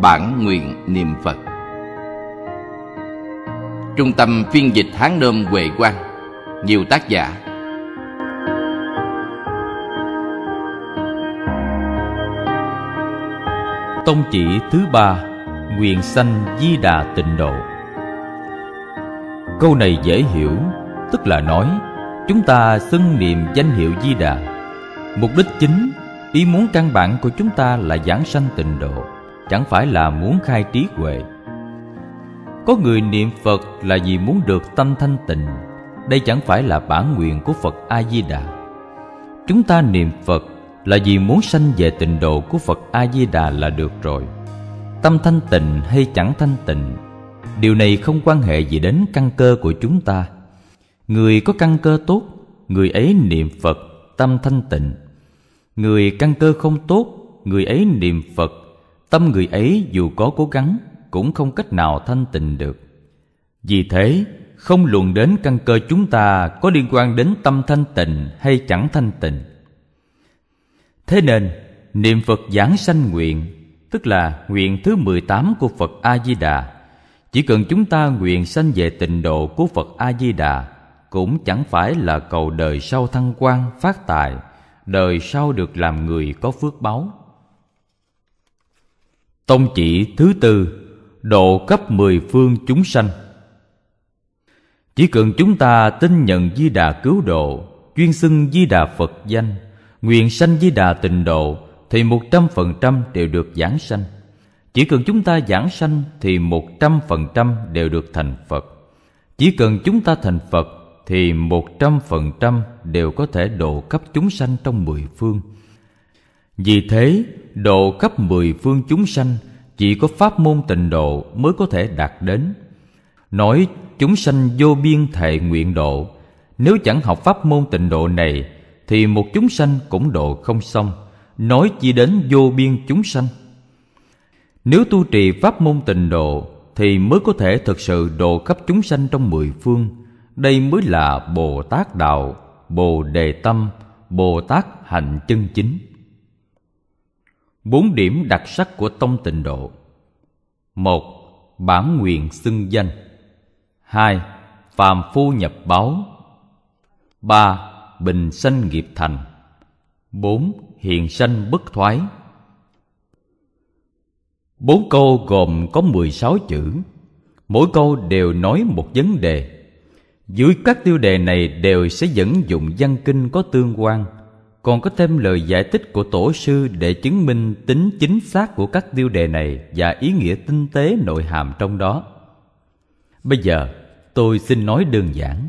Bản nguyện niệm Phật Trung tâm phiên dịch Hán Nôm Huệ Quang nhiều tác giả Tông chỉ thứ ba Nguyện sanh di đà tịnh độ Câu này dễ hiểu Tức là nói Chúng ta xưng niệm danh hiệu di đà Mục đích chính Ý muốn căn bản của chúng ta là giảng sanh tịnh độ Chẳng phải là muốn khai trí huệ Có người niệm Phật là vì muốn được tâm thanh tịnh đây chẳng phải là bản nguyện của phật a di đà chúng ta niệm phật là vì muốn sanh về tịnh độ của phật a di đà là được rồi tâm thanh tịnh hay chẳng thanh tịnh điều này không quan hệ gì đến căn cơ của chúng ta người có căn cơ tốt người ấy niệm phật tâm thanh tịnh người căn cơ không tốt người ấy niệm phật tâm người ấy dù có cố gắng cũng không cách nào thanh tịnh được vì thế không luận đến căn cơ chúng ta có liên quan đến tâm thanh tịnh hay chẳng thanh tịnh thế nên niệm phật giảng sanh nguyện tức là nguyện thứ 18 của Phật A Di Đà chỉ cần chúng ta nguyện sanh về tịnh độ của Phật A Di Đà cũng chẳng phải là cầu đời sau thăng quan phát tài đời sau được làm người có phước báu tông chỉ thứ tư độ cấp mười phương chúng sanh chỉ cần chúng ta tin nhận di đà cứu độ chuyên xưng di đà phật danh nguyện sanh di đà tịnh độ thì một trăm phần trăm đều được giảng sanh chỉ cần chúng ta giảng sanh thì một trăm phần trăm đều được thành phật chỉ cần chúng ta thành phật thì một trăm phần trăm đều có thể độ cấp chúng sanh trong mười phương vì thế độ cấp mười phương chúng sanh chỉ có pháp môn tịnh độ mới có thể đạt đến nói chúng sanh vô biên thệ nguyện độ nếu chẳng học pháp môn tịnh độ này thì một chúng sanh cũng độ không xong nói chỉ đến vô biên chúng sanh nếu tu trì pháp môn tịnh độ thì mới có thể thực sự độ khắp chúng sanh trong mười phương đây mới là bồ tát đạo bồ đề tâm bồ tát hạnh chân chính bốn điểm đặc sắc của tông tịnh độ một bản nguyện xưng danh 2. Phàm phu nhập báo; 3. Bình sanh nghiệp thành 4. Hiện sanh bất thoái Bốn câu gồm có 16 chữ Mỗi câu đều nói một vấn đề Dưới các tiêu đề này đều sẽ dẫn dụng văn kinh có tương quan Còn có thêm lời giải thích của tổ sư để chứng minh tính chính xác của các tiêu đề này Và ý nghĩa tinh tế nội hàm trong đó Bây giờ tôi xin nói đơn giản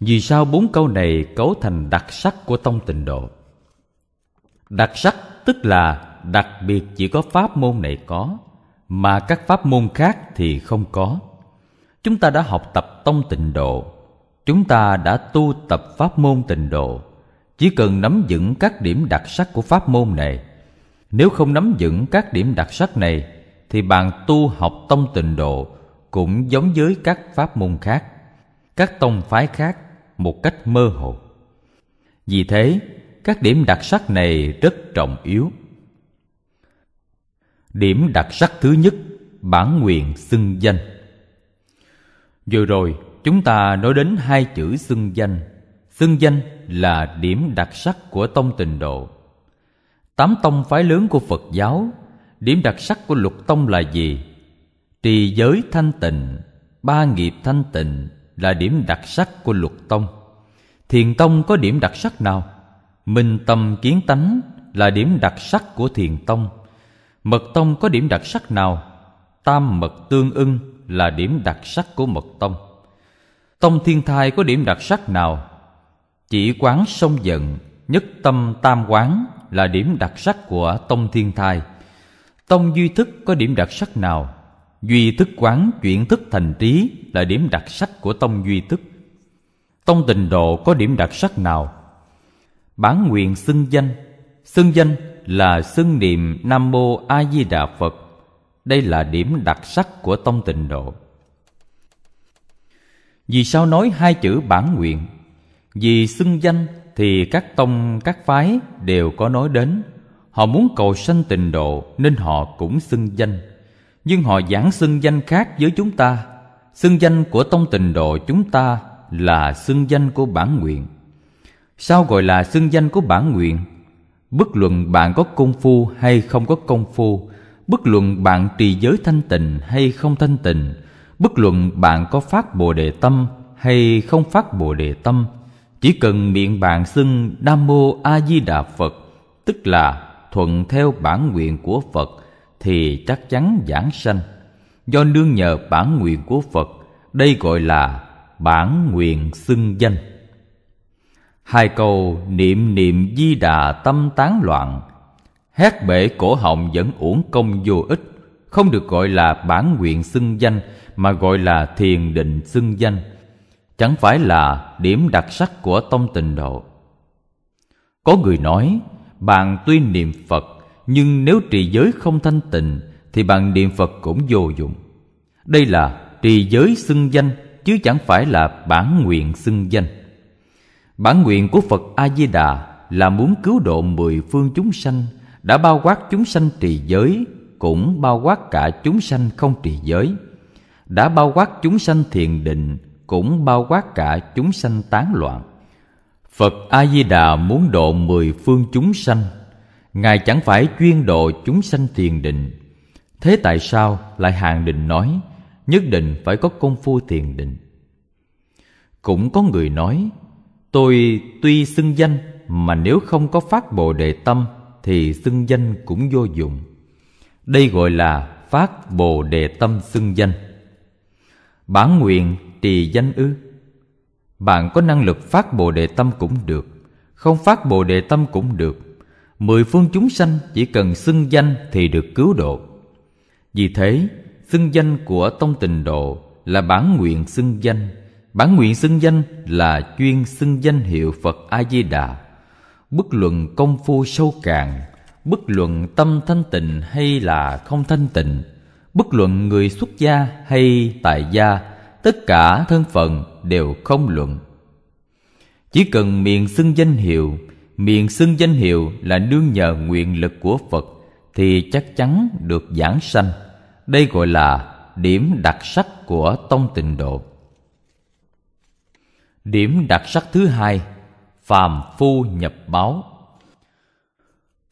vì sao bốn câu này cấu thành đặc sắc của tông tịnh độ đặc sắc tức là đặc biệt chỉ có pháp môn này có mà các pháp môn khác thì không có chúng ta đã học tập tông tịnh độ chúng ta đã tu tập pháp môn tịnh độ chỉ cần nắm vững các điểm đặc sắc của pháp môn này nếu không nắm vững các điểm đặc sắc này thì bạn tu học tông tịnh độ cũng giống với các pháp môn khác các tông phái khác một cách mơ hồ vì thế các điểm đặc sắc này rất trọng yếu điểm đặc sắc thứ nhất bản nguyện xưng danh vừa rồi chúng ta nói đến hai chữ xưng danh xưng danh là điểm đặc sắc của tông tịnh độ tám tông phái lớn của phật giáo điểm đặc sắc của luật tông là gì trì giới thanh tịnh ba nghiệp thanh tịnh là điểm đặc sắc của luật tông thiền tông có điểm đặc sắc nào minh tâm kiến tánh là điểm đặc sắc của thiền tông mật tông có điểm đặc sắc nào tam mật tương ưng là điểm đặc sắc của mật tông tông thiên thai có điểm đặc sắc nào chỉ quán sông giận nhất tâm tam quán là điểm đặc sắc của tông thiên thai tông duy thức có điểm đặc sắc nào Duy tức quán chuyển thức thành trí là điểm đặc sắc của tông duy tức. Tông tịnh độ có điểm đặc sắc nào? Bán nguyện xưng danh. Xưng danh là xưng niệm Nam Mô A Di Đà Phật. Đây là điểm đặc sắc của tông tịnh độ. Vì sao nói hai chữ bản nguyện? Vì xưng danh thì các tông, các phái đều có nói đến. Họ muốn cầu sanh tịnh độ nên họ cũng xưng danh nhưng họ giảng xưng danh khác với chúng ta xưng danh của tông tịnh độ chúng ta là xưng danh của bản nguyện sao gọi là xưng danh của bản nguyện bất luận bạn có công phu hay không có công phu bất luận bạn trì giới thanh tịnh hay không thanh tịnh bất luận bạn có phát bồ đề tâm hay không phát bồ đề tâm chỉ cần miệng bạn xưng nam mô a di đà phật tức là thuận theo bản nguyện của phật thì chắc chắn giảng sanh do nương nhờ bản nguyện của phật đây gọi là bản nguyện xưng danh hai câu niệm niệm di đà tâm tán loạn hét bể cổ họng vẫn uổng công vô ích không được gọi là bản nguyện xưng danh mà gọi là thiền định xưng danh chẳng phải là điểm đặc sắc của tông tịnh độ có người nói bạn tuy niệm phật nhưng nếu trì giới không thanh tịnh thì bằng niệm phật cũng vô dụng đây là trì giới xưng danh chứ chẳng phải là bản nguyện xưng danh bản nguyện của phật a di đà là muốn cứu độ mười phương chúng sanh đã bao quát chúng sanh trì giới cũng bao quát cả chúng sanh không trì giới đã bao quát chúng sanh thiền định cũng bao quát cả chúng sanh tán loạn phật a di đà muốn độ mười phương chúng sanh ngài chẳng phải chuyên độ chúng sanh thiền định thế tại sao lại hàng định nói nhất định phải có công phu thiền định cũng có người nói tôi tuy xưng danh mà nếu không có phát bồ đề tâm thì xưng danh cũng vô dụng đây gọi là phát bồ đề tâm xưng danh bản nguyện trì danh ư bạn có năng lực phát bồ đề tâm cũng được không phát bồ đề tâm cũng được mười phương chúng sanh chỉ cần xưng danh thì được cứu độ vì thế xưng danh của tông tịnh độ là bản nguyện xưng danh bản nguyện xưng danh là chuyên xưng danh hiệu phật a di đà bất luận công phu sâu cạn bất luận tâm thanh tịnh hay là không thanh tịnh bất luận người xuất gia hay tại gia tất cả thân phận đều không luận chỉ cần miệng xưng danh hiệu miệng xưng danh hiệu là nương nhờ nguyện lực của phật thì chắc chắn được giảng sanh đây gọi là điểm đặc sắc của tông tịnh độ điểm đặc sắc thứ hai phàm phu nhập báo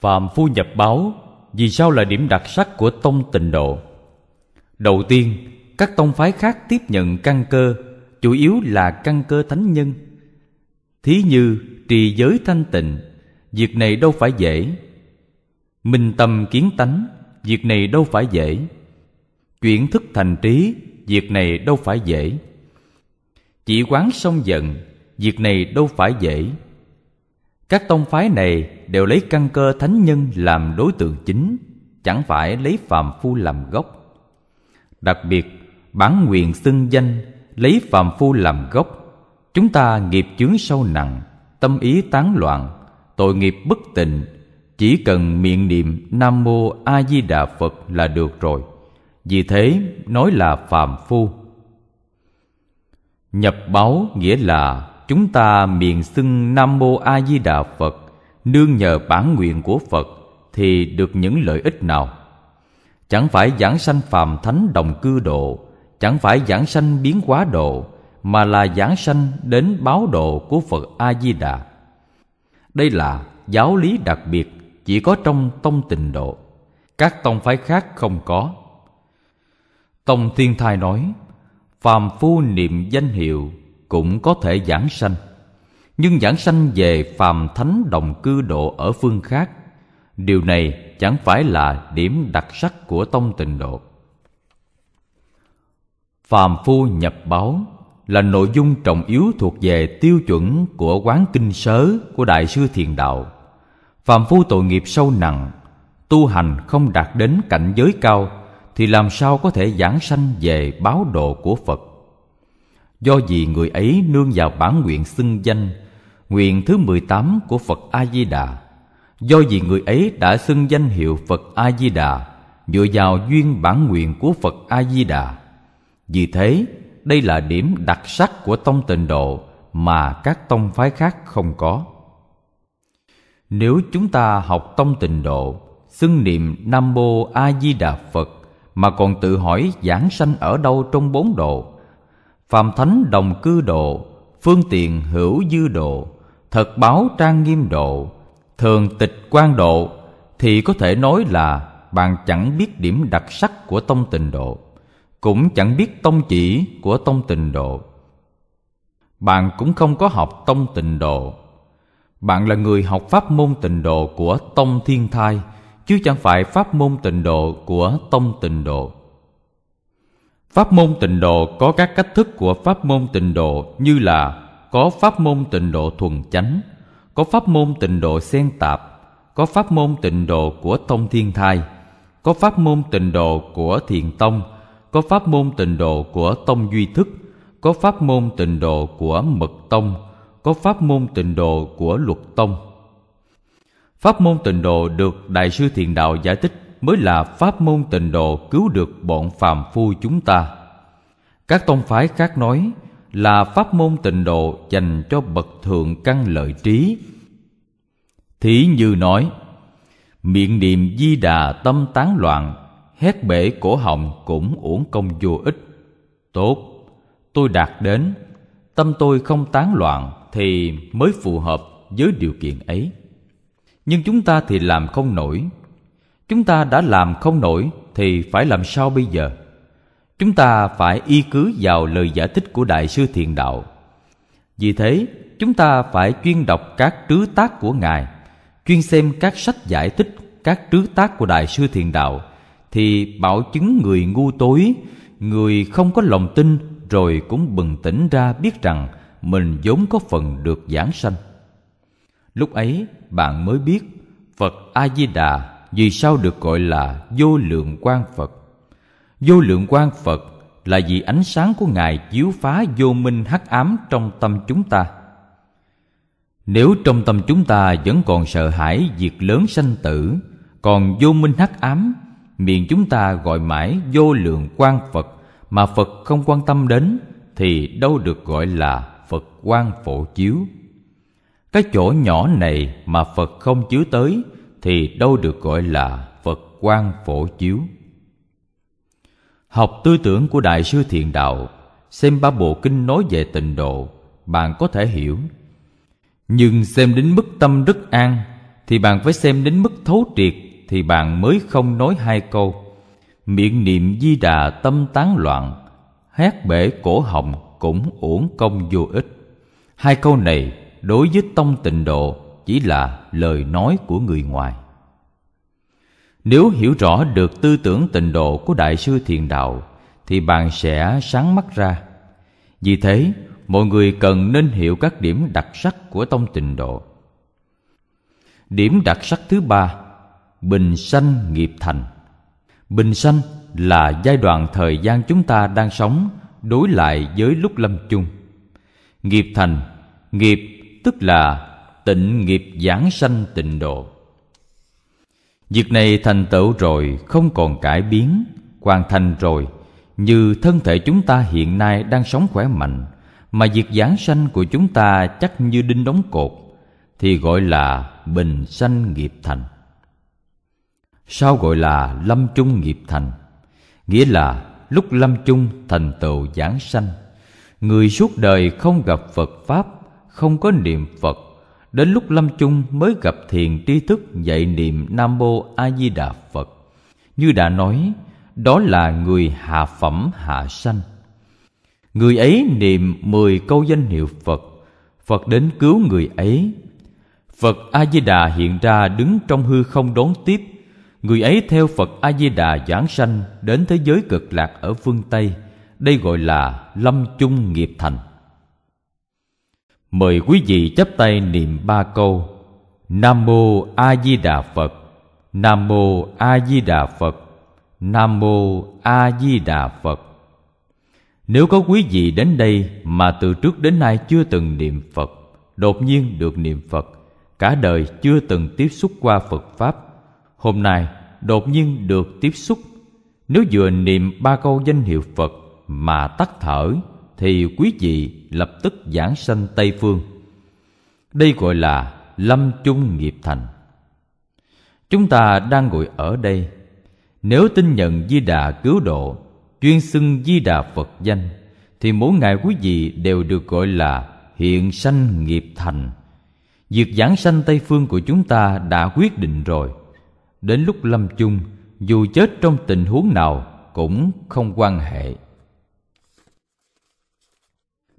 phàm phu nhập báo vì sao là điểm đặc sắc của tông tịnh độ đầu tiên các tông phái khác tiếp nhận căn cơ chủ yếu là căn cơ thánh nhân thí như trì giới thanh tịnh việc này đâu phải dễ minh tâm kiến tánh việc này đâu phải dễ chuyển thức thành trí việc này đâu phải dễ chỉ quán sông giận việc này đâu phải dễ các tông phái này đều lấy căn cơ thánh nhân làm đối tượng chính chẳng phải lấy phàm phu làm gốc đặc biệt bản quyền xưng danh lấy phàm phu làm gốc chúng ta nghiệp chướng sâu nặng tâm ý tán loạn tội nghiệp bất tịnh chỉ cần miệng niệm nam mô a di đà phật là được rồi vì thế nói là phàm phu nhập báo nghĩa là chúng ta miệng xưng nam mô a di đà phật nương nhờ bản nguyện của phật thì được những lợi ích nào chẳng phải giảng sanh phàm thánh đồng cư độ chẳng phải giảng sanh biến hóa độ mà là giảng sanh đến báo độ của Phật A Di Đà. Đây là giáo lý đặc biệt chỉ có trong tông tịnh độ, các tông phái khác không có. Tông Thiên Thai nói, phàm phu niệm danh hiệu cũng có thể giảng sanh, nhưng giảng sanh về phàm thánh đồng cư độ ở phương khác, điều này chẳng phải là điểm đặc sắc của tông tịnh độ. Phàm phu nhập báo là nội dung trọng yếu thuộc về tiêu chuẩn của quán kinh sớ của đại sư thiền đạo phàm phu tội nghiệp sâu nặng tu hành không đạt đến cảnh giới cao thì làm sao có thể giảng sanh về báo độ của phật do vì người ấy nương vào bản nguyện xưng danh nguyện thứ 18 của Phật A Di Đà. Do vì người ấy đã xưng danh hiệu Phật A Di Đà dựa vào duyên bản nguyện của Phật A Di Đà. Vì thế, đây là điểm đặc sắc của tông tịnh độ mà các tông phái khác không có nếu chúng ta học tông tịnh độ xưng niệm nam mô a di đà phật mà còn tự hỏi giảng sanh ở đâu trong bốn độ phàm thánh đồng cư độ phương tiện hữu dư độ thật báo trang nghiêm độ thường tịch quan độ thì có thể nói là bạn chẳng biết điểm đặc sắc của tông tịnh độ cũng chẳng biết tông chỉ của tông tịnh độ bạn cũng không có học tông tịnh độ bạn là người học pháp môn tịnh độ của tông thiên thai chứ chẳng phải pháp môn tịnh độ của tông tịnh độ pháp môn tịnh độ có các cách thức của pháp môn tịnh độ như là có pháp môn tịnh độ thuần chánh có pháp môn tịnh độ xen tạp có pháp môn tịnh độ của tông thiên thai có pháp môn tịnh độ của thiền tông có pháp môn tịnh độ của tông duy thức có pháp môn tịnh độ của mật tông có pháp môn tịnh độ của luật tông pháp môn tịnh độ được đại sư thiền đạo giải thích mới là pháp môn tịnh độ cứu được bọn phàm phu chúng ta các tông phái khác nói là pháp môn tịnh độ dành cho bậc thượng căn lợi trí thí như nói miệng niệm di đà tâm tán loạn hét bể cổ họng cũng uổng công vô ích tốt tôi đạt đến tâm tôi không tán loạn thì mới phù hợp với điều kiện ấy nhưng chúng ta thì làm không nổi chúng ta đã làm không nổi thì phải làm sao bây giờ chúng ta phải y cứ vào lời giải thích của đại sư thiền đạo vì thế chúng ta phải chuyên đọc các trứ tác của ngài chuyên xem các sách giải thích các trứ tác của đại sư thiền đạo thì bảo chứng người ngu tối người không có lòng tin rồi cũng bừng tỉnh ra biết rằng mình vốn có phần được giảng sanh lúc ấy bạn mới biết phật a di đà vì sao được gọi là vô lượng quan phật vô lượng quan phật là vì ánh sáng của ngài chiếu phá vô minh hắc ám trong tâm chúng ta nếu trong tâm chúng ta vẫn còn sợ hãi việc lớn sanh tử còn vô minh hắc ám miệng chúng ta gọi mãi vô lượng quan phật mà phật không quan tâm đến thì đâu được gọi là phật quan phổ chiếu cái chỗ nhỏ này mà phật không chiếu tới thì đâu được gọi là phật quan phổ chiếu học tư tưởng của đại sư thiền đạo xem ba bộ kinh nói về tịnh độ bạn có thể hiểu nhưng xem đến mức tâm rất an thì bạn phải xem đến mức thấu triệt thì bạn mới không nói hai câu miệng niệm di đà tâm tán loạn hét bể cổ họng cũng uổng công vô ích hai câu này đối với tông tịnh độ chỉ là lời nói của người ngoài nếu hiểu rõ được tư tưởng tịnh độ của đại sư thiền đạo thì bạn sẽ sáng mắt ra vì thế mọi người cần nên hiểu các điểm đặc sắc của tông tịnh độ điểm đặc sắc thứ ba bình sanh nghiệp thành bình sanh là giai đoạn thời gian chúng ta đang sống đối lại với lúc lâm chung nghiệp thành nghiệp tức là tịnh nghiệp giảng sanh tịnh độ việc này thành tựu rồi không còn cải biến hoàn thành rồi như thân thể chúng ta hiện nay đang sống khỏe mạnh mà việc giảng sanh của chúng ta chắc như đinh đóng cột thì gọi là bình sanh nghiệp thành sao gọi là lâm chung nghiệp thành nghĩa là lúc lâm chung thành tựu giảng sanh người suốt đời không gặp phật pháp không có niệm phật đến lúc lâm chung mới gặp thiền tri thức dạy niệm nam mô a di đà phật như đã nói đó là người hạ phẩm hạ sanh người ấy niệm mười câu danh hiệu phật phật đến cứu người ấy phật a di đà hiện ra đứng trong hư không đón tiếp Người ấy theo Phật A-di-đà giảng sanh đến thế giới cực lạc ở phương Tây, đây gọi là lâm chung nghiệp thành. Mời quý vị chắp tay niệm ba câu Nam Mô A Di Đà Phật Nam Mô A Di Đà Phật Nam Mô A Di Đà Phật Nếu có quý vị đến đây mà từ trước đến nay chưa từng niệm Phật Đột nhiên được niệm Phật Cả đời chưa từng tiếp xúc qua Phật Pháp hôm nay đột nhiên được tiếp xúc nếu vừa niệm ba câu danh hiệu phật mà tắt thở thì quý vị lập tức giảng sanh tây phương đây gọi là lâm chung nghiệp thành chúng ta đang ngồi ở đây nếu tin nhận di đà cứu độ chuyên xưng di đà phật danh thì mỗi ngày quý vị đều được gọi là hiện sanh nghiệp thành việc giảng sanh tây phương của chúng ta đã quyết định rồi đến lúc lâm chung dù chết trong tình huống nào cũng không quan hệ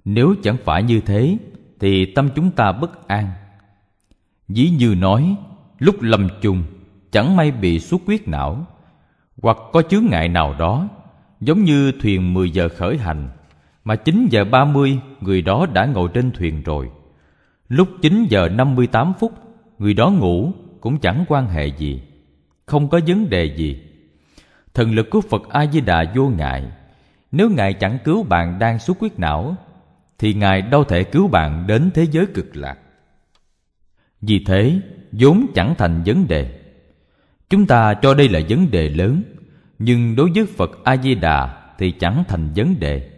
nếu chẳng phải như thế thì tâm chúng ta bất an dĩ như nói lúc lâm chung chẳng may bị xuất huyết não hoặc có chướng ngại nào đó giống như thuyền 10 giờ khởi hành mà 9 giờ 30 người đó đã ngồi trên thuyền rồi. Lúc 9 giờ 58 phút người đó ngủ cũng chẳng quan hệ gì không có vấn đề gì thần lực của phật a di đà vô ngại nếu ngài chẳng cứu bạn đang xuất huyết não thì ngài đâu thể cứu bạn đến thế giới cực lạc vì thế vốn chẳng thành vấn đề chúng ta cho đây là vấn đề lớn nhưng đối với phật a di đà thì chẳng thành vấn đề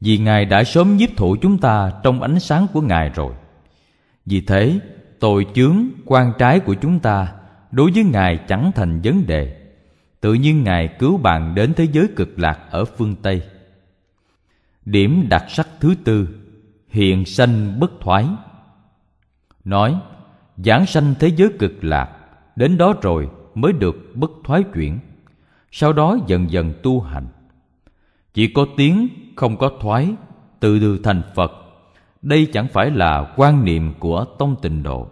vì ngài đã sớm nhiếp thụ chúng ta trong ánh sáng của ngài rồi vì thế tội chướng quan trái của chúng ta đối với ngài chẳng thành vấn đề tự nhiên ngài cứu bạn đến thế giới cực lạc ở phương tây điểm đặc sắc thứ tư hiện sanh bất thoái nói giảng sanh thế giới cực lạc đến đó rồi mới được bất thoái chuyển sau đó dần dần tu hành chỉ có tiếng không có thoái từ từ thành phật đây chẳng phải là quan niệm của tông tịnh độ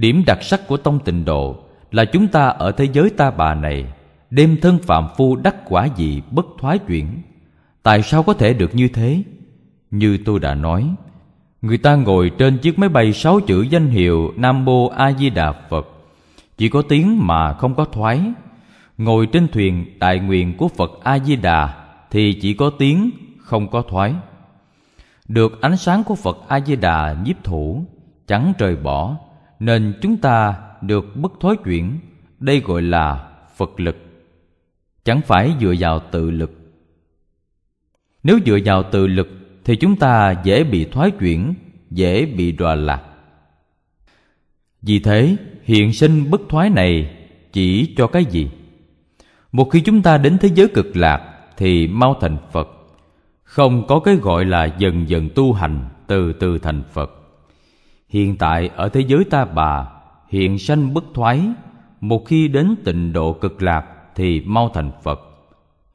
điểm đặc sắc của tông tịnh độ là chúng ta ở thế giới ta bà này đêm thân phạm phu đắc quả gì bất thoái chuyển tại sao có thể được như thế như tôi đã nói người ta ngồi trên chiếc máy bay sáu chữ danh hiệu nam mô a di đà phật chỉ có tiếng mà không có thoái ngồi trên thuyền đại nguyện của phật a di đà thì chỉ có tiếng không có thoái được ánh sáng của phật a di đà nhiếp thủ chẳng rời bỏ nên chúng ta được bất thối chuyển đây gọi là phật lực chẳng phải dựa vào tự lực nếu dựa vào tự lực thì chúng ta dễ bị thoái chuyển dễ bị đọa lạc vì thế hiện sinh bất thoái này chỉ cho cái gì một khi chúng ta đến thế giới cực lạc thì mau thành phật không có cái gọi là dần dần tu hành từ từ thành phật hiện tại ở thế giới ta bà hiện sanh bất thoái một khi đến tịnh độ cực lạc thì mau thành phật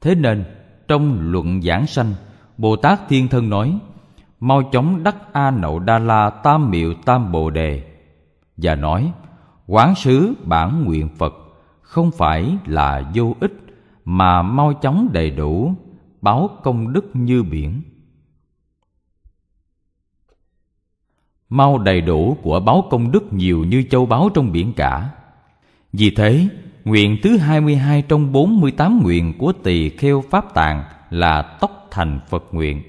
thế nên trong luận giảng sanh bồ tát thiên thân nói mau chóng đắc a nậu đa la tam miệu tam bồ đề và nói quán sứ bản nguyện phật không phải là vô ích mà mau chóng đầy đủ báo công đức như biển mau đầy đủ của báo công đức nhiều như châu báu trong biển cả. Vì thế, nguyện thứ 22 trong 48 nguyện của tỳ kheo Pháp Tạng là tóc thành Phật nguyện.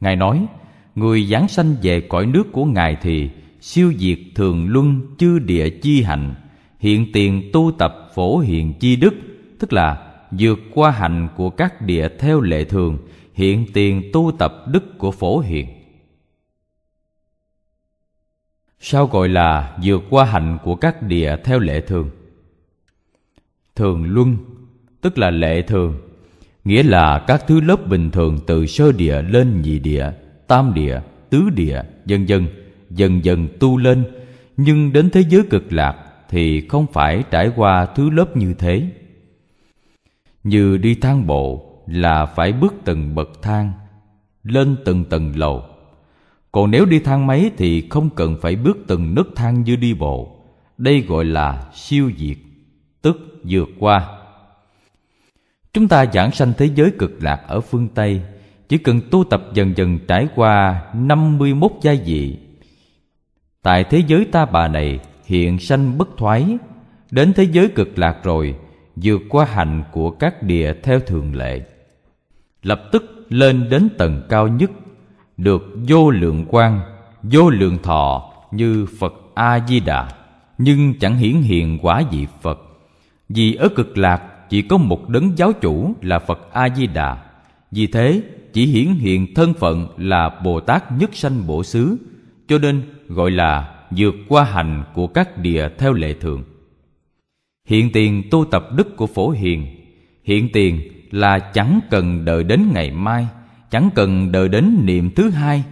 Ngài nói, người giáng sanh về cõi nước của Ngài thì siêu diệt thường luân chư địa chi hành, hiện tiền tu tập phổ hiền chi đức, tức là vượt qua hành của các địa theo lệ thường, hiện tiền tu tập đức của phổ hiền sao gọi là vượt qua hạnh của các địa theo lệ thường thường luân tức là lệ thường nghĩa là các thứ lớp bình thường từ sơ địa lên nhị địa tam địa tứ địa dần dần dần dần tu lên nhưng đến thế giới cực lạc thì không phải trải qua thứ lớp như thế như đi thang bộ là phải bước từng bậc thang lên từng tầng lầu còn nếu đi thang máy thì không cần phải bước từng nấc thang như đi bộ đây gọi là siêu diệt tức vượt qua chúng ta giảng sanh thế giới cực lạc ở phương tây chỉ cần tu tập dần dần trải qua 51 gia vị. Tại thế giới ta bà này hiện sanh bất thoái, đến thế giới cực lạc rồi, vượt qua hành của các địa theo thường lệ. Lập tức lên đến tầng cao nhất được vô lượng quang, vô lượng thọ như phật a di đà nhưng chẳng hiển hiện quả vị phật vì ở cực lạc chỉ có một đấng giáo chủ là phật a di đà vì thế chỉ hiển hiện thân phận là bồ tát nhất sanh bổ xứ cho nên gọi là vượt qua hành của các địa theo lệ thường hiện tiền tu tập đức của phổ hiền hiện tiền là chẳng cần đợi đến ngày mai chẳng cần đợi đến niệm thứ hai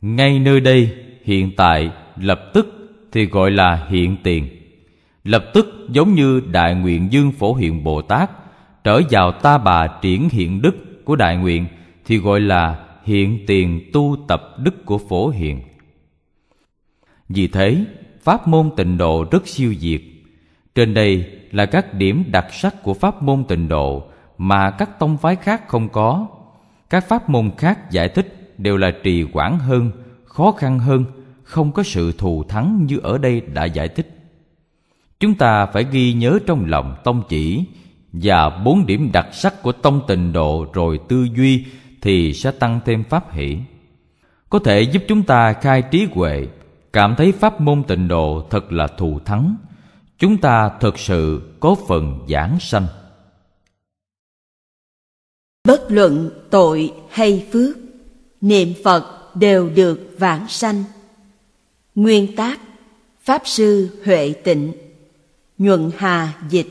ngay nơi đây hiện tại lập tức thì gọi là hiện tiền lập tức giống như đại nguyện dương phổ hiện bồ tát trở vào ta bà triển hiện đức của đại nguyện thì gọi là hiện tiền tu tập đức của phổ hiện vì thế pháp môn tịnh độ rất siêu diệt trên đây là các điểm đặc sắc của pháp môn tịnh độ mà các tông phái khác không có các pháp môn khác giải thích đều là trì quản hơn khó khăn hơn không có sự thù thắng như ở đây đã giải thích chúng ta phải ghi nhớ trong lòng tông chỉ và bốn điểm đặc sắc của tông tình độ rồi tư duy thì sẽ tăng thêm pháp hỷ có thể giúp chúng ta khai trí huệ cảm thấy pháp môn tịnh độ thật là thù thắng chúng ta thực sự có phần giảng sanh bất luận tội hay phước niệm phật đều được vãng sanh nguyên tác pháp sư huệ tịnh nhuận hà dịch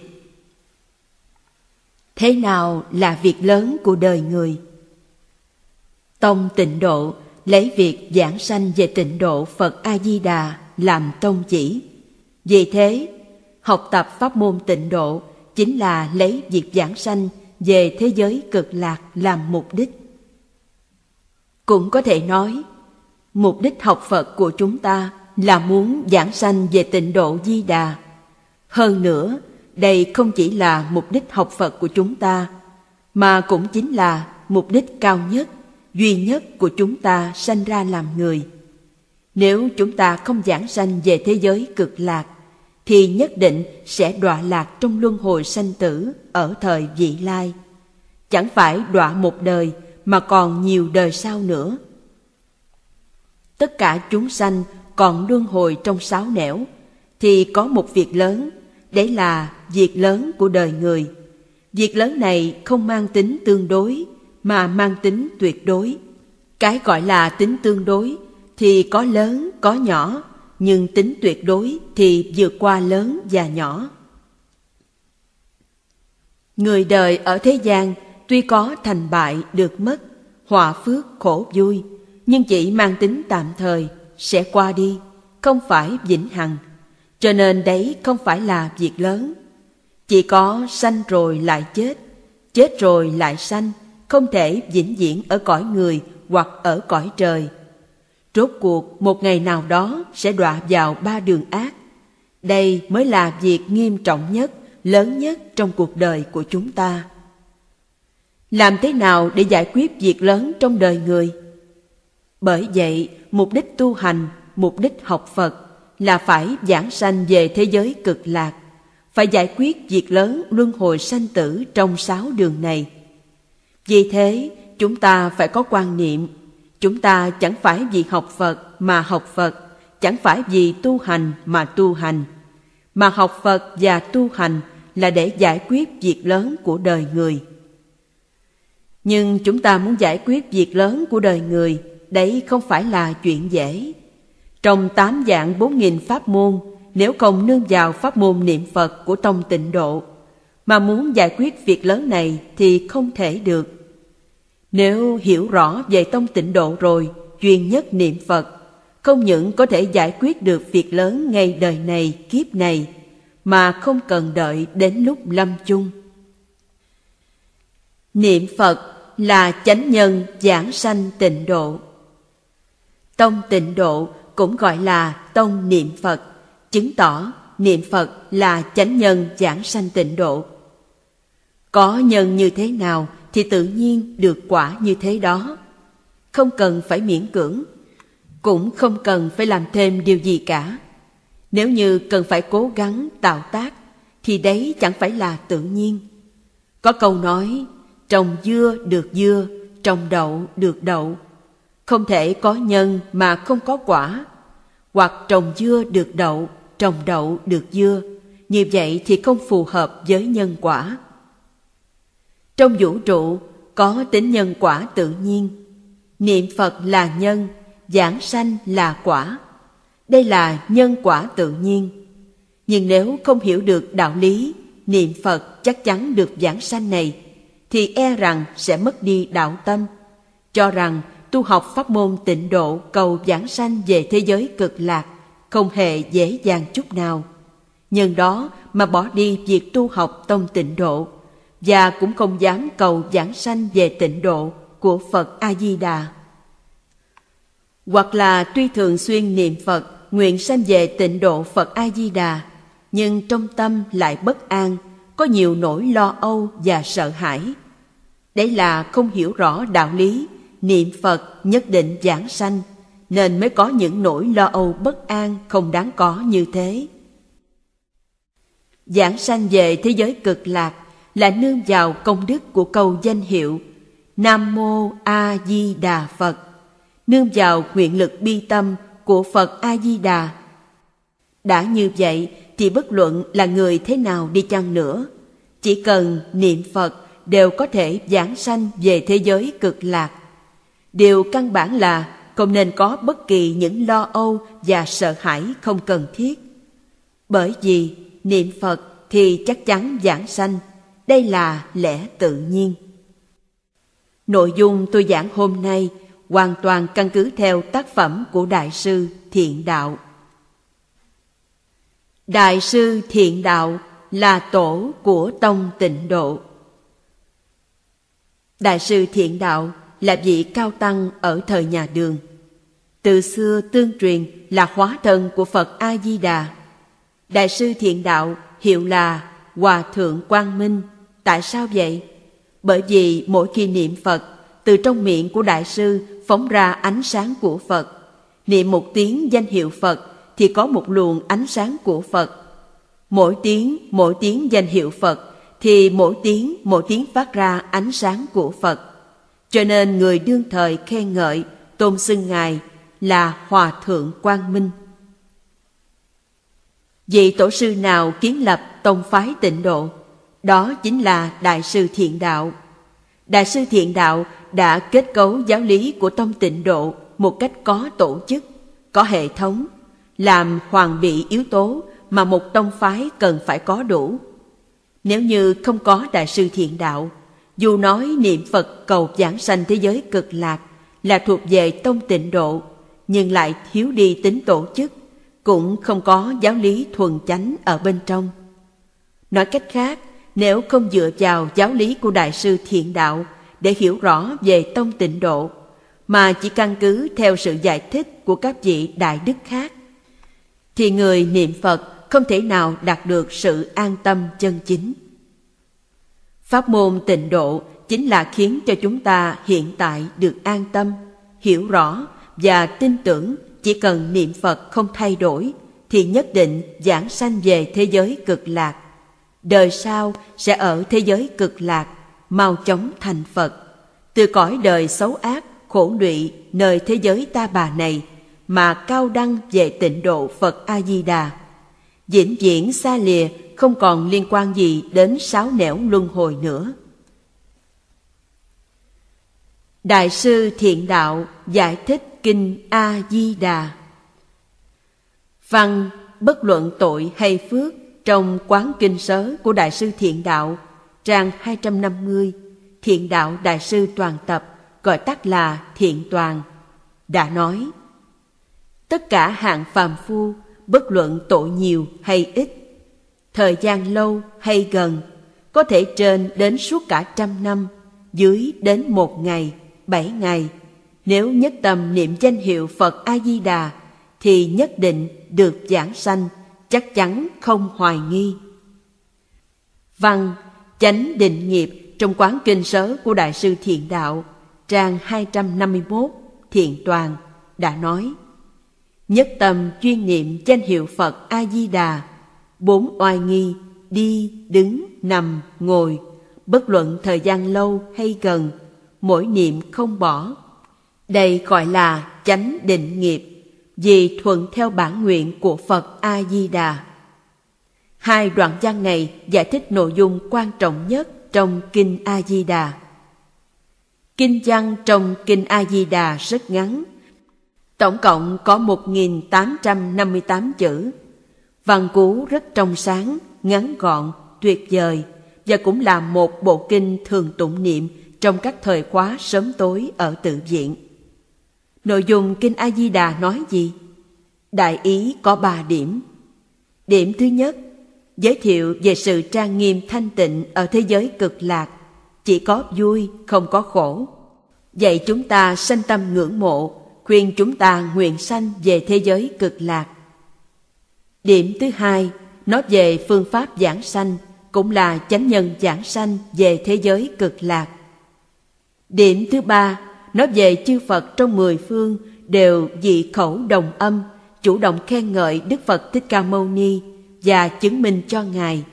thế nào là việc lớn của đời người tông tịnh độ lấy việc giảng sanh về tịnh độ phật a di đà làm tông chỉ vì thế học tập pháp môn tịnh độ chính là lấy việc giảng sanh về thế giới cực lạc làm mục đích cũng có thể nói mục đích học phật của chúng ta là muốn giảng sanh về tịnh độ di đà hơn nữa đây không chỉ là mục đích học phật của chúng ta mà cũng chính là mục đích cao nhất duy nhất của chúng ta sanh ra làm người nếu chúng ta không giảng sanh về thế giới cực lạc thì nhất định sẽ đọa lạc trong luân hồi sanh tử ở thời vị lai chẳng phải đọa một đời mà còn nhiều đời sau nữa tất cả chúng sanh còn luân hồi trong sáu nẻo thì có một việc lớn đấy là việc lớn của đời người việc lớn này không mang tính tương đối mà mang tính tuyệt đối cái gọi là tính tương đối thì có lớn có nhỏ nhưng tính tuyệt đối thì vượt qua lớn và nhỏ. Người đời ở thế gian tuy có thành bại được mất, họa phước khổ vui, nhưng chỉ mang tính tạm thời, sẽ qua đi, không phải vĩnh hằng. Cho nên đấy không phải là việc lớn. Chỉ có sanh rồi lại chết, chết rồi lại sanh, không thể vĩnh viễn ở cõi người hoặc ở cõi trời rốt cuộc một ngày nào đó sẽ đọa vào ba đường ác đây mới là việc nghiêm trọng nhất lớn nhất trong cuộc đời của chúng ta làm thế nào để giải quyết việc lớn trong đời người bởi vậy mục đích tu hành mục đích học phật là phải giảng sanh về thế giới cực lạc phải giải quyết việc lớn luân hồi sanh tử trong sáu đường này vì thế chúng ta phải có quan niệm Chúng ta chẳng phải vì học Phật mà học Phật, chẳng phải vì tu hành mà tu hành. Mà học Phật và tu hành là để giải quyết việc lớn của đời người. Nhưng chúng ta muốn giải quyết việc lớn của đời người, đấy không phải là chuyện dễ. Trong tám dạng bốn nghìn pháp môn, nếu không nương vào pháp môn niệm Phật của tông tịnh độ, mà muốn giải quyết việc lớn này thì không thể được nếu hiểu rõ về tông tịnh độ rồi, chuyên nhất niệm Phật, không những có thể giải quyết được việc lớn ngay đời này, kiếp này, mà không cần đợi đến lúc lâm chung. Niệm Phật là chánh nhân giảng sanh tịnh độ. Tông tịnh độ cũng gọi là tông niệm Phật, chứng tỏ niệm Phật là chánh nhân giảng sanh tịnh độ. Có nhân như thế nào thì tự nhiên được quả như thế đó không cần phải miễn cưỡng cũng không cần phải làm thêm điều gì cả nếu như cần phải cố gắng tạo tác thì đấy chẳng phải là tự nhiên có câu nói trồng dưa được dưa trồng đậu được đậu không thể có nhân mà không có quả hoặc trồng dưa được đậu trồng đậu được dưa như vậy thì không phù hợp với nhân quả trong vũ trụ có tính nhân quả tự nhiên. Niệm Phật là nhân, giảng sanh là quả. Đây là nhân quả tự nhiên. Nhưng nếu không hiểu được đạo lý, niệm Phật chắc chắn được giảng sanh này, thì e rằng sẽ mất đi đạo tâm, cho rằng tu học pháp môn tịnh độ cầu giảng sanh về thế giới cực lạc không hề dễ dàng chút nào. Nhân đó mà bỏ đi việc tu học tông tịnh độ và cũng không dám cầu giảng sanh về tịnh độ của Phật A Di Đà. Hoặc là tuy thường xuyên niệm Phật, nguyện sanh về tịnh độ Phật A Di Đà, nhưng trong tâm lại bất an, có nhiều nỗi lo âu và sợ hãi. Đấy là không hiểu rõ đạo lý, niệm Phật nhất định giảng sanh, nên mới có những nỗi lo âu bất an không đáng có như thế. Giảng sanh về thế giới cực lạc là nương vào công đức của câu danh hiệu Nam Mô A Di Đà Phật, nương vào nguyện lực bi tâm của Phật A Di Đà. Đã như vậy thì bất luận là người thế nào đi chăng nữa, chỉ cần niệm Phật đều có thể giảng sanh về thế giới cực lạc. Điều căn bản là không nên có bất kỳ những lo âu và sợ hãi không cần thiết. Bởi vì niệm Phật thì chắc chắn giảng sanh đây là lẽ tự nhiên nội dung tôi giảng hôm nay hoàn toàn căn cứ theo tác phẩm của đại sư thiện đạo đại sư thiện đạo là tổ của tông tịnh độ đại sư thiện đạo là vị cao tăng ở thời nhà đường từ xưa tương truyền là hóa thân của phật a di đà đại sư thiện đạo hiệu là hòa thượng quang minh Tại sao vậy? Bởi vì mỗi khi niệm Phật, từ trong miệng của Đại sư phóng ra ánh sáng của Phật. Niệm một tiếng danh hiệu Phật thì có một luồng ánh sáng của Phật. Mỗi tiếng, mỗi tiếng danh hiệu Phật thì mỗi tiếng, mỗi tiếng phát ra ánh sáng của Phật. Cho nên người đương thời khen ngợi, tôn xưng Ngài là Hòa Thượng Quang Minh. Vị tổ sư nào kiến lập tông phái tịnh độ? đó chính là đại sư thiện đạo đại sư thiện đạo đã kết cấu giáo lý của tông tịnh độ một cách có tổ chức có hệ thống làm hoàn bị yếu tố mà một tông phái cần phải có đủ nếu như không có đại sư thiện đạo dù nói niệm phật cầu giảng sanh thế giới cực lạc là thuộc về tông tịnh độ nhưng lại thiếu đi tính tổ chức cũng không có giáo lý thuần chánh ở bên trong nói cách khác nếu không dựa vào giáo lý của đại sư thiện đạo để hiểu rõ về tông tịnh độ mà chỉ căn cứ theo sự giải thích của các vị đại đức khác thì người niệm phật không thể nào đạt được sự an tâm chân chính pháp môn tịnh độ chính là khiến cho chúng ta hiện tại được an tâm hiểu rõ và tin tưởng chỉ cần niệm phật không thay đổi thì nhất định giảng sanh về thế giới cực lạc đời sau sẽ ở thế giới cực lạc, mau chóng thành Phật. Từ cõi đời xấu ác, khổ lụy nơi thế giới ta bà này mà cao đăng về tịnh độ Phật A Di Đà. Vĩnh viễn xa lìa không còn liên quan gì đến sáu nẻo luân hồi nữa. Đại sư Thiện Đạo giải thích Kinh A Di Đà Văn bất luận tội hay phước trong quán kinh sớ của Đại sư Thiện Đạo, trang 250, Thiện Đạo Đại sư Toàn Tập, gọi tắt là Thiện Toàn, đã nói Tất cả hạng phàm phu, bất luận tội nhiều hay ít, thời gian lâu hay gần, có thể trên đến suốt cả trăm năm, dưới đến một ngày, bảy ngày. Nếu nhất tâm niệm danh hiệu Phật A-di-đà, thì nhất định được giảng sanh chắc chắn không hoài nghi văn chánh định nghiệp trong quán kinh sớ của đại sư thiện đạo trang 251 thiện toàn đã nói nhất tâm chuyên niệm danh hiệu phật a di đà bốn oai nghi đi đứng nằm ngồi bất luận thời gian lâu hay gần mỗi niệm không bỏ đây gọi là chánh định nghiệp vì thuận theo bản nguyện của Phật A Di Đà. Hai đoạn văn này giải thích nội dung quan trọng nhất trong kinh A Di Đà. Kinh văn trong kinh A Di Đà rất ngắn, tổng cộng có 1858 chữ. Văn cú rất trong sáng, ngắn gọn, tuyệt vời và cũng là một bộ kinh thường tụng niệm trong các thời khóa sớm tối ở tự viện. Nội dung Kinh A-di-đà nói gì? Đại ý có ba điểm. Điểm thứ nhất, giới thiệu về sự trang nghiêm thanh tịnh ở thế giới cực lạc, chỉ có vui, không có khổ. Vậy chúng ta sanh tâm ngưỡng mộ, khuyên chúng ta nguyện sanh về thế giới cực lạc. Điểm thứ hai, nói về phương pháp giảng sanh, cũng là chánh nhân giảng sanh về thế giới cực lạc. Điểm thứ ba, nói về chư Phật trong mười phương đều dị khẩu đồng âm, chủ động khen ngợi Đức Phật Thích Ca Mâu Ni và chứng minh cho Ngài,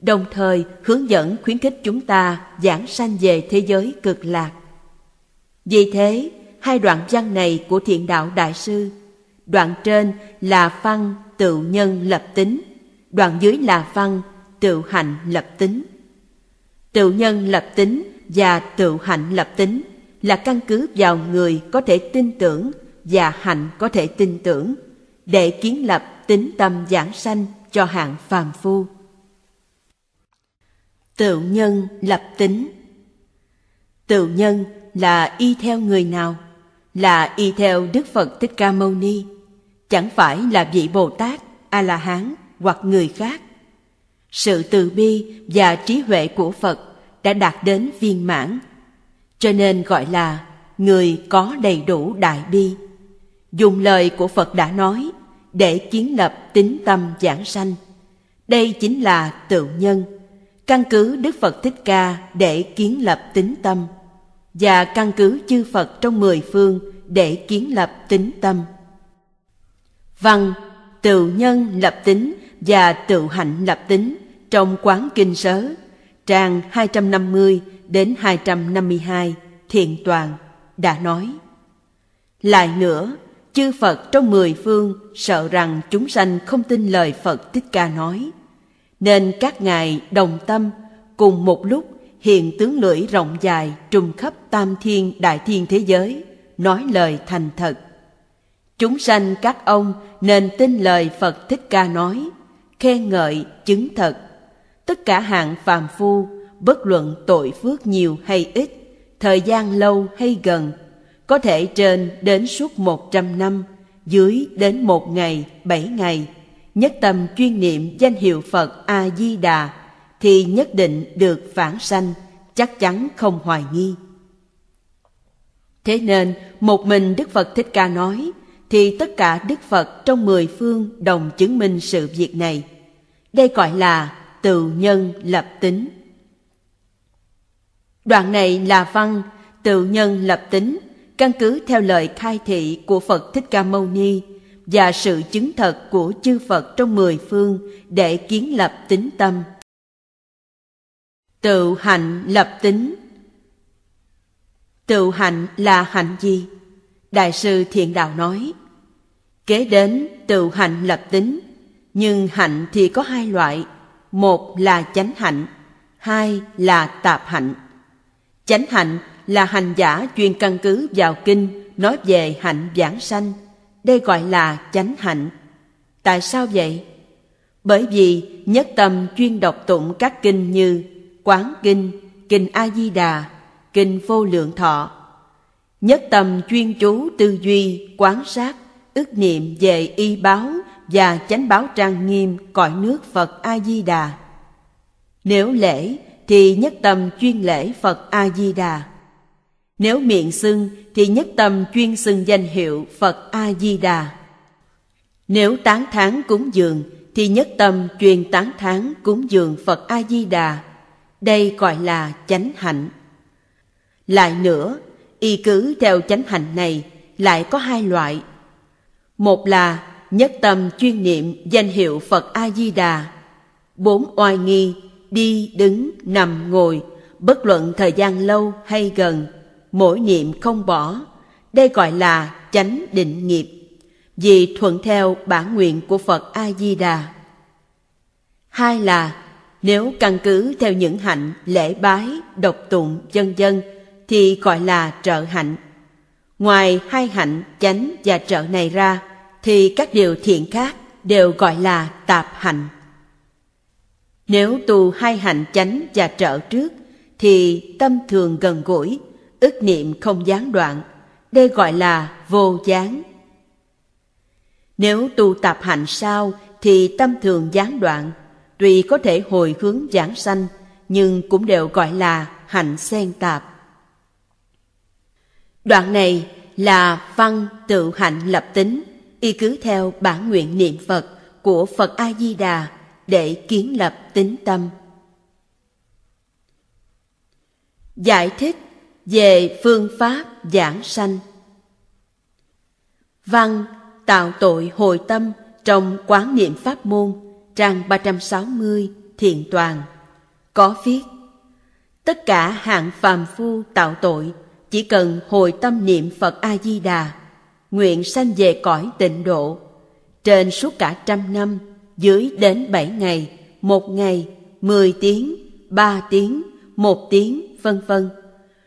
đồng thời hướng dẫn khuyến khích chúng ta giảng sanh về thế giới cực lạc. Vì thế, hai đoạn văn này của thiện đạo đại sư, đoạn trên là văn tự nhân lập tính, đoạn dưới là văn tự hạnh lập tính. Tự nhân lập tính và tự hạnh lập tính là căn cứ vào người có thể tin tưởng và hạnh có thể tin tưởng để kiến lập tính tâm giảng sanh cho hạng phàm phu. Tự nhân lập tính Tự nhân là y theo người nào? Là y theo Đức Phật Thích Ca Mâu Ni, chẳng phải là vị Bồ Tát, A-la-hán hoặc người khác. Sự từ bi và trí huệ của Phật đã đạt đến viên mãn cho nên gọi là người có đầy đủ đại bi dùng lời của phật đã nói để kiến lập tính tâm giảng sanh đây chính là tự nhân căn cứ đức phật thích ca để kiến lập tính tâm và căn cứ chư phật trong mười phương để kiến lập tính tâm văn tự nhân lập tính và tự hạnh lập tính trong quán kinh sớ trang 250 đến 252 thiện toàn đã nói lại nữa chư phật trong mười phương sợ rằng chúng sanh không tin lời phật thích ca nói nên các ngài đồng tâm cùng một lúc hiện tướng lưỡi rộng dài trùng khắp tam thiên đại thiên thế giới nói lời thành thật chúng sanh các ông nên tin lời phật thích ca nói khen ngợi chứng thật tất cả hạng phàm phu bất luận tội phước nhiều hay ít, thời gian lâu hay gần, có thể trên đến suốt một trăm năm, dưới đến một ngày, bảy ngày, nhất tâm chuyên niệm danh hiệu Phật A-di-đà, thì nhất định được phản sanh, chắc chắn không hoài nghi. Thế nên, một mình Đức Phật Thích Ca nói, thì tất cả Đức Phật trong mười phương đồng chứng minh sự việc này. Đây gọi là tự nhân lập tính Đoạn này là văn, tự nhân lập tính, căn cứ theo lời khai thị của Phật Thích Ca Mâu Ni và sự chứng thật của chư Phật trong mười phương để kiến lập tính tâm. Tự hạnh lập tính Tự hạnh là hạnh gì? Đại sư Thiện Đạo nói Kế đến tự hạnh lập tính Nhưng hạnh thì có hai loại Một là chánh hạnh Hai là tạp hạnh Chánh hạnh là hành giả chuyên căn cứ vào kinh nói về hạnh giảng sanh. Đây gọi là chánh hạnh. Tại sao vậy? Bởi vì nhất tâm chuyên đọc tụng các kinh như Quán Kinh, Kinh A-di-đà, Kinh Vô Lượng Thọ. Nhất tâm chuyên chú tư duy, quán sát, ức niệm về y báo và chánh báo trang nghiêm cõi nước Phật A-di-đà. Nếu lễ thì nhất tâm chuyên lễ Phật A Di Đà. Nếu miệng xưng thì nhất tâm chuyên xưng danh hiệu Phật A Di Đà. Nếu tán thán cúng dường thì nhất tâm truyền tán thán cúng dường Phật A Di Đà. Đây gọi là chánh hạnh. Lại nữa, y cứ theo chánh hạnh này lại có hai loại. Một là nhất tâm chuyên niệm danh hiệu Phật A Di Đà. Bốn oai nghi đi đứng nằm ngồi bất luận thời gian lâu hay gần mỗi niệm không bỏ đây gọi là chánh định nghiệp vì thuận theo bản nguyện của phật a di đà hai là nếu căn cứ theo những hạnh lễ bái độc tụng vân vân thì gọi là trợ hạnh ngoài hai hạnh chánh và trợ này ra thì các điều thiện khác đều gọi là tạp hạnh nếu tu hai hạnh chánh và trợ trước, thì tâm thường gần gũi, ức niệm không gián đoạn, đây gọi là vô gián. Nếu tu tập hạnh sau thì tâm thường gián đoạn, tuy có thể hồi hướng giảng sanh, nhưng cũng đều gọi là hạnh xen tạp. Đoạn này là văn tự hạnh lập tính, y cứ theo bản nguyện niệm Phật của Phật A Di Đà để kiến lập tính tâm giải thích về phương pháp giảng sanh văn tạo tội hồi tâm trong quán niệm pháp môn trang 360 thiện toàn có viết tất cả hạng phàm phu tạo tội chỉ cần hồi tâm niệm phật a di đà nguyện sanh về cõi tịnh độ trên suốt cả trăm năm dưới đến 7 ngày, một ngày, 10 tiếng, 3 tiếng, một tiếng, vân vân.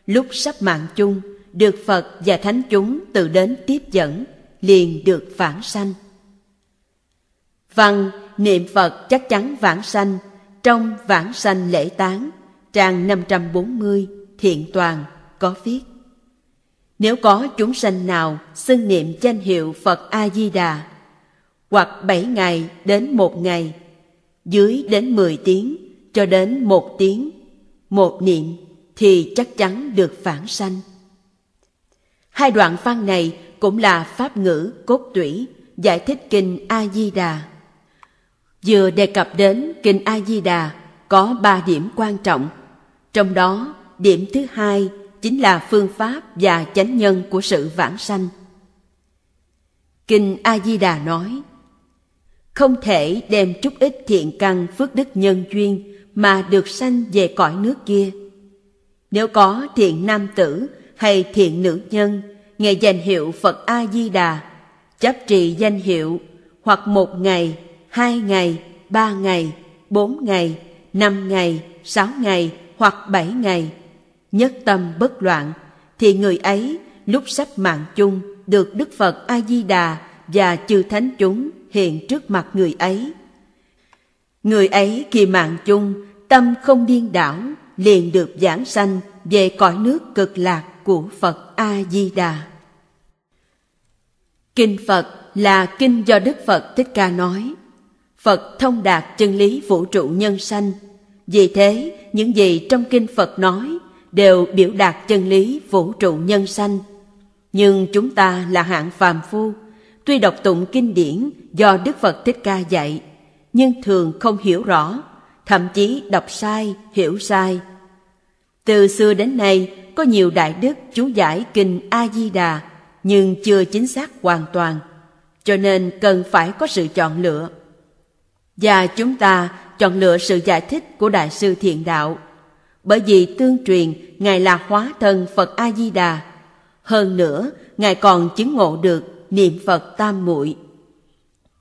Lúc sắp mạng chung, được Phật và Thánh chúng tự đến tiếp dẫn, liền được vãng sanh. Văn niệm Phật chắc chắn vãng sanh, trong vãng sanh lễ tán, trang 540, thiện toàn, có viết. Nếu có chúng sanh nào xưng niệm danh hiệu Phật A-di-đà hoặc 7 ngày đến một ngày, dưới đến 10 tiếng cho đến một tiếng, một niệm thì chắc chắn được phản sanh. Hai đoạn văn này cũng là pháp ngữ cốt tủy giải thích kinh A Di Đà. Vừa đề cập đến kinh A Di Đà có ba điểm quan trọng, trong đó điểm thứ hai chính là phương pháp và chánh nhân của sự vãng sanh. Kinh A Di Đà nói: không thể đem chút ít thiện căn phước đức nhân duyên mà được sanh về cõi nước kia. Nếu có thiện nam tử hay thiện nữ nhân nghe danh hiệu Phật A Di Đà, chấp trì danh hiệu hoặc một ngày, hai ngày, ba ngày, bốn ngày, năm ngày, sáu ngày hoặc bảy ngày, nhất tâm bất loạn, thì người ấy lúc sắp mạng chung được Đức Phật A Di Đà và chư thánh chúng hiện trước mặt người ấy. Người ấy khi mạng chung, tâm không điên đảo, liền được giảng sanh về cõi nước cực lạc của Phật A-di-đà. Kinh Phật là kinh do Đức Phật Thích Ca nói. Phật thông đạt chân lý vũ trụ nhân sanh. Vì thế, những gì trong kinh Phật nói đều biểu đạt chân lý vũ trụ nhân sanh. Nhưng chúng ta là hạng phàm phu, tuy đọc tụng kinh điển do Đức Phật Thích Ca dạy, nhưng thường không hiểu rõ, thậm chí đọc sai, hiểu sai. Từ xưa đến nay, có nhiều đại đức chú giải kinh A Di Đà nhưng chưa chính xác hoàn toàn, cho nên cần phải có sự chọn lựa. Và chúng ta chọn lựa sự giải thích của đại sư Thiện Đạo, bởi vì tương truyền Ngài là hóa thân Phật A Di Đà. Hơn nữa, Ngài còn chứng ngộ được niệm Phật tam muội.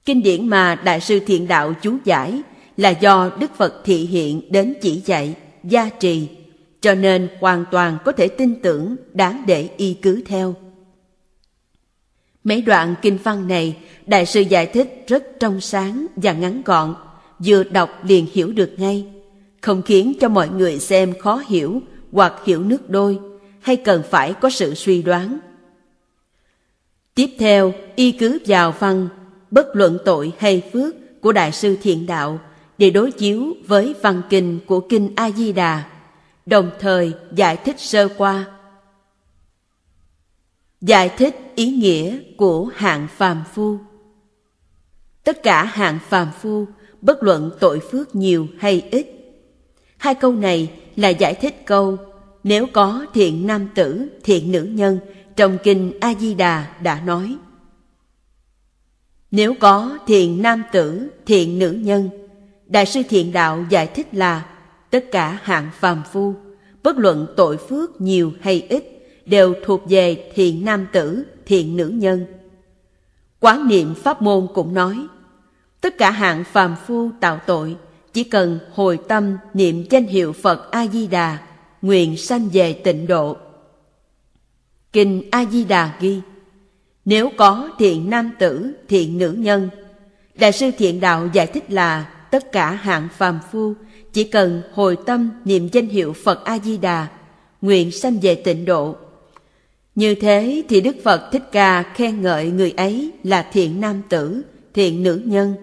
Kinh điển mà Đại sư Thiện Đạo chú giải là do Đức Phật thị hiện đến chỉ dạy, gia trì, cho nên hoàn toàn có thể tin tưởng đáng để y cứ theo. Mấy đoạn kinh văn này, Đại sư giải thích rất trong sáng và ngắn gọn, vừa đọc liền hiểu được ngay, không khiến cho mọi người xem khó hiểu hoặc hiểu nước đôi hay cần phải có sự suy đoán Tiếp theo, y cứ vào văn, bất luận tội hay phước của Đại sư Thiện Đạo để đối chiếu với văn kinh của Kinh A-di-đà, đồng thời giải thích sơ qua. Giải thích ý nghĩa của hạng phàm phu Tất cả hạng phàm phu, bất luận tội phước nhiều hay ít. Hai câu này là giải thích câu nếu có thiện nam tử, thiện nữ nhân trong kinh a di đà đã nói nếu có thiện nam tử thiện nữ nhân đại sư thiện đạo giải thích là tất cả hạng phàm phu bất luận tội phước nhiều hay ít đều thuộc về thiện nam tử thiện nữ nhân quán niệm pháp môn cũng nói tất cả hạng phàm phu tạo tội chỉ cần hồi tâm niệm danh hiệu phật a di đà nguyện sanh về tịnh độ Kinh A-di-đà ghi Nếu có thiện nam tử, thiện nữ nhân Đại sư thiện đạo giải thích là Tất cả hạng phàm phu Chỉ cần hồi tâm niệm danh hiệu Phật A-di-đà Nguyện sanh về tịnh độ Như thế thì Đức Phật Thích Ca khen ngợi người ấy là thiện nam tử, thiện nữ nhân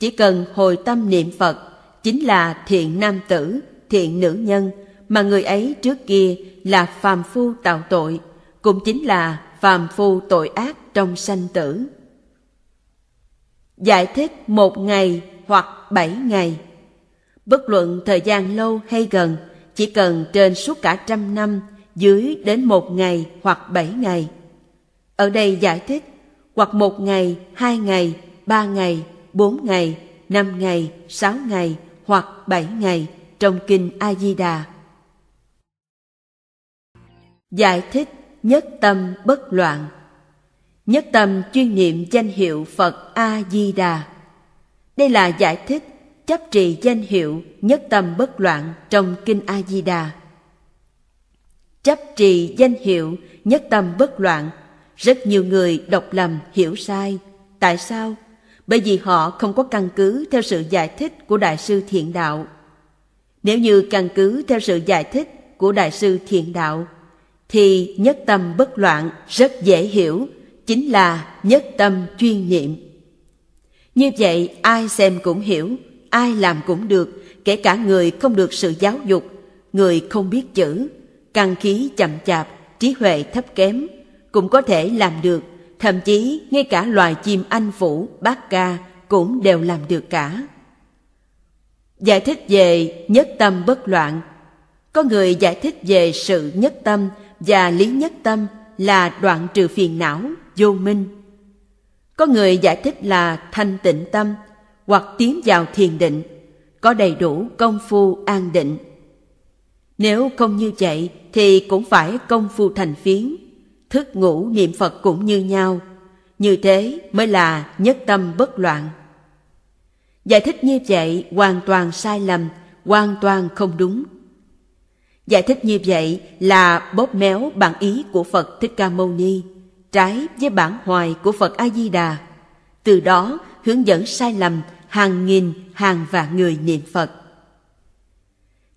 Chỉ cần hồi tâm niệm Phật Chính là thiện nam tử, thiện nữ nhân Mà người ấy trước kia là phàm phu tạo tội cũng chính là phàm phu tội ác trong sanh tử. Giải thích một ngày hoặc bảy ngày. Bất luận thời gian lâu hay gần, chỉ cần trên suốt cả trăm năm, dưới đến một ngày hoặc bảy ngày. Ở đây giải thích, hoặc một ngày, hai ngày, ba ngày, bốn ngày, năm ngày, sáu ngày hoặc bảy ngày trong Kinh A-di-đà. Giải thích nhất tâm bất loạn nhất tâm chuyên niệm danh hiệu phật a di đà đây là giải thích chấp trì danh hiệu nhất tâm bất loạn trong kinh a di đà chấp trì danh hiệu nhất tâm bất loạn rất nhiều người đọc lầm hiểu sai tại sao bởi vì họ không có căn cứ theo sự giải thích của đại sư thiện đạo nếu như căn cứ theo sự giải thích của đại sư thiện đạo thì nhất tâm bất loạn rất dễ hiểu chính là nhất tâm chuyên niệm như vậy ai xem cũng hiểu ai làm cũng được kể cả người không được sự giáo dục người không biết chữ căn khí chậm chạp trí huệ thấp kém cũng có thể làm được thậm chí ngay cả loài chim anh phủ bát ca cũng đều làm được cả giải thích về nhất tâm bất loạn có người giải thích về sự nhất tâm và lý nhất tâm là đoạn trừ phiền não, vô minh. Có người giải thích là thanh tịnh tâm hoặc tiến vào thiền định, có đầy đủ công phu an định. Nếu không như vậy thì cũng phải công phu thành phiến, thức ngủ niệm Phật cũng như nhau, như thế mới là nhất tâm bất loạn. Giải thích như vậy hoàn toàn sai lầm, hoàn toàn không đúng. Giải thích như vậy là bóp méo bản ý của Phật Thích Ca Mâu Ni, trái với bản hoài của Phật A-di-đà. Từ đó hướng dẫn sai lầm hàng nghìn, hàng vạn người niệm Phật.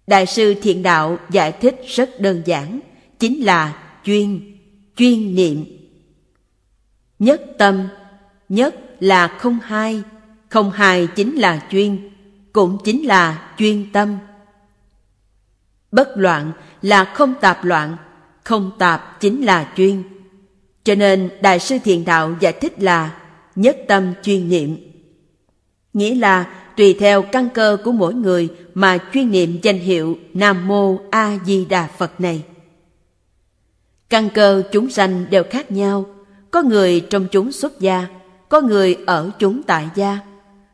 Đại sư Thiện Đạo giải thích rất đơn giản, chính là chuyên, chuyên niệm. Nhất tâm, nhất là không hai, không hai chính là chuyên, cũng chính là chuyên tâm bất loạn là không tạp loạn không tạp chính là chuyên cho nên đại sư thiền đạo giải thích là nhất tâm chuyên niệm nghĩa là tùy theo căn cơ của mỗi người mà chuyên niệm danh hiệu nam mô a di đà phật này căn cơ chúng sanh đều khác nhau có người trong chúng xuất gia có người ở chúng tại gia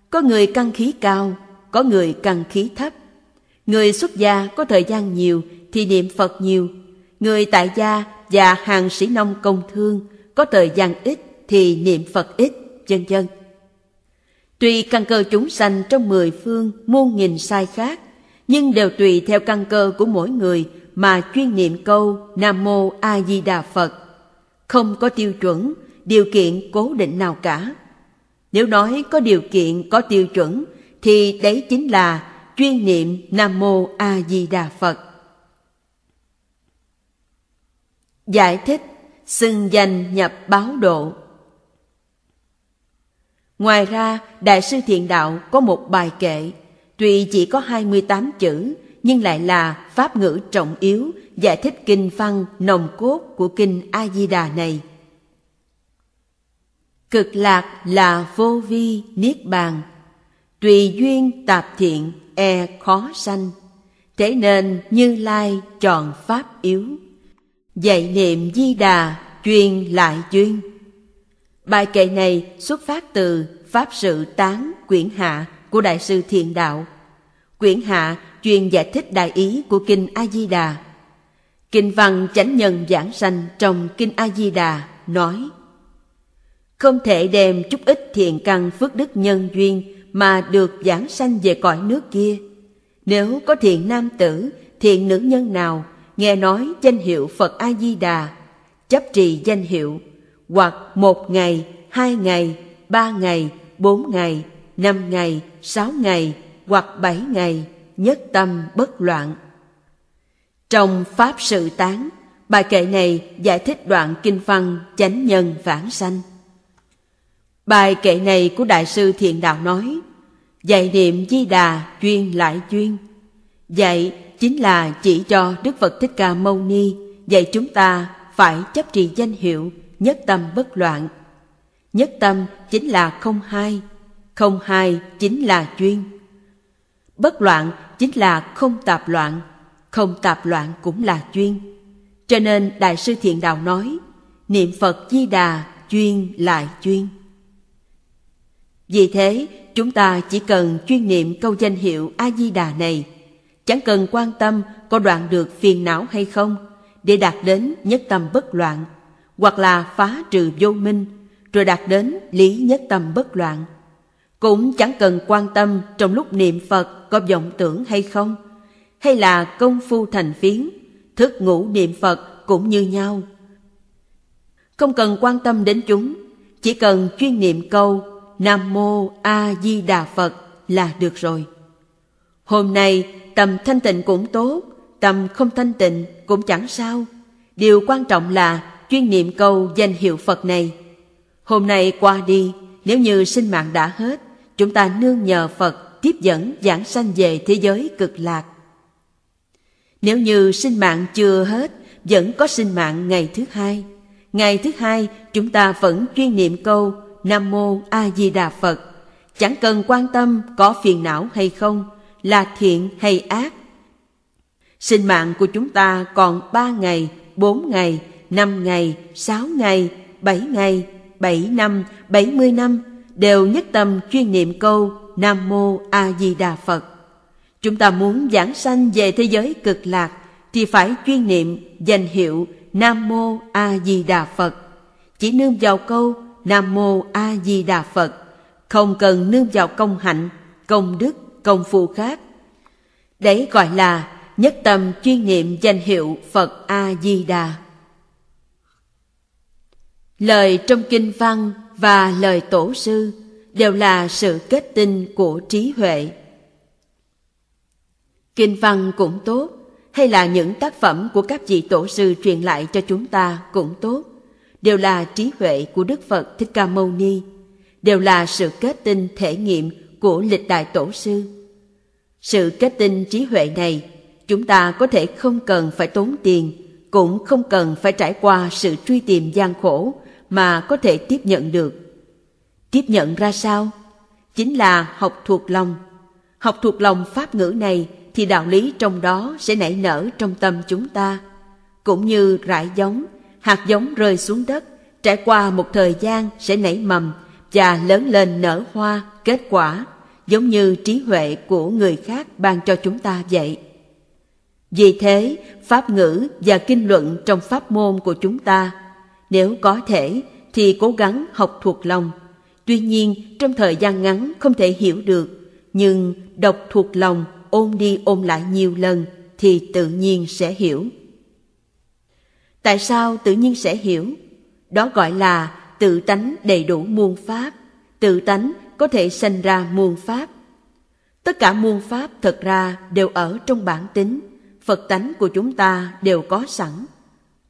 có người căn khí cao có người căn khí thấp Người xuất gia có thời gian nhiều thì niệm Phật nhiều. Người tại gia và hàng sĩ nông công thương có thời gian ít thì niệm Phật ít, vân vân. Tuy căn cơ chúng sanh trong mười phương muôn nghìn sai khác, nhưng đều tùy theo căn cơ của mỗi người mà chuyên niệm câu Nam Mô A Di Đà Phật, không có tiêu chuẩn, điều kiện cố định nào cả. Nếu nói có điều kiện, có tiêu chuẩn thì đấy chính là chuyên niệm Nam Mô A Di Đà Phật. Giải thích xưng danh nhập báo độ. Ngoài ra, Đại sư Thiện Đạo có một bài kệ, tuy chỉ có 28 chữ nhưng lại là pháp ngữ trọng yếu giải thích kinh văn nồng cốt của kinh A Di Đà này. Cực lạc là vô vi niết bàn, tùy duyên tạp thiện e khó sanh thế nên như lai chọn pháp yếu dạy niệm di đà truyền lại duyên. bài kệ này xuất phát từ pháp sự tán quyển hạ của đại sư Thiền đạo quyển hạ chuyên giải thích đại ý của kinh a di đà kinh văn chánh nhân giảng sanh trong kinh a di đà nói không thể đem chút ít thiện căn phước đức nhân duyên mà được giảng sanh về cõi nước kia. Nếu có thiện nam tử, thiện nữ nhân nào nghe nói danh hiệu Phật A Di Đà, chấp trì danh hiệu hoặc một ngày, hai ngày, ba ngày, bốn ngày, năm ngày, sáu ngày hoặc bảy ngày, nhất tâm bất loạn. Trong Pháp Sự Tán, bài kệ này giải thích đoạn kinh văn chánh nhân vãng sanh. Bài kệ này của Đại sư Thiện Đạo nói, dạy niệm di đà chuyên lại chuyên. Dạy chính là chỉ cho Đức Phật Thích Ca Mâu Ni dạy chúng ta phải chấp trì danh hiệu nhất tâm bất loạn. Nhất tâm chính là không hai, không hai chính là chuyên. Bất loạn chính là không tạp loạn, không tạp loạn cũng là chuyên. Cho nên Đại sư Thiện Đạo nói, niệm Phật Di Đà chuyên lại chuyên. Vì thế, chúng ta chỉ cần chuyên niệm câu danh hiệu A-di-đà này, chẳng cần quan tâm có đoạn được phiền não hay không, để đạt đến nhất tâm bất loạn, hoặc là phá trừ vô minh, rồi đạt đến lý nhất tâm bất loạn. Cũng chẳng cần quan tâm trong lúc niệm Phật có vọng tưởng hay không, hay là công phu thành phiến, thức ngủ niệm Phật cũng như nhau. Không cần quan tâm đến chúng, chỉ cần chuyên niệm câu Nam Mô A Di Đà Phật là được rồi. Hôm nay tâm thanh tịnh cũng tốt, tâm không thanh tịnh cũng chẳng sao. Điều quan trọng là chuyên niệm câu danh hiệu Phật này. Hôm nay qua đi, nếu như sinh mạng đã hết, chúng ta nương nhờ Phật tiếp dẫn giảng sanh về thế giới cực lạc. Nếu như sinh mạng chưa hết, vẫn có sinh mạng ngày thứ hai. Ngày thứ hai, chúng ta vẫn chuyên niệm câu Nam Mô A Di Đà Phật Chẳng cần quan tâm có phiền não hay không Là thiện hay ác Sinh mạng của chúng ta còn 3 ngày, 4 ngày, 5 ngày, 6 ngày, 7 ngày, 7 năm, 70 năm đều nhất tâm chuyên niệm câu Nam Mô A Di Đà Phật. Chúng ta muốn giảng sanh về thế giới cực lạc thì phải chuyên niệm danh hiệu Nam Mô A Di Đà Phật. Chỉ nương vào câu Nam Mô A Di Đà Phật, không cần nương vào công hạnh, công đức, công phu khác. Đấy gọi là nhất tâm chuyên niệm danh hiệu Phật A Di Đà. Lời trong kinh văn và lời tổ sư đều là sự kết tinh của trí huệ. Kinh văn cũng tốt, hay là những tác phẩm của các vị tổ sư truyền lại cho chúng ta cũng tốt đều là trí huệ của Đức Phật Thích Ca Mâu Ni, đều là sự kết tinh thể nghiệm của lịch đại tổ sư. Sự kết tinh trí huệ này, chúng ta có thể không cần phải tốn tiền, cũng không cần phải trải qua sự truy tìm gian khổ mà có thể tiếp nhận được. Tiếp nhận ra sao? Chính là học thuộc lòng. Học thuộc lòng pháp ngữ này thì đạo lý trong đó sẽ nảy nở trong tâm chúng ta, cũng như rải giống hạt giống rơi xuống đất, trải qua một thời gian sẽ nảy mầm và lớn lên nở hoa, kết quả, giống như trí huệ của người khác ban cho chúng ta vậy. Vì thế, pháp ngữ và kinh luận trong pháp môn của chúng ta, nếu có thể thì cố gắng học thuộc lòng. Tuy nhiên, trong thời gian ngắn không thể hiểu được, nhưng đọc thuộc lòng ôm đi ôm lại nhiều lần thì tự nhiên sẽ hiểu tại sao tự nhiên sẽ hiểu đó gọi là tự tánh đầy đủ muôn pháp tự tánh có thể sanh ra muôn pháp tất cả muôn pháp thật ra đều ở trong bản tính phật tánh của chúng ta đều có sẵn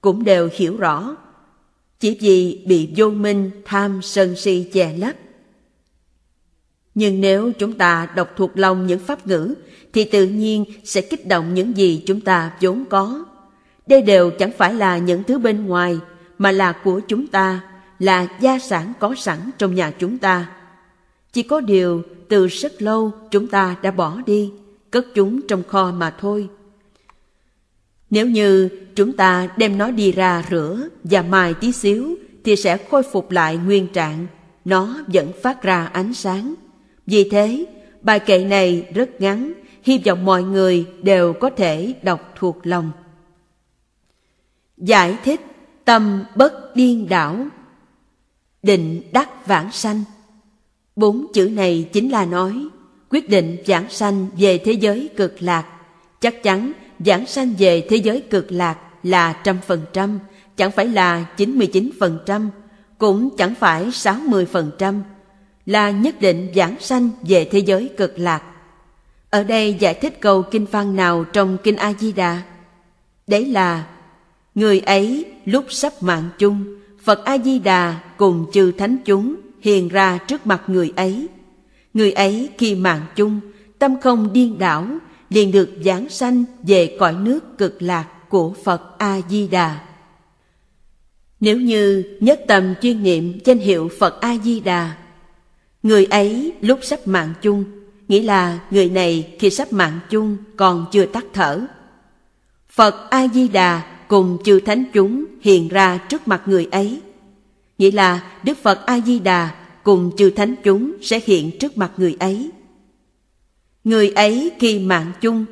cũng đều hiểu rõ chỉ vì bị vô minh tham sân si che lấp nhưng nếu chúng ta đọc thuộc lòng những pháp ngữ thì tự nhiên sẽ kích động những gì chúng ta vốn có đây đều chẳng phải là những thứ bên ngoài, mà là của chúng ta, là gia sản có sẵn trong nhà chúng ta. Chỉ có điều, từ rất lâu chúng ta đã bỏ đi, cất chúng trong kho mà thôi. Nếu như chúng ta đem nó đi ra rửa và mài tí xíu thì sẽ khôi phục lại nguyên trạng, nó vẫn phát ra ánh sáng. Vì thế, bài kệ này rất ngắn, hy vọng mọi người đều có thể đọc thuộc lòng. Giải thích tâm bất điên đảo Định đắc vãng sanh Bốn chữ này chính là nói Quyết định vãng sanh về thế giới cực lạc Chắc chắn vãng sanh về thế giới cực lạc là trăm phần trăm Chẳng phải là 99% Cũng chẳng phải 60% Là nhất định vãng sanh về thế giới cực lạc Ở đây giải thích câu kinh văn nào trong kinh A-di-đà Đấy là Người ấy lúc sắp mạng chung, Phật A-di-đà cùng chư thánh chúng hiện ra trước mặt người ấy. Người ấy khi mạng chung, tâm không điên đảo, liền được giảng sanh về cõi nước cực lạc của Phật A-di-đà. Nếu như nhất tâm chuyên niệm danh hiệu Phật A-di-đà, người ấy lúc sắp mạng chung, nghĩa là người này khi sắp mạng chung còn chưa tắt thở. Phật A-di-đà cùng chư thánh chúng hiện ra trước mặt người ấy nghĩa là đức phật a di đà cùng chư thánh chúng sẽ hiện trước mặt người ấy người ấy khi mạng chung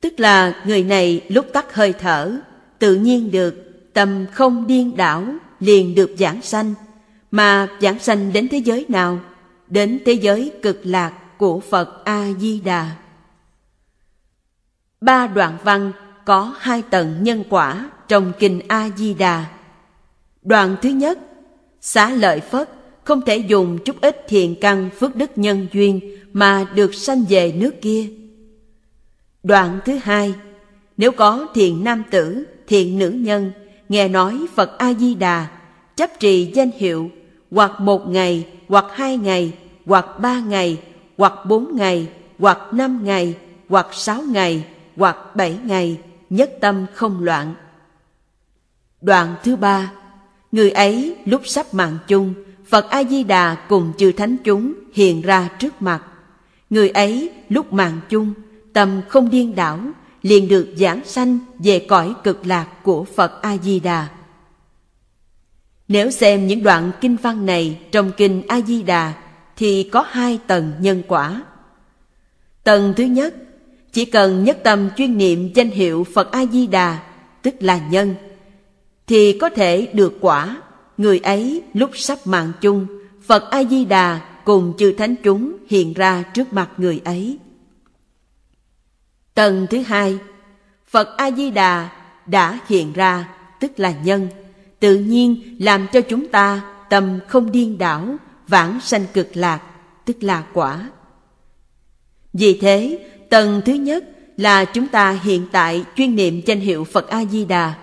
tức là người này lúc tắt hơi thở tự nhiên được tâm không điên đảo liền được giảng sanh mà giảng sanh đến thế giới nào đến thế giới cực lạc của phật a di đà ba đoạn văn có hai tầng nhân quả trong kinh a di đà đoạn thứ nhất xá lợi phất không thể dùng chút ít thiền căn phước đức nhân duyên mà được sanh về nước kia đoạn thứ hai nếu có thiền nam tử thiện nữ nhân nghe nói phật a di đà chấp trì danh hiệu hoặc một ngày hoặc hai ngày hoặc ba ngày hoặc bốn ngày hoặc năm ngày hoặc sáu ngày hoặc bảy ngày nhất tâm không loạn. Đoạn thứ ba, người ấy lúc sắp mạng chung, Phật A Di Đà cùng chư thánh chúng hiện ra trước mặt. Người ấy lúc mạng chung, tâm không điên đảo, liền được giảng sanh về cõi cực lạc của Phật A Di Đà. Nếu xem những đoạn kinh văn này trong kinh A Di Đà thì có hai tầng nhân quả. Tầng thứ nhất chỉ cần nhất tâm chuyên niệm danh hiệu Phật A-di-đà, tức là nhân, thì có thể được quả. Người ấy lúc sắp mạng chung, Phật A-di-đà cùng chư thánh chúng hiện ra trước mặt người ấy. Tầng thứ hai, Phật A-di-đà đã hiện ra, tức là nhân, tự nhiên làm cho chúng ta tâm không điên đảo, vãng sanh cực lạc, tức là quả. Vì thế, tầng thứ nhất là chúng ta hiện tại chuyên niệm danh hiệu Phật A Di Đà,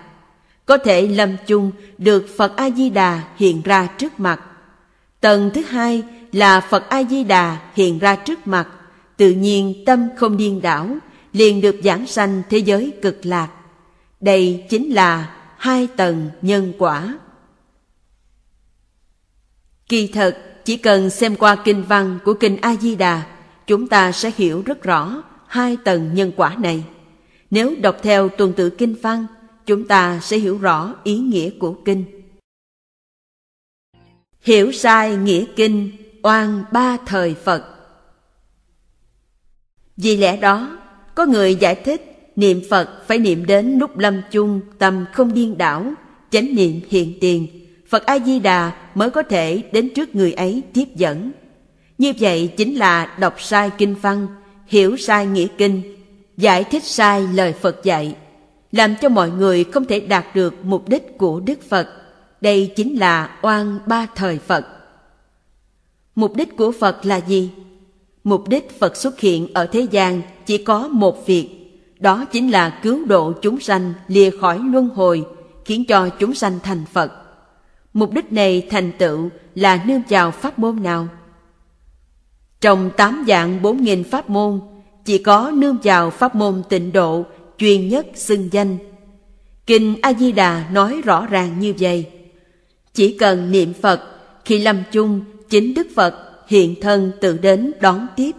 có thể lâm chung được Phật A Di Đà hiện ra trước mặt. Tầng thứ hai là Phật A Di Đà hiện ra trước mặt, tự nhiên tâm không điên đảo, liền được giảng sanh thế giới cực lạc. Đây chính là hai tầng nhân quả. Kỳ thật, chỉ cần xem qua kinh văn của kinh A Di Đà, chúng ta sẽ hiểu rất rõ hai tầng nhân quả này. Nếu đọc theo tuần tự kinh văn, chúng ta sẽ hiểu rõ ý nghĩa của kinh. Hiểu sai nghĩa kinh, oan ba thời Phật. Vì lẽ đó, có người giải thích niệm Phật phải niệm đến lúc lâm chung tâm không điên đảo, chánh niệm hiện tiền, Phật A-di-đà mới có thể đến trước người ấy tiếp dẫn. Như vậy chính là đọc sai kinh văn, hiểu sai nghĩa kinh, giải thích sai lời Phật dạy, làm cho mọi người không thể đạt được mục đích của Đức Phật. Đây chính là oan ba thời Phật. Mục đích của Phật là gì? Mục đích Phật xuất hiện ở thế gian chỉ có một việc, đó chính là cứu độ chúng sanh lìa khỏi luân hồi, khiến cho chúng sanh thành Phật. Mục đích này thành tựu là nương vào pháp môn nào? Trong tám dạng bốn nghìn pháp môn, chỉ có nương vào pháp môn tịnh độ, truyền nhất xưng danh. Kinh A-di-đà nói rõ ràng như vậy. Chỉ cần niệm Phật, khi lâm chung, chính Đức Phật hiện thân tự đến đón tiếp,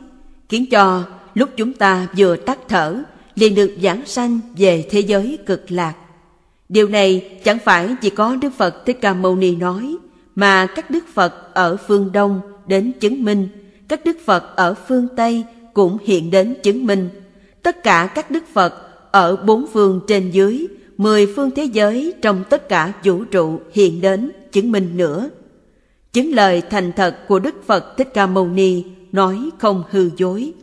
khiến cho lúc chúng ta vừa tắt thở, liền được giảng sanh về thế giới cực lạc. Điều này chẳng phải chỉ có Đức Phật Thích Ca Mâu Ni nói, mà các Đức Phật ở phương Đông đến chứng minh các đức Phật ở phương Tây cũng hiện đến chứng minh. Tất cả các đức Phật ở bốn phương trên dưới, mười phương thế giới trong tất cả vũ trụ hiện đến chứng minh nữa. Chứng lời thành thật của Đức Phật Thích Ca Mâu Ni nói không hư dối.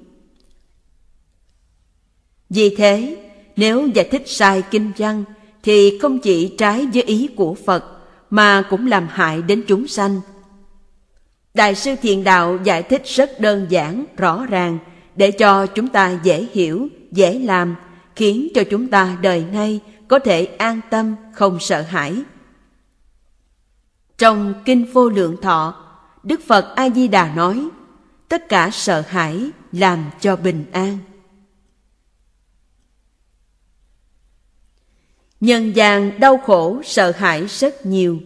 Vì thế, nếu giải thích sai kinh văn thì không chỉ trái với ý của Phật mà cũng làm hại đến chúng sanh – Đại sư Thiền Đạo giải thích rất đơn giản, rõ ràng để cho chúng ta dễ hiểu, dễ làm, khiến cho chúng ta đời nay có thể an tâm, không sợ hãi. Trong Kinh Vô Lượng Thọ, Đức Phật A Di Đà nói: Tất cả sợ hãi làm cho bình an. Nhân gian đau khổ sợ hãi rất nhiều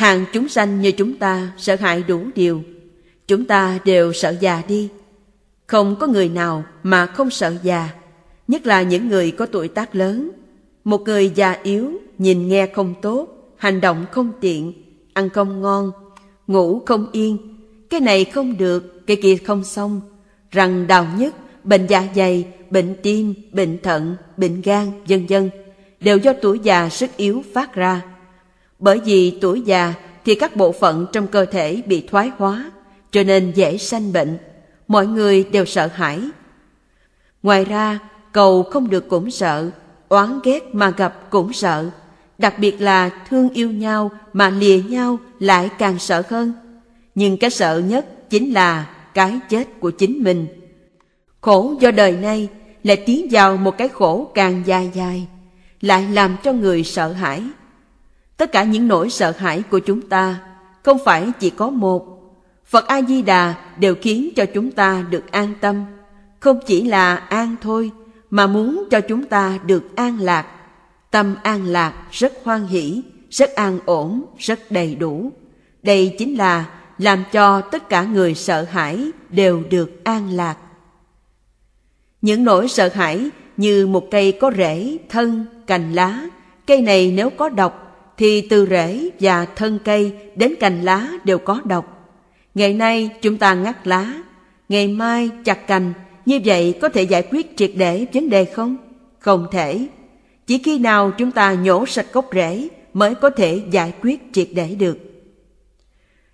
Hàng chúng sanh như chúng ta sợ hãi đủ điều. Chúng ta đều sợ già đi. Không có người nào mà không sợ già, nhất là những người có tuổi tác lớn. Một người già yếu, nhìn nghe không tốt, hành động không tiện, ăn không ngon, ngủ không yên. Cái này không được, cái kia không xong. Rằng đau nhất, bệnh dạ dày, bệnh tim, bệnh thận, bệnh gan, vân vân đều do tuổi già sức yếu phát ra bởi vì tuổi già thì các bộ phận trong cơ thể bị thoái hóa, cho nên dễ sanh bệnh. Mọi người đều sợ hãi. Ngoài ra, cầu không được cũng sợ, oán ghét mà gặp cũng sợ, đặc biệt là thương yêu nhau mà lìa nhau lại càng sợ hơn. Nhưng cái sợ nhất chính là cái chết của chính mình. Khổ do đời nay lại tiến vào một cái khổ càng dài dài, lại làm cho người sợ hãi. Tất cả những nỗi sợ hãi của chúng ta không phải chỉ có một. Phật A Di Đà đều khiến cho chúng ta được an tâm, không chỉ là an thôi mà muốn cho chúng ta được an lạc. Tâm an lạc rất hoan hỷ, rất an ổn, rất đầy đủ. Đây chính là làm cho tất cả người sợ hãi đều được an lạc. Những nỗi sợ hãi như một cây có rễ, thân, cành lá, cây này nếu có độc thì từ rễ và thân cây đến cành lá đều có độc. Ngày nay chúng ta ngắt lá, ngày mai chặt cành, như vậy có thể giải quyết triệt để vấn đề không? Không thể. Chỉ khi nào chúng ta nhổ sạch gốc rễ mới có thể giải quyết triệt để được.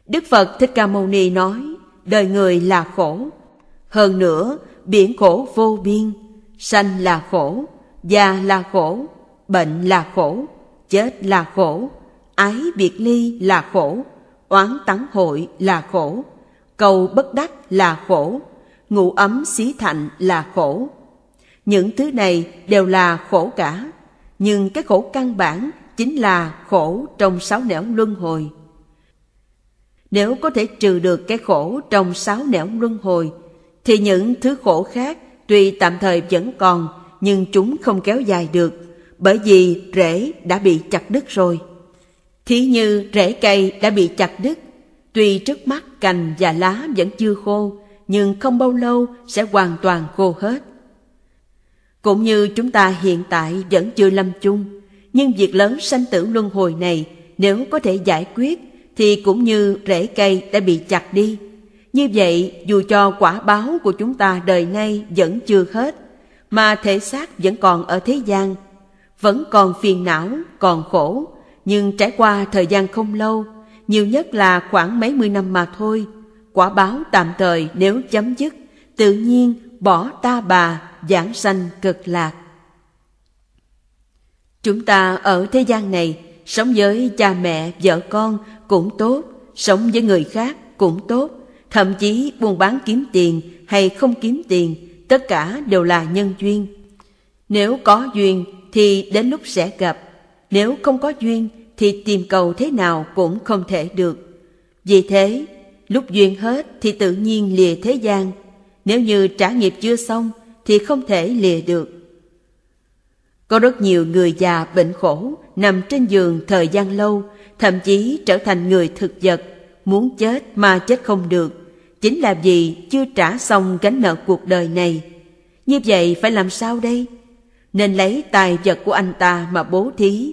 Đức Phật Thích Ca Mâu Ni nói, đời người là khổ. Hơn nữa, biển khổ vô biên, sanh là khổ, già là khổ, bệnh là khổ, chết là khổ ái biệt ly là khổ oán tắng hội là khổ cầu bất đắc là khổ ngủ ấm xí thạnh là khổ những thứ này đều là khổ cả nhưng cái khổ căn bản chính là khổ trong sáu nẻo luân hồi nếu có thể trừ được cái khổ trong sáu nẻo luân hồi thì những thứ khổ khác tuy tạm thời vẫn còn nhưng chúng không kéo dài được bởi vì rễ đã bị chặt đứt rồi. Thí như rễ cây đã bị chặt đứt, tuy trước mắt cành và lá vẫn chưa khô, nhưng không bao lâu sẽ hoàn toàn khô hết. Cũng như chúng ta hiện tại vẫn chưa lâm chung, nhưng việc lớn sanh tử luân hồi này nếu có thể giải quyết thì cũng như rễ cây đã bị chặt đi. Như vậy, dù cho quả báo của chúng ta đời nay vẫn chưa hết, mà thể xác vẫn còn ở thế gian vẫn còn phiền não còn khổ nhưng trải qua thời gian không lâu nhiều nhất là khoảng mấy mươi năm mà thôi quả báo tạm thời nếu chấm dứt tự nhiên bỏ ta bà giảng sanh cực lạc chúng ta ở thế gian này sống với cha mẹ vợ con cũng tốt sống với người khác cũng tốt thậm chí buôn bán kiếm tiền hay không kiếm tiền tất cả đều là nhân duyên nếu có duyên thì đến lúc sẽ gặp nếu không có duyên thì tìm cầu thế nào cũng không thể được vì thế lúc duyên hết thì tự nhiên lìa thế gian nếu như trả nghiệp chưa xong thì không thể lìa được có rất nhiều người già bệnh khổ nằm trên giường thời gian lâu thậm chí trở thành người thực vật muốn chết mà chết không được chính là vì chưa trả xong gánh nợ cuộc đời này như vậy phải làm sao đây nên lấy tài vật của anh ta mà bố thí.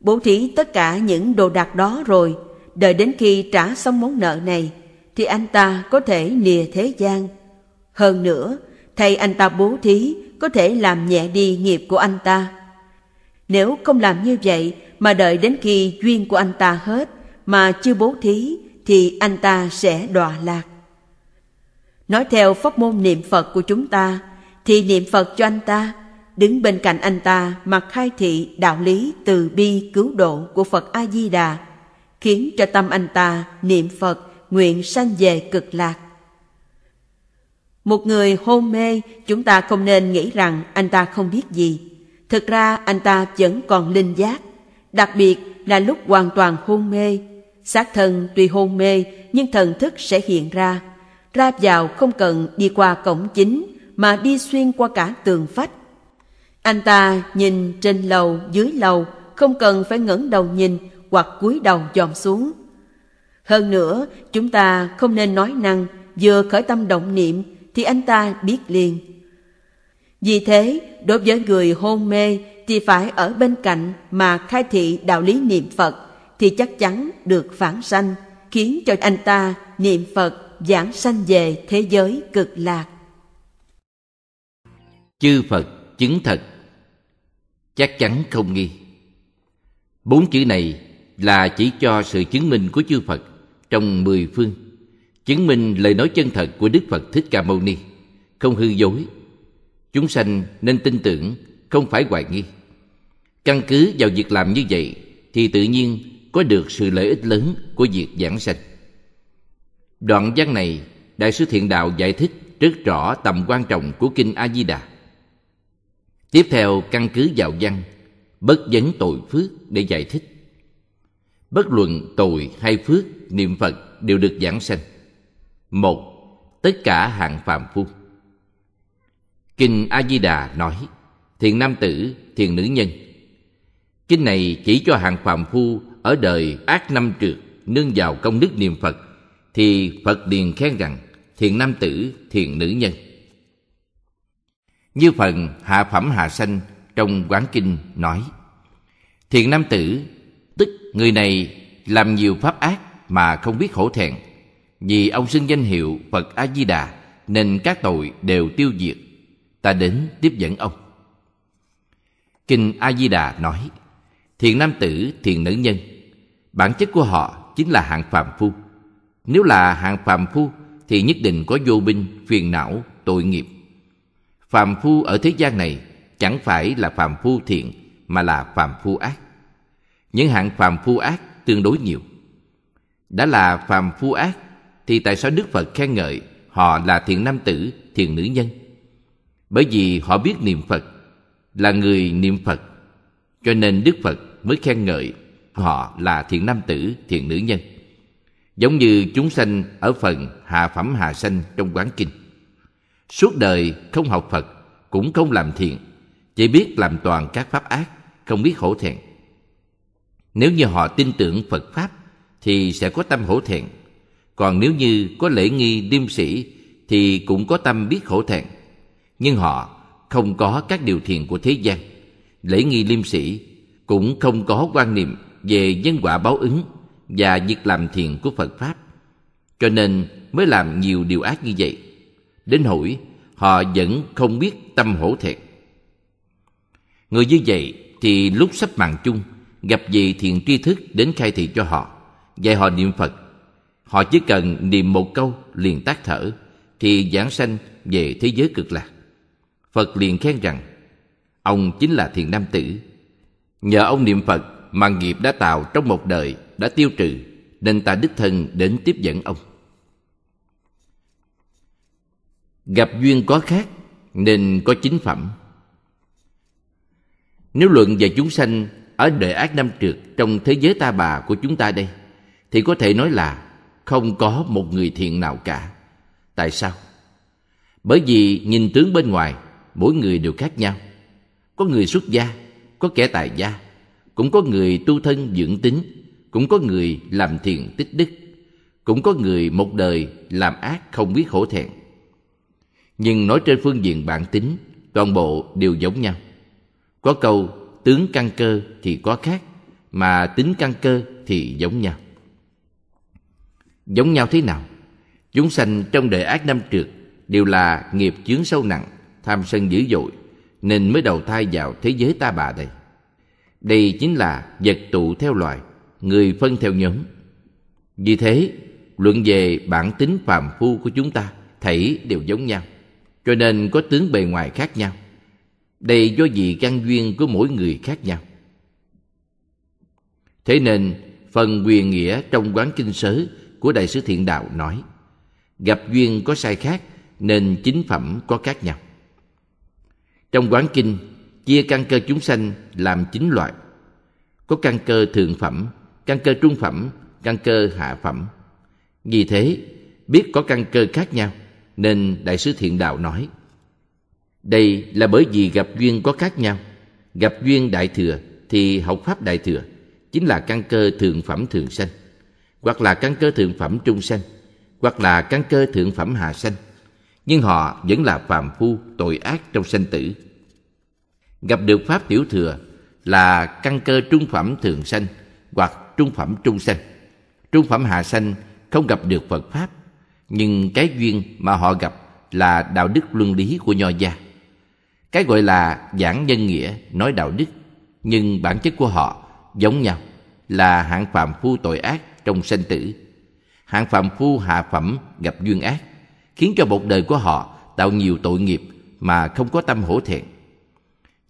Bố thí tất cả những đồ đạc đó rồi, đợi đến khi trả xong món nợ này, thì anh ta có thể lìa thế gian. Hơn nữa, thay anh ta bố thí có thể làm nhẹ đi nghiệp của anh ta. Nếu không làm như vậy mà đợi đến khi duyên của anh ta hết mà chưa bố thí thì anh ta sẽ đọa lạc. Nói theo pháp môn niệm Phật của chúng ta thì niệm Phật cho anh ta đứng bên cạnh anh ta mà khai thị đạo lý từ bi cứu độ của Phật A Di Đà, khiến cho tâm anh ta niệm Phật nguyện sanh về cực lạc. Một người hôn mê, chúng ta không nên nghĩ rằng anh ta không biết gì. Thực ra anh ta vẫn còn linh giác, đặc biệt là lúc hoàn toàn hôn mê. Xác thân tuy hôn mê nhưng thần thức sẽ hiện ra. Ra vào không cần đi qua cổng chính mà đi xuyên qua cả tường phách anh ta nhìn trên lầu, dưới lầu, không cần phải ngẩng đầu nhìn hoặc cúi đầu dòm xuống. Hơn nữa, chúng ta không nên nói năng, vừa khởi tâm động niệm thì anh ta biết liền. Vì thế, đối với người hôn mê thì phải ở bên cạnh mà khai thị đạo lý niệm Phật thì chắc chắn được phản sanh, khiến cho anh ta niệm Phật giảng sanh về thế giới cực lạc. Chư Phật chứng thật chắc chắn không nghi bốn chữ này là chỉ cho sự chứng minh của chư phật trong mười phương chứng minh lời nói chân thật của đức phật thích ca mâu ni không hư dối chúng sanh nên tin tưởng không phải hoài nghi căn cứ vào việc làm như vậy thì tự nhiên có được sự lợi ích lớn của việc giảng sanh đoạn văn này đại sứ thiện đạo giải thích rất rõ tầm quan trọng của kinh a di đà Tiếp theo căn cứ vào văn Bất vấn tội phước để giải thích Bất luận tội hay phước Niệm Phật đều được giảng sanh Một Tất cả hạng phàm phu Kinh A-di-đà nói Thiền nam tử, thiền nữ nhân Kinh này chỉ cho hạng phàm phu Ở đời ác năm trượt Nương vào công đức niệm Phật Thì Phật liền khen rằng Thiền nam tử, thiền nữ nhân như phần Hạ Phẩm Hạ Sanh trong Quán Kinh nói Thiện Nam Tử, tức người này làm nhiều pháp ác mà không biết hổ thẹn Vì ông xưng danh hiệu Phật A-di-đà nên các tội đều tiêu diệt Ta đến tiếp dẫn ông Kinh A-di-đà nói Thiện nam tử, thiện nữ nhân Bản chất của họ chính là hạng phàm phu Nếu là hạng phàm phu Thì nhất định có vô binh, phiền não, tội nghiệp phàm phu ở thế gian này chẳng phải là phàm phu thiện mà là phàm phu ác những hạng phàm phu ác tương đối nhiều đã là phàm phu ác thì tại sao đức phật khen ngợi họ là thiện nam tử thiện nữ nhân bởi vì họ biết niệm phật là người niệm phật cho nên đức phật mới khen ngợi họ là thiện nam tử thiện nữ nhân giống như chúng sanh ở phần hạ phẩm hạ sanh trong quán kinh suốt đời không học phật cũng không làm thiện chỉ biết làm toàn các pháp ác không biết hổ thẹn nếu như họ tin tưởng phật pháp thì sẽ có tâm hổ thẹn còn nếu như có lễ nghi liêm sĩ thì cũng có tâm biết hổ thẹn nhưng họ không có các điều thiện của thế gian lễ nghi liêm sĩ cũng không có quan niệm về nhân quả báo ứng và việc làm thiện của phật pháp cho nên mới làm nhiều điều ác như vậy đến hỏi họ vẫn không biết tâm hổ thẹn người như vậy thì lúc sắp màn chung gặp vị thiền tri thức đến khai thị cho họ dạy họ niệm phật họ chỉ cần niệm một câu liền tác thở thì giảng sanh về thế giới cực lạc phật liền khen rằng ông chính là thiền nam tử nhờ ông niệm phật mà nghiệp đã tạo trong một đời đã tiêu trừ nên ta đích thân đến tiếp dẫn ông gặp duyên có khác nên có chính phẩm nếu luận về chúng sanh ở đời ác năm trượt trong thế giới ta bà của chúng ta đây thì có thể nói là không có một người thiện nào cả tại sao bởi vì nhìn tướng bên ngoài mỗi người đều khác nhau có người xuất gia có kẻ tài gia cũng có người tu thân dưỡng tính cũng có người làm thiền tích đức cũng có người một đời làm ác không biết khổ thẹn nhưng nói trên phương diện bản tính toàn bộ đều giống nhau có câu tướng căn cơ thì có khác mà tính căn cơ thì giống nhau giống nhau thế nào chúng sanh trong đời ác năm trượt đều là nghiệp chướng sâu nặng tham sân dữ dội nên mới đầu thai vào thế giới ta bà đây đây chính là vật tụ theo loài người phân theo nhóm vì thế luận về bản tính phàm phu của chúng ta thảy đều giống nhau cho nên có tướng bề ngoài khác nhau đây do vì căn duyên của mỗi người khác nhau thế nên phần quyền nghĩa trong quán kinh sớ của đại sứ thiện đạo nói gặp duyên có sai khác nên chính phẩm có khác nhau trong quán kinh chia căn cơ chúng sanh làm chín loại có căn cơ thượng phẩm căn cơ trung phẩm căn cơ hạ phẩm vì thế biết có căn cơ khác nhau nên Đại sứ Thiện Đạo nói, đây là bởi vì gặp duyên có khác nhau. Gặp duyên đại thừa thì học pháp đại thừa chính là căn cơ thượng phẩm thường sanh, hoặc là căn cơ thượng phẩm trung sanh, hoặc là căn cơ thượng phẩm hạ sanh. Nhưng họ vẫn là phàm phu tội ác trong sanh tử. Gặp được pháp tiểu thừa là căn cơ trung phẩm thường sanh hoặc trung phẩm trung sanh. Trung phẩm hạ sanh không gặp được Phật pháp nhưng cái duyên mà họ gặp là đạo đức luân lý của nho gia cái gọi là giảng nhân nghĩa nói đạo đức nhưng bản chất của họ giống nhau là hạng phạm phu tội ác trong sanh tử hạng phạm phu hạ phẩm gặp duyên ác khiến cho một đời của họ tạo nhiều tội nghiệp mà không có tâm hổ thẹn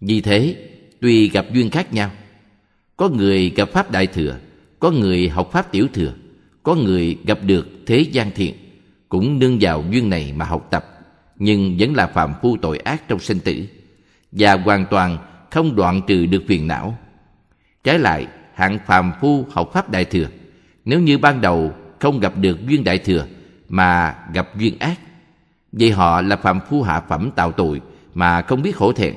vì thế tuy gặp duyên khác nhau có người gặp pháp đại thừa có người học pháp tiểu thừa có người gặp được thế gian thiện cũng nương vào duyên này mà học tập nhưng vẫn là phạm phu tội ác trong sinh tử và hoàn toàn không đoạn trừ được phiền não trái lại hạng phàm phu học pháp đại thừa nếu như ban đầu không gặp được duyên đại thừa mà gặp duyên ác vậy họ là phàm phu hạ phẩm tạo tội mà không biết hổ thẹn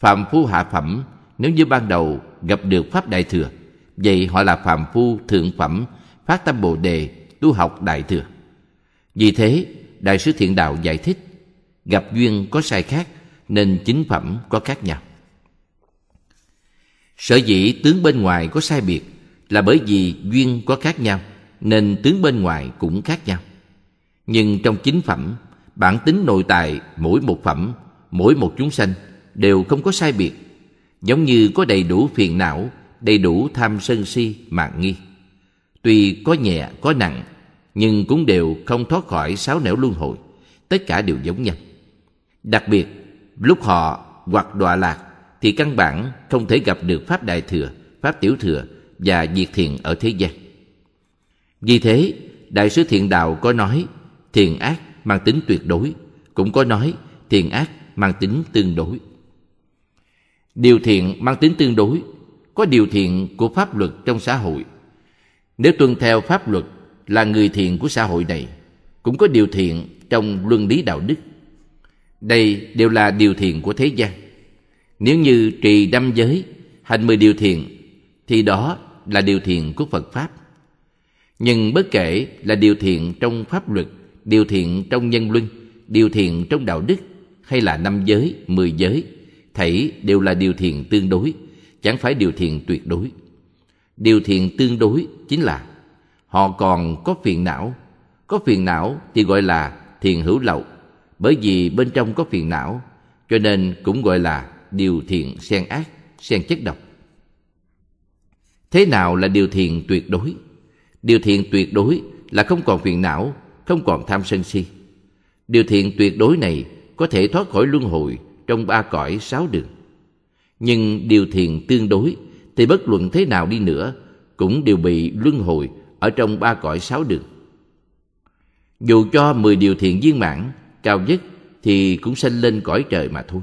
phàm phu hạ phẩm nếu như ban đầu gặp được pháp đại thừa vậy họ là phàm phu thượng phẩm phát tâm bồ đề tu học đại thừa vì thế, Đại sứ Thiện Đạo giải thích, gặp duyên có sai khác nên chính phẩm có khác nhau. Sở dĩ tướng bên ngoài có sai biệt là bởi vì duyên có khác nhau nên tướng bên ngoài cũng khác nhau. Nhưng trong chính phẩm, bản tính nội tại mỗi một phẩm, mỗi một chúng sanh đều không có sai biệt, giống như có đầy đủ phiền não, đầy đủ tham sân si, mạng nghi. Tuy có nhẹ, có nặng, nhưng cũng đều không thoát khỏi sáu nẻo luân hồi tất cả đều giống nhau đặc biệt lúc họ hoặc đọa lạc thì căn bản không thể gặp được pháp đại thừa pháp tiểu thừa và diệt thiện ở thế gian vì thế đại sứ thiện đạo có nói thiện ác mang tính tuyệt đối cũng có nói thiện ác mang tính tương đối điều thiện mang tính tương đối có điều thiện của pháp luật trong xã hội nếu tuân theo pháp luật là người thiện của xã hội này cũng có điều thiện trong luân lý đạo đức đây đều là điều thiện của thế gian nếu như trì năm giới hành mười điều thiện thì đó là điều thiện của phật pháp nhưng bất kể là điều thiện trong pháp luật điều thiện trong nhân luân điều thiện trong đạo đức hay là năm giới mười giới thảy đều là điều thiện tương đối chẳng phải điều thiện tuyệt đối điều thiện tương đối chính là họ còn có phiền não có phiền não thì gọi là thiền hữu lậu bởi vì bên trong có phiền não cho nên cũng gọi là điều thiện xen ác xen chất độc thế nào là điều thiện tuyệt đối điều thiện tuyệt đối là không còn phiền não không còn tham sân si điều thiện tuyệt đối này có thể thoát khỏi luân hồi trong ba cõi sáu đường nhưng điều thiện tương đối thì bất luận thế nào đi nữa cũng đều bị luân hồi ở trong ba cõi sáu đường. Dù cho mười điều thiện viên mãn, cao nhất thì cũng sanh lên cõi trời mà thôi.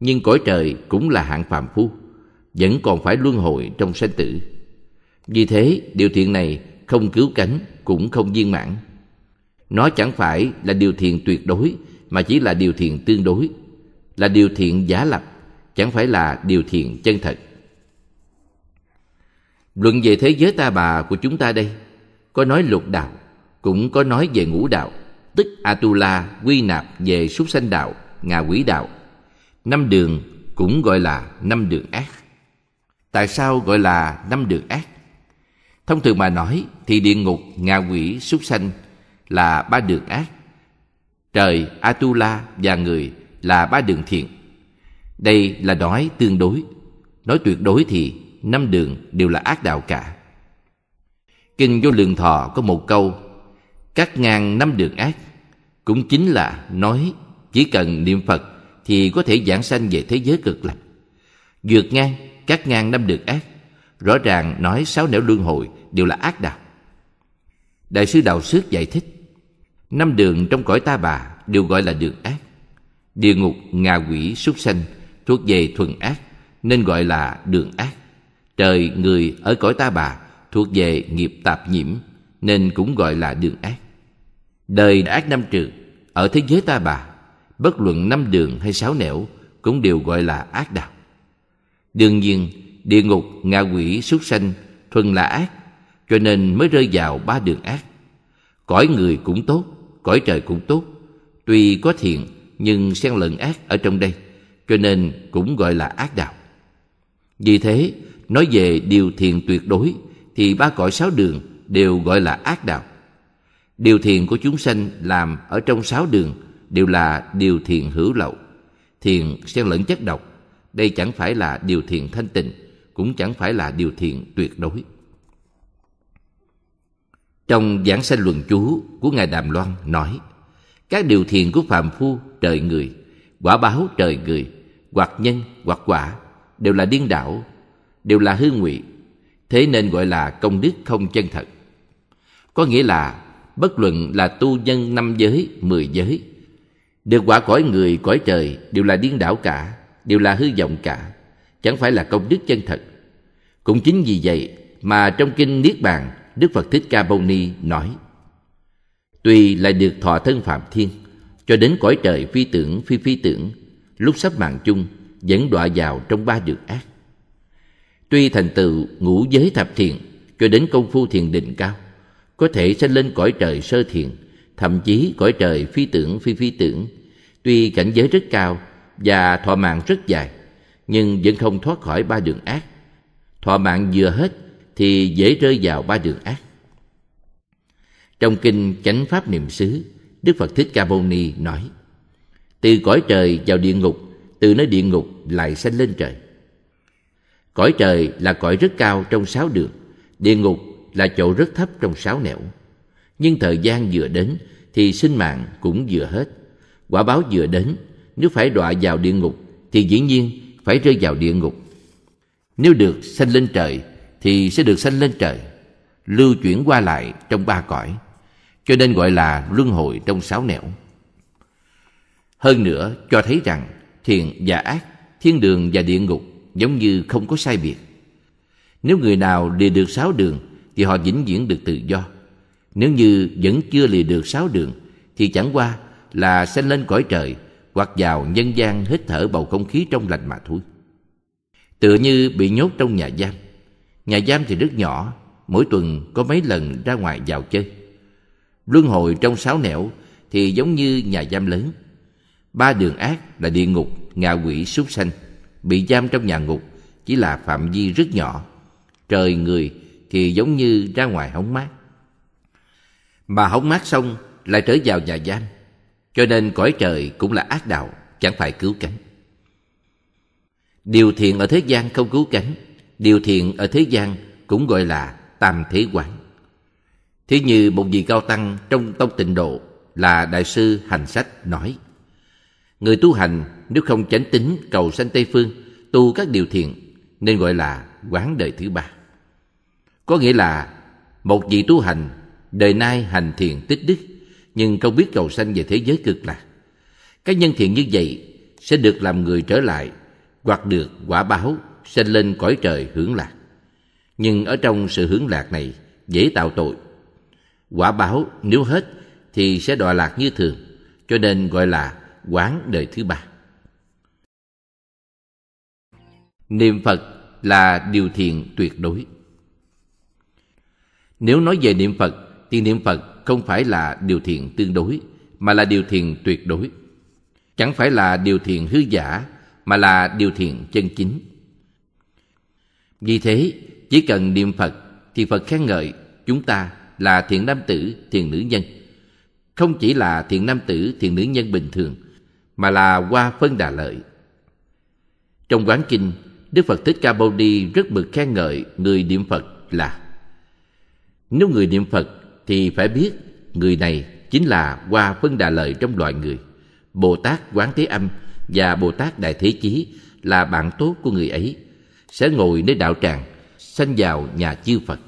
Nhưng cõi trời cũng là hạng phàm phu, vẫn còn phải luân hồi trong sanh tử. Vì thế, điều thiện này không cứu cánh cũng không viên mãn. Nó chẳng phải là điều thiện tuyệt đối mà chỉ là điều thiện tương đối, là điều thiện giả lập, chẳng phải là điều thiện chân thật. Luận về thế giới ta bà của chúng ta đây Có nói lục đạo Cũng có nói về ngũ đạo Tức Atula quy nạp về súc sanh đạo Ngạ quỷ đạo Năm đường cũng gọi là năm đường ác Tại sao gọi là năm đường ác? Thông thường mà nói thì địa ngục, ngạ quỷ, súc sanh là ba đường ác Trời, Atula và người là ba đường thiện Đây là nói tương đối Nói tuyệt đối thì năm đường đều là ác đạo cả. Kinh Vô Lượng Thọ có một câu Các ngàn năm đường ác Cũng chính là nói Chỉ cần niệm Phật Thì có thể giảng sanh về thế giới cực lạc Vượt ngang các ngàn năm đường ác Rõ ràng nói sáu nẻo luân hồi Đều là ác đạo Đại sư Đạo Sước giải thích Năm đường trong cõi ta bà Đều gọi là đường ác Địa ngục, ngạ quỷ, súc sanh Thuộc về thuần ác Nên gọi là đường ác Trời người ở cõi ta bà thuộc về nghiệp tạp nhiễm nên cũng gọi là đường ác. Đời đã ác năm trừ ở thế giới ta bà bất luận năm đường hay sáu nẻo cũng đều gọi là ác đạo. Đương nhiên, địa ngục, ngạ quỷ, súc sanh thuần là ác, cho nên mới rơi vào ba đường ác. Cõi người cũng tốt, cõi trời cũng tốt, tuy có thiện nhưng xen lẫn ác ở trong đây, cho nên cũng gọi là ác đạo. Vì thế, nói về điều thiện tuyệt đối thì ba cõi sáu đường đều gọi là ác đạo điều thiện của chúng sanh làm ở trong sáu đường đều là điều thiện hữu lậu thiện xen lẫn chất độc đây chẳng phải là điều thiện thanh tịnh cũng chẳng phải là điều thiện tuyệt đối trong giảng sanh luận chú của ngài đàm loan nói các điều thiện của phàm phu trời người quả báo trời người hoặc nhân hoặc quả đều là điên đảo đều là hư nguyện thế nên gọi là công đức không chân thật có nghĩa là bất luận là tu nhân năm giới mười giới được quả cõi người cõi trời đều là điên đảo cả đều là hư vọng cả chẳng phải là công đức chân thật cũng chính vì vậy mà trong kinh niết bàn đức phật thích ca mâu ni nói tuy là được thọ thân phạm thiên cho đến cõi trời phi tưởng phi phi tưởng lúc sắp mạng chung vẫn đọa vào trong ba đường ác tuy thành tựu ngũ giới thập thiện cho đến công phu thiền định cao có thể sanh lên cõi trời sơ thiền thậm chí cõi trời phi tưởng phi phi tưởng tuy cảnh giới rất cao và thọ mạng rất dài nhưng vẫn không thoát khỏi ba đường ác thọ mạng vừa hết thì dễ rơi vào ba đường ác trong kinh chánh pháp niệm xứ đức phật thích ca mâu ni nói từ cõi trời vào địa ngục từ nơi địa ngục lại sanh lên trời cõi trời là cõi rất cao trong sáu đường địa ngục là chỗ rất thấp trong sáu nẻo nhưng thời gian vừa đến thì sinh mạng cũng vừa hết quả báo vừa đến nếu phải đọa vào địa ngục thì dĩ nhiên phải rơi vào địa ngục nếu được sanh lên trời thì sẽ được sanh lên trời lưu chuyển qua lại trong ba cõi cho nên gọi là luân hồi trong sáu nẻo hơn nữa cho thấy rằng thiện và ác thiên đường và địa ngục giống như không có sai biệt. Nếu người nào lìa được sáu đường thì họ vĩnh viễn được tự do. Nếu như vẫn chưa lìa được sáu đường thì chẳng qua là sanh lên cõi trời hoặc vào nhân gian hít thở bầu không khí trong lành mà thôi. Tựa như bị nhốt trong nhà giam. Nhà giam thì rất nhỏ, mỗi tuần có mấy lần ra ngoài vào chơi. Luân hồi trong sáu nẻo thì giống như nhà giam lớn. Ba đường ác là địa ngục, ngạ quỷ, súc sanh bị giam trong nhà ngục chỉ là phạm vi rất nhỏ trời người thì giống như ra ngoài hóng mát mà hóng mát xong lại trở vào nhà giam cho nên cõi trời cũng là ác đạo chẳng phải cứu cánh điều thiện ở thế gian không cứu cánh điều thiện ở thế gian cũng gọi là tam thế quán thế như một vị cao tăng trong tông tịnh độ là đại sư hành sách nói Người tu hành nếu không chánh tính cầu sanh Tây Phương, tu các điều thiện nên gọi là quán đời thứ ba. Có nghĩa là một vị tu hành đời nay hành thiện tích đức nhưng không biết cầu sanh về thế giới cực lạc. Các nhân thiện như vậy sẽ được làm người trở lại hoặc được quả báo sanh lên cõi trời hưởng lạc. Nhưng ở trong sự hưởng lạc này dễ tạo tội. Quả báo nếu hết thì sẽ đọa lạc như thường, cho nên gọi là quán đời thứ ba niệm phật là điều thiện tuyệt đối nếu nói về niệm phật thì niệm phật không phải là điều thiện tương đối mà là điều thiện tuyệt đối chẳng phải là điều thiện hư giả mà là điều thiện chân chính vì thế chỉ cần niệm phật thì phật khen ngợi chúng ta là thiện nam tử thiện nữ nhân không chỉ là thiện nam tử thiện nữ nhân bình thường mà là qua phân đà lợi. Trong quán kinh, Đức Phật Thích Ca Mâu Ni rất mực khen ngợi người niệm Phật là Nếu người niệm Phật thì phải biết người này chính là qua phân đà lợi trong loài người. Bồ Tát Quán Thế Âm và Bồ Tát Đại Thế Chí là bạn tốt của người ấy, sẽ ngồi nơi đạo tràng, sanh vào nhà chư Phật.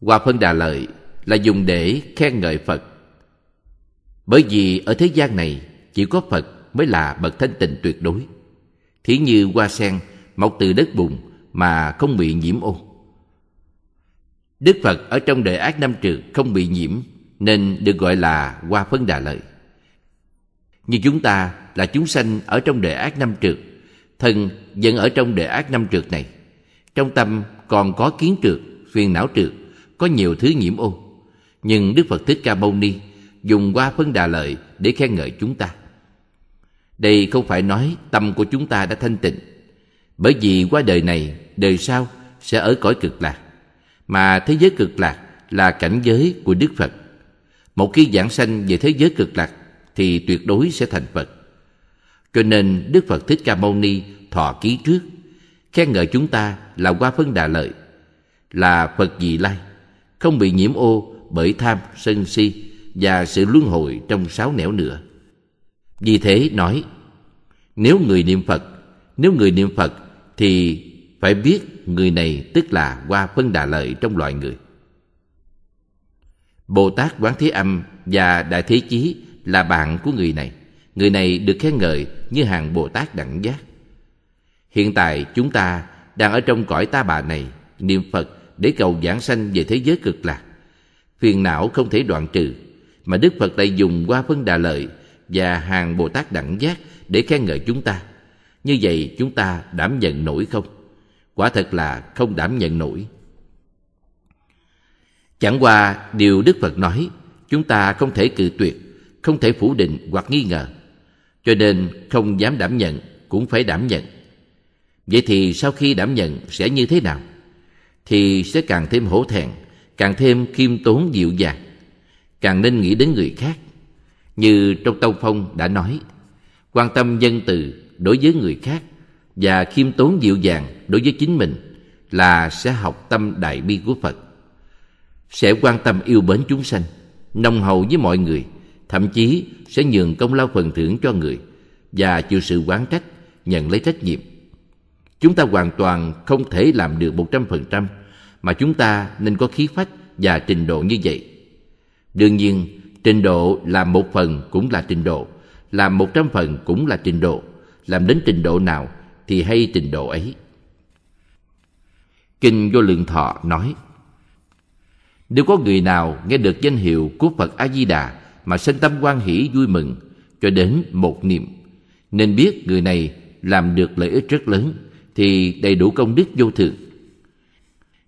qua phân đà lợi là dùng để khen ngợi Phật. Bởi vì ở thế gian này chỉ có Phật mới là bậc thanh tịnh tuyệt đối. Thí như hoa sen mọc từ đất bùn mà không bị nhiễm ô. Đức Phật ở trong đời ác năm trượt không bị nhiễm nên được gọi là hoa phân đà lợi. Như chúng ta là chúng sanh ở trong đời ác năm trượt, thân vẫn ở trong đời ác năm trượt này. Trong tâm còn có kiến trượt, phiền não trượt, có nhiều thứ nhiễm ô. Nhưng Đức Phật Thích Ca Mâu Ni dùng qua phân đà lợi để khen ngợi chúng ta đây không phải nói tâm của chúng ta đã thanh tịnh bởi vì qua đời này đời sau sẽ ở cõi cực lạc mà thế giới cực lạc là cảnh giới của đức phật một khi giảng sanh về thế giới cực lạc thì tuyệt đối sẽ thành phật cho nên đức phật thích ca mâu ni thọ ký trước khen ngợi chúng ta là qua phân đà lợi là phật dị lai không bị nhiễm ô bởi tham sân si và sự luân hồi trong sáu nẻo nữa vì thế nói, nếu người niệm Phật, nếu người niệm Phật thì phải biết người này tức là qua phân đà lợi trong loài người. Bồ Tát Quán Thế Âm và Đại Thế Chí là bạn của người này. Người này được khen ngợi như hàng Bồ Tát đẳng giác. Hiện tại chúng ta đang ở trong cõi ta bà này, niệm Phật để cầu giảng sanh về thế giới cực lạc. Phiền não không thể đoạn trừ, mà Đức Phật lại dùng qua phân đà lợi và hàng Bồ Tát đẳng giác để khen ngợi chúng ta. Như vậy chúng ta đảm nhận nổi không? Quả thật là không đảm nhận nổi. Chẳng qua điều Đức Phật nói, chúng ta không thể cự tuyệt, không thể phủ định hoặc nghi ngờ. Cho nên không dám đảm nhận cũng phải đảm nhận. Vậy thì sau khi đảm nhận sẽ như thế nào? Thì sẽ càng thêm hổ thẹn, càng thêm khiêm tốn dịu dàng, càng nên nghĩ đến người khác như trong Tâu Phong đã nói, quan tâm dân từ đối với người khác và khiêm tốn dịu dàng đối với chính mình là sẽ học tâm đại bi của Phật. Sẽ quan tâm yêu bến chúng sanh, nông hậu với mọi người, thậm chí sẽ nhường công lao phần thưởng cho người và chịu sự quán trách, nhận lấy trách nhiệm. Chúng ta hoàn toàn không thể làm được một trăm phần trăm mà chúng ta nên có khí phách và trình độ như vậy. Đương nhiên, Trình độ làm một phần cũng là trình độ, làm một trăm phần cũng là trình độ, làm đến trình độ nào thì hay trình độ ấy. Kinh Vô Lượng Thọ nói Nếu có người nào nghe được danh hiệu của Phật A-di-đà mà sinh tâm quan hỷ vui mừng cho đến một niệm, nên biết người này làm được lợi ích rất lớn thì đầy đủ công đức vô thượng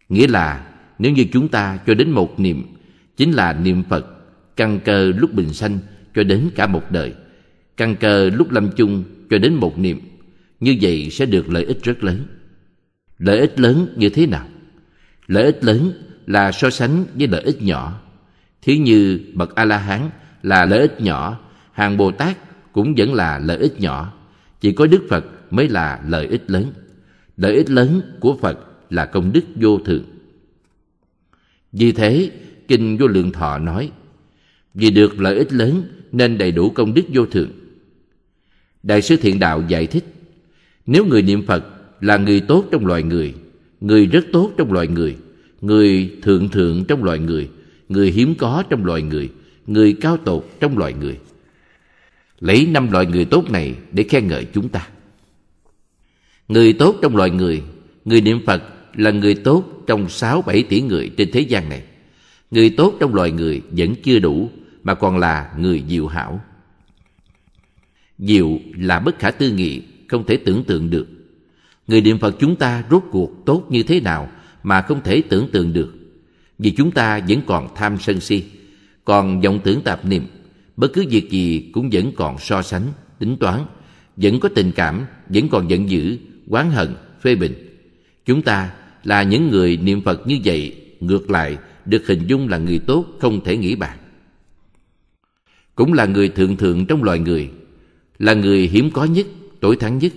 Nghĩa là nếu như chúng ta cho đến một niệm chính là niệm Phật căn cơ lúc bình sanh cho đến cả một đời căn cơ lúc lâm chung cho đến một niệm như vậy sẽ được lợi ích rất lớn lợi ích lớn như thế nào lợi ích lớn là so sánh với lợi ích nhỏ thí như bậc a la hán là lợi ích nhỏ hàng bồ tát cũng vẫn là lợi ích nhỏ chỉ có đức phật mới là lợi ích lớn lợi ích lớn của phật là công đức vô thượng vì thế kinh vô lượng thọ nói vì được lợi ích lớn nên đầy đủ công đức vô thượng đại sư thiện đạo giải thích nếu người niệm phật là người tốt trong loài người người rất tốt trong loài người người thượng thượng trong loài người người hiếm có trong loài người người cao tột trong loài người lấy năm loại người tốt này để khen ngợi chúng ta người tốt trong loài người người niệm phật là người tốt trong sáu bảy tỷ người trên thế gian này người tốt trong loài người vẫn chưa đủ mà còn là người diệu hảo. Diệu là bất khả tư nghị, không thể tưởng tượng được. Người niệm Phật chúng ta rốt cuộc tốt như thế nào mà không thể tưởng tượng được. Vì chúng ta vẫn còn tham sân si, còn vọng tưởng tạp niệm, bất cứ việc gì cũng vẫn còn so sánh, tính toán, vẫn có tình cảm, vẫn còn giận dữ, oán hận, phê bình. Chúng ta là những người niệm Phật như vậy, ngược lại được hình dung là người tốt không thể nghĩ bàn cũng là người thượng thượng trong loài người là người hiếm có nhất tối thắng nhất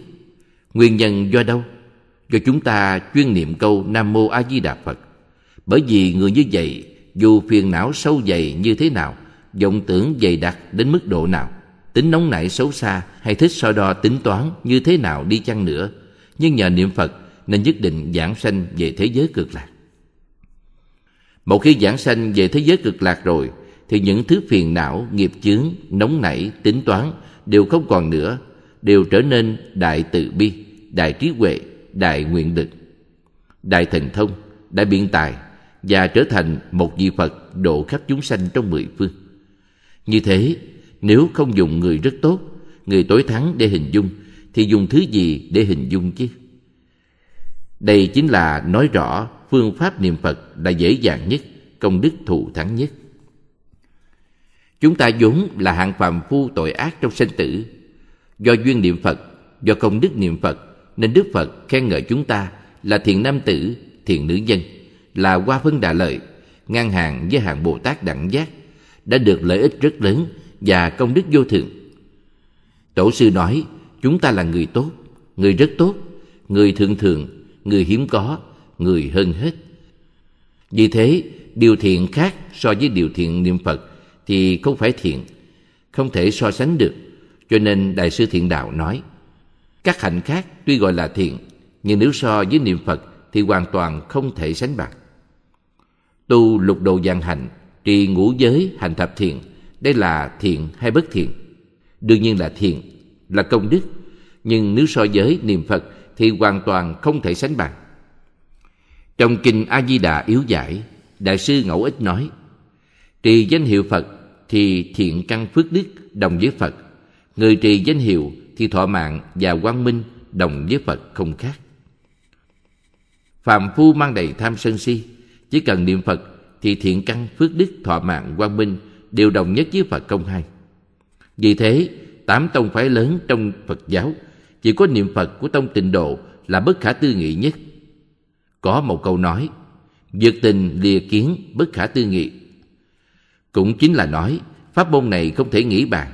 nguyên nhân do đâu do chúng ta chuyên niệm câu nam mô a di đà phật bởi vì người như vậy dù phiền não sâu dày như thế nào vọng tưởng dày đặc đến mức độ nào tính nóng nảy xấu xa hay thích so đo tính toán như thế nào đi chăng nữa nhưng nhờ niệm phật nên nhất định giảng sanh về thế giới cực lạc một khi giảng sanh về thế giới cực lạc rồi thì những thứ phiền não, nghiệp chướng, nóng nảy, tính toán đều không còn nữa, đều trở nên đại từ bi, đại trí huệ, đại nguyện lực, đại thần thông, đại biện tài và trở thành một vị Phật độ khắp chúng sanh trong mười phương. Như thế, nếu không dùng người rất tốt, người tối thắng để hình dung, thì dùng thứ gì để hình dung chứ? Đây chính là nói rõ phương pháp niệm Phật là dễ dàng nhất, công đức thù thắng nhất. Chúng ta vốn là hạng phàm phu tội ác trong sinh tử. Do duyên niệm Phật, do công đức niệm Phật, nên Đức Phật khen ngợi chúng ta là thiện nam tử, thiện nữ dân là hoa phân đà lợi, ngang hàng với hạng Bồ Tát đẳng giác, đã được lợi ích rất lớn và công đức vô thượng. Tổ sư nói, chúng ta là người tốt, người rất tốt, người thượng thường, người hiếm có, người hơn hết. Vì thế, điều thiện khác so với điều thiện niệm Phật thì không phải thiện không thể so sánh được cho nên đại sư thiện đạo nói các hạnh khác tuy gọi là thiện nhưng nếu so với niệm phật thì hoàn toàn không thể sánh bằng tu lục độ dạng hạnh, trì ngũ giới hành thập thiện đây là thiện hay bất thiện đương nhiên là thiện là công đức nhưng nếu so với niệm phật thì hoàn toàn không thể sánh bằng trong kinh a di đà yếu giải đại sư ngẫu ích nói trì danh hiệu phật thì thiện căn phước đức đồng với Phật, người trì danh hiệu thì thọ mạng và quang minh đồng với Phật không khác. Phạm phu mang đầy tham sân si, chỉ cần niệm Phật thì thiện căn phước đức thọ mạng quang minh đều đồng nhất với Phật công hai. Vì thế, tám tông phái lớn trong Phật giáo chỉ có niệm Phật của tông tịnh độ là bất khả tư nghị nhất. Có một câu nói, dược tình lìa kiến bất khả tư nghị cũng chính là nói, pháp môn này không thể nghĩ bàn.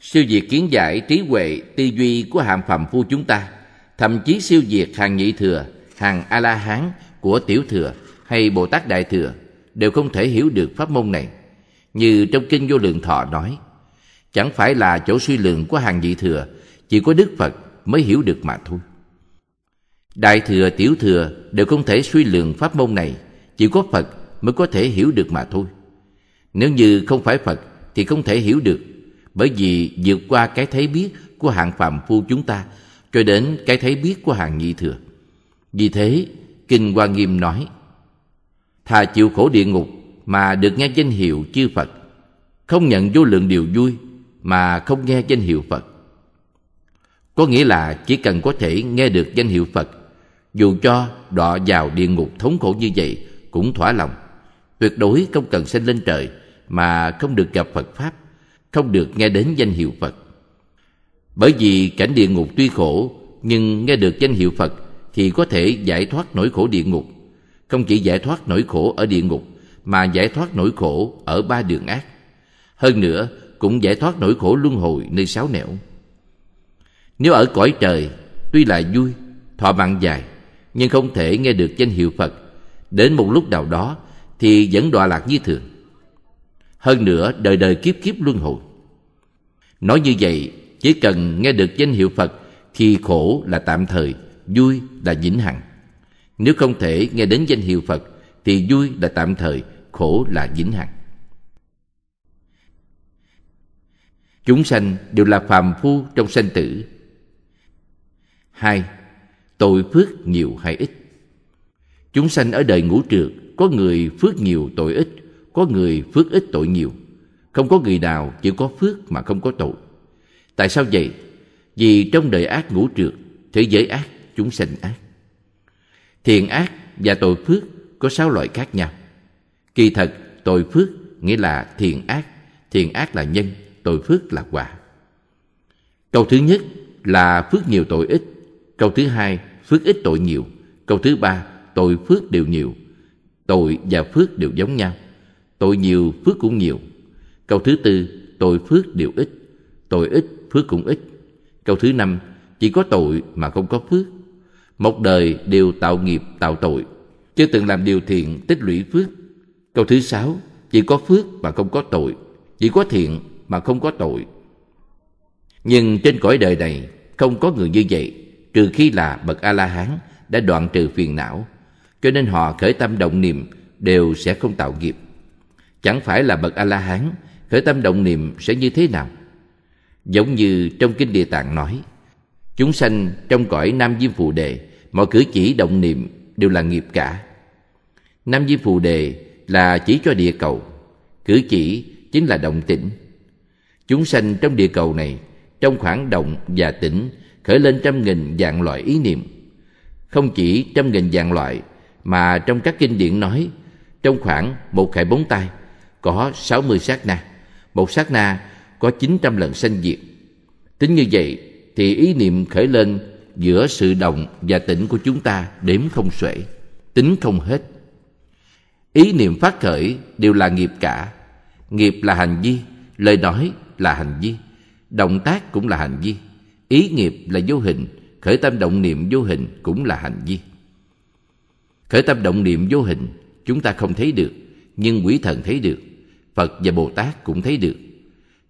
Siêu diệt kiến giải trí huệ tư duy của hàm phàm phu chúng ta, thậm chí siêu diệt hàng nhị thừa, hàng A-la-hán của tiểu thừa hay Bồ Tát Đại Thừa đều không thể hiểu được pháp môn này. Như trong Kinh Vô Lượng Thọ nói, chẳng phải là chỗ suy lượng của hàng nhị thừa, chỉ có Đức Phật mới hiểu được mà thôi. Đại thừa, tiểu thừa đều không thể suy lượng pháp môn này, chỉ có Phật mới có thể hiểu được mà thôi. Nếu như không phải Phật thì không thể hiểu được bởi vì vượt qua cái thấy biết của hạng phàm phu chúng ta cho đến cái thấy biết của hạng nhị thừa. Vì thế, Kinh Hoa Nghiêm nói, thà chịu khổ địa ngục mà được nghe danh hiệu chư Phật, không nhận vô lượng điều vui mà không nghe danh hiệu Phật. Có nghĩa là chỉ cần có thể nghe được danh hiệu Phật, dù cho đọa vào địa ngục thống khổ như vậy cũng thỏa lòng, tuyệt đối không cần sinh lên trời, mà không được gặp Phật Pháp, không được nghe đến danh hiệu Phật. Bởi vì cảnh địa ngục tuy khổ, nhưng nghe được danh hiệu Phật thì có thể giải thoát nỗi khổ địa ngục. Không chỉ giải thoát nỗi khổ ở địa ngục, mà giải thoát nỗi khổ ở ba đường ác. Hơn nữa, cũng giải thoát nỗi khổ luân hồi nơi sáu nẻo. Nếu ở cõi trời, tuy là vui, thọ mạng dài, nhưng không thể nghe được danh hiệu Phật, đến một lúc nào đó thì vẫn đọa lạc như thường hơn nữa đời đời kiếp kiếp luân hồi nói như vậy chỉ cần nghe được danh hiệu phật thì khổ là tạm thời vui là vĩnh hằng nếu không thể nghe đến danh hiệu phật thì vui là tạm thời khổ là vĩnh hằng chúng sanh đều là phàm phu trong sanh tử hai tội phước nhiều hay ít chúng sanh ở đời ngũ trượt có người phước nhiều tội ít có người phước ít tội nhiều không có người nào chỉ có phước mà không có tội tại sao vậy vì trong đời ác ngũ trượt thế giới ác chúng sanh ác thiện ác và tội phước có sáu loại khác nhau kỳ thật tội phước nghĩa là thiện ác thiện ác là nhân tội phước là quả câu thứ nhất là phước nhiều tội ít câu thứ hai phước ít tội nhiều câu thứ ba tội phước đều nhiều tội và phước đều giống nhau tội nhiều phước cũng nhiều câu thứ tư tội phước đều ít tội ít phước cũng ít câu thứ năm chỉ có tội mà không có phước một đời đều tạo nghiệp tạo tội chưa từng làm điều thiện tích lũy phước câu thứ sáu chỉ có phước mà không có tội chỉ có thiện mà không có tội nhưng trên cõi đời này không có người như vậy trừ khi là bậc a la hán đã đoạn trừ phiền não cho nên họ khởi tâm động niệm đều sẽ không tạo nghiệp chẳng phải là bậc a la hán khởi tâm động niệm sẽ như thế nào giống như trong kinh địa tạng nói chúng sanh trong cõi nam diêm phù đề mọi cử chỉ động niệm đều là nghiệp cả nam diêm phù đề là chỉ cho địa cầu cử chỉ chính là động tĩnh chúng sanh trong địa cầu này trong khoảng động và tĩnh khởi lên trăm nghìn dạng loại ý niệm không chỉ trăm nghìn dạng loại mà trong các kinh điển nói trong khoảng một khải bóng tay có 60 sát na, một sát na có 900 lần sanh diệt. Tính như vậy thì ý niệm khởi lên giữa sự động và tỉnh của chúng ta đếm không xuể, tính không hết. Ý niệm phát khởi đều là nghiệp cả. Nghiệp là hành vi, lời nói là hành vi, động tác cũng là hành vi. Ý nghiệp là vô hình, khởi tâm động niệm vô hình cũng là hành vi. Khởi tâm động niệm vô hình chúng ta không thấy được, nhưng quỷ thần thấy được. Phật và Bồ Tát cũng thấy được.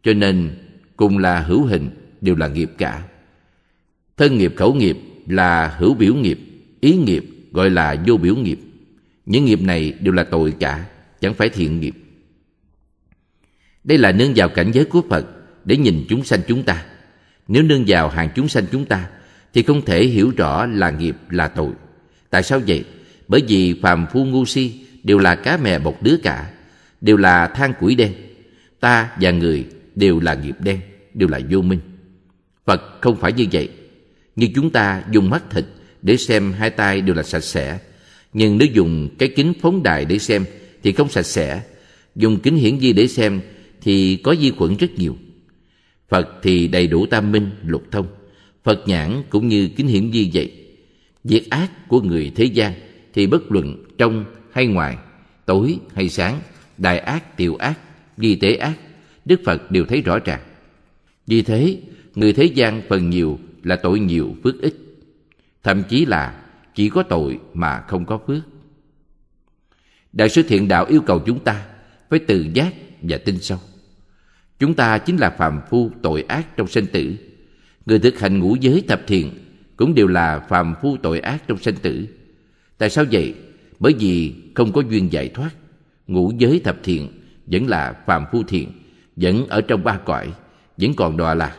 Cho nên cùng là hữu hình đều là nghiệp cả. Thân nghiệp khẩu nghiệp là hữu biểu nghiệp, ý nghiệp gọi là vô biểu nghiệp. Những nghiệp này đều là tội cả, chẳng phải thiện nghiệp. Đây là nương vào cảnh giới của Phật để nhìn chúng sanh chúng ta. Nếu nương vào hàng chúng sanh chúng ta thì không thể hiểu rõ là nghiệp là tội. Tại sao vậy? Bởi vì phàm phu ngu si đều là cá mè bột đứa cả, đều là than củi đen ta và người đều là nghiệp đen đều là vô minh phật không phải như vậy như chúng ta dùng mắt thịt để xem hai tay đều là sạch sẽ nhưng nếu dùng cái kính phóng đại để xem thì không sạch sẽ dùng kính hiển vi để xem thì có vi khuẩn rất nhiều phật thì đầy đủ tam minh lục thông phật nhãn cũng như kính hiển vi vậy việc ác của người thế gian thì bất luận trong hay ngoài tối hay sáng đại ác tiểu ác di tế ác đức phật đều thấy rõ ràng vì thế người thế gian phần nhiều là tội nhiều phước ít thậm chí là chỉ có tội mà không có phước đại sư thiện đạo yêu cầu chúng ta phải tự giác và tin sâu chúng ta chính là phàm phu tội ác trong sinh tử người thực hành ngũ giới thập thiện cũng đều là phàm phu tội ác trong sinh tử tại sao vậy bởi vì không có duyên giải thoát ngũ giới thập thiện vẫn là phàm phu thiện vẫn ở trong ba cõi vẫn còn đọa lạc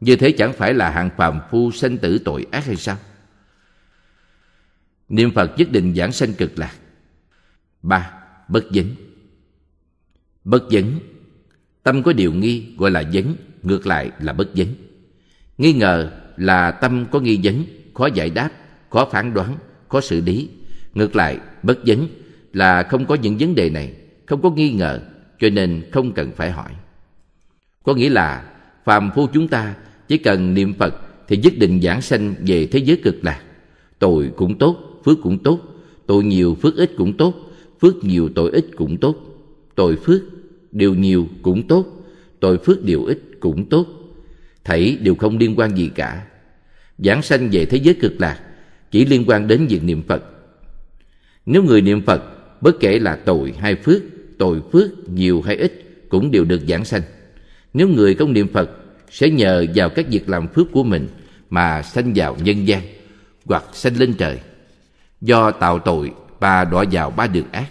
như thế chẳng phải là hạng phàm phu sanh tử tội ác hay sao niệm phật nhất định giảng sanh cực lạc ba bất dính bất dính tâm có điều nghi gọi là dính ngược lại là bất dính nghi ngờ là tâm có nghi vấn khó giải đáp khó phán đoán khó xử lý ngược lại bất dính là không có những vấn đề này, không có nghi ngờ, cho nên không cần phải hỏi. Có nghĩa là phàm phu chúng ta chỉ cần niệm Phật thì nhất định giảng sanh về thế giới cực lạc. Tội cũng tốt, phước cũng tốt, tội nhiều phước ít cũng tốt, phước nhiều tội ít cũng tốt, tội phước điều nhiều cũng tốt, tội phước điều ít cũng tốt. Thảy đều không liên quan gì cả. Giảng sanh về thế giới cực lạc chỉ liên quan đến việc niệm Phật. Nếu người niệm Phật bất kể là tội hay phước, tội phước nhiều hay ít cũng đều được giảng sanh. Nếu người không niệm Phật sẽ nhờ vào các việc làm phước của mình mà sanh vào nhân gian hoặc sanh lên trời. Do tạo tội và đọa vào ba đường ác.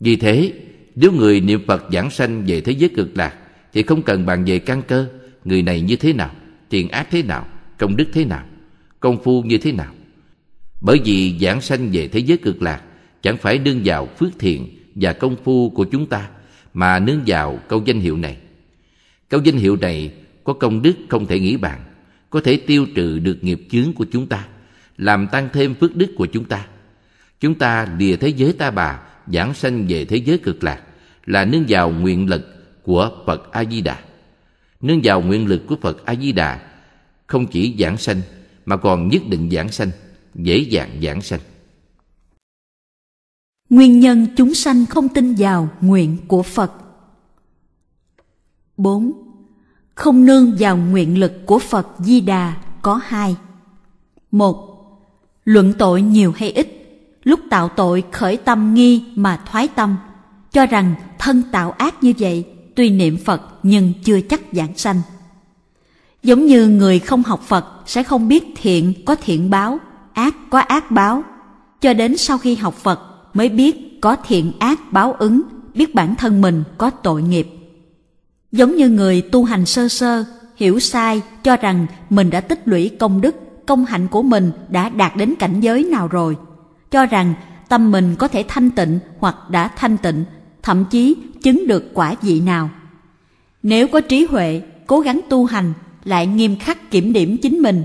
Vì thế, nếu người niệm Phật giảng sanh về thế giới cực lạc thì không cần bàn về căn cơ, người này như thế nào, tiền ác thế nào, công đức thế nào, công phu như thế nào. Bởi vì giảng sanh về thế giới cực lạc chẳng phải nương vào phước thiện và công phu của chúng ta mà nương vào câu danh hiệu này câu danh hiệu này có công đức không thể nghĩ bàn có thể tiêu trừ được nghiệp chướng của chúng ta làm tăng thêm phước đức của chúng ta chúng ta lìa thế giới ta bà giảng sanh về thế giới cực lạc là nương vào nguyện lực của phật a di đà nương vào nguyện lực của phật a di đà không chỉ giảng sanh mà còn nhất định giảng sanh dễ dàng giảng sanh Nguyên nhân chúng sanh không tin vào nguyện của Phật 4. Không nương vào nguyện lực của Phật Di Đà có hai. một Luận tội nhiều hay ít, lúc tạo tội khởi tâm nghi mà thoái tâm, cho rằng thân tạo ác như vậy, tuy niệm Phật nhưng chưa chắc giảng sanh. Giống như người không học Phật sẽ không biết thiện có thiện báo, ác có ác báo, cho đến sau khi học Phật mới biết có thiện ác báo ứng, biết bản thân mình có tội nghiệp. Giống như người tu hành sơ sơ, hiểu sai, cho rằng mình đã tích lũy công đức, công hạnh của mình đã đạt đến cảnh giới nào rồi. Cho rằng tâm mình có thể thanh tịnh hoặc đã thanh tịnh, thậm chí chứng được quả vị nào. Nếu có trí huệ, cố gắng tu hành, lại nghiêm khắc kiểm điểm chính mình,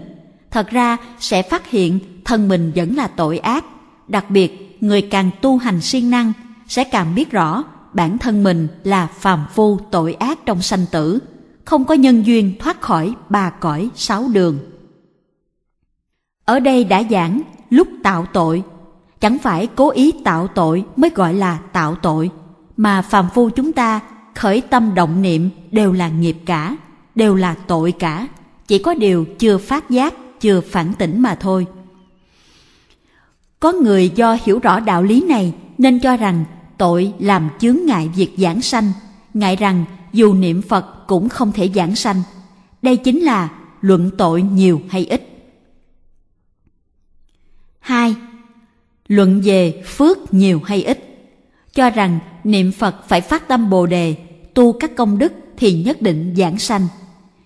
thật ra sẽ phát hiện thân mình vẫn là tội ác, đặc biệt người càng tu hành siêng năng sẽ càng biết rõ bản thân mình là phàm phu tội ác trong sanh tử, không có nhân duyên thoát khỏi ba cõi sáu đường. Ở đây đã giảng lúc tạo tội, chẳng phải cố ý tạo tội mới gọi là tạo tội, mà phàm phu chúng ta khởi tâm động niệm đều là nghiệp cả, đều là tội cả, chỉ có điều chưa phát giác, chưa phản tỉnh mà thôi. Có người do hiểu rõ đạo lý này nên cho rằng tội làm chướng ngại việc giảng sanh, ngại rằng dù niệm Phật cũng không thể giảng sanh. Đây chính là luận tội nhiều hay ít. hai Luận về phước nhiều hay ít Cho rằng niệm Phật phải phát tâm Bồ Đề, tu các công đức thì nhất định giảng sanh.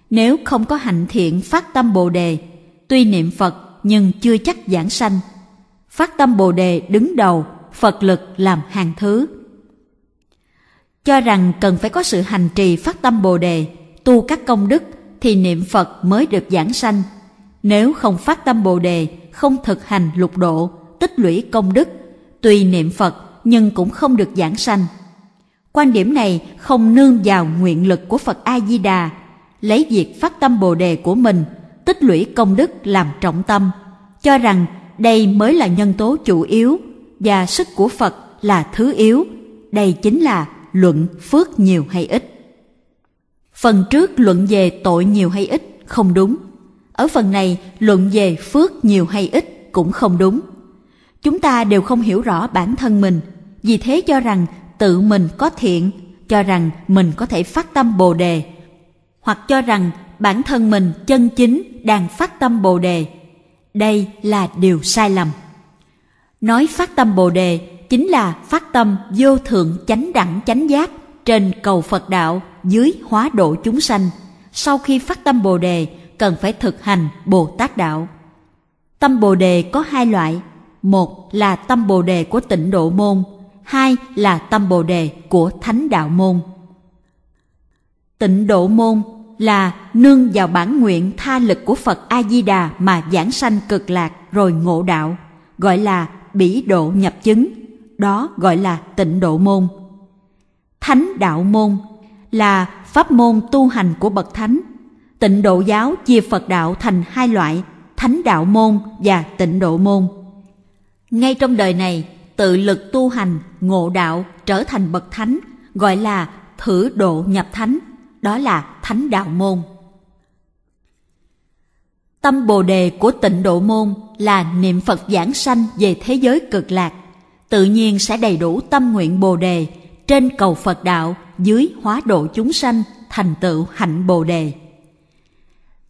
Nếu không có hạnh thiện phát tâm Bồ Đề, tuy niệm Phật nhưng chưa chắc giảng sanh, phát tâm Bồ đề đứng đầu, Phật lực làm hàng thứ. Cho rằng cần phải có sự hành trì phát tâm Bồ đề, tu các công đức thì niệm Phật mới được giảng sanh. Nếu không phát tâm Bồ đề, không thực hành lục độ, tích lũy công đức, tuy niệm Phật nhưng cũng không được giảng sanh. Quan điểm này không nương vào nguyện lực của Phật A Di Đà, lấy việc phát tâm Bồ đề của mình, tích lũy công đức làm trọng tâm, cho rằng đây mới là nhân tố chủ yếu và sức của phật là thứ yếu đây chính là luận phước nhiều hay ít phần trước luận về tội nhiều hay ít không đúng ở phần này luận về phước nhiều hay ít cũng không đúng chúng ta đều không hiểu rõ bản thân mình vì thế cho rằng tự mình có thiện cho rằng mình có thể phát tâm bồ đề hoặc cho rằng bản thân mình chân chính đang phát tâm bồ đề đây là điều sai lầm nói phát tâm bồ đề chính là phát tâm vô thượng chánh đẳng chánh giác trên cầu phật đạo dưới hóa độ chúng sanh sau khi phát tâm bồ đề cần phải thực hành bồ tát đạo tâm bồ đề có hai loại một là tâm bồ đề của tịnh độ môn hai là tâm bồ đề của thánh đạo môn tịnh độ môn là nương vào bản nguyện tha lực của Phật A Di Đà mà giảng sanh cực lạc rồi ngộ đạo, gọi là bỉ độ nhập chứng, đó gọi là tịnh độ môn. Thánh đạo môn là pháp môn tu hành của bậc thánh. Tịnh độ giáo chia Phật đạo thành hai loại, thánh đạo môn và tịnh độ môn. Ngay trong đời này, tự lực tu hành, ngộ đạo trở thành bậc thánh, gọi là thử độ nhập thánh, đó là thánh đạo môn. Tâm Bồ Đề của tịnh độ môn là niệm Phật giảng sanh về thế giới cực lạc, tự nhiên sẽ đầy đủ tâm nguyện Bồ Đề trên cầu Phật đạo, dưới hóa độ chúng sanh, thành tựu hạnh Bồ Đề.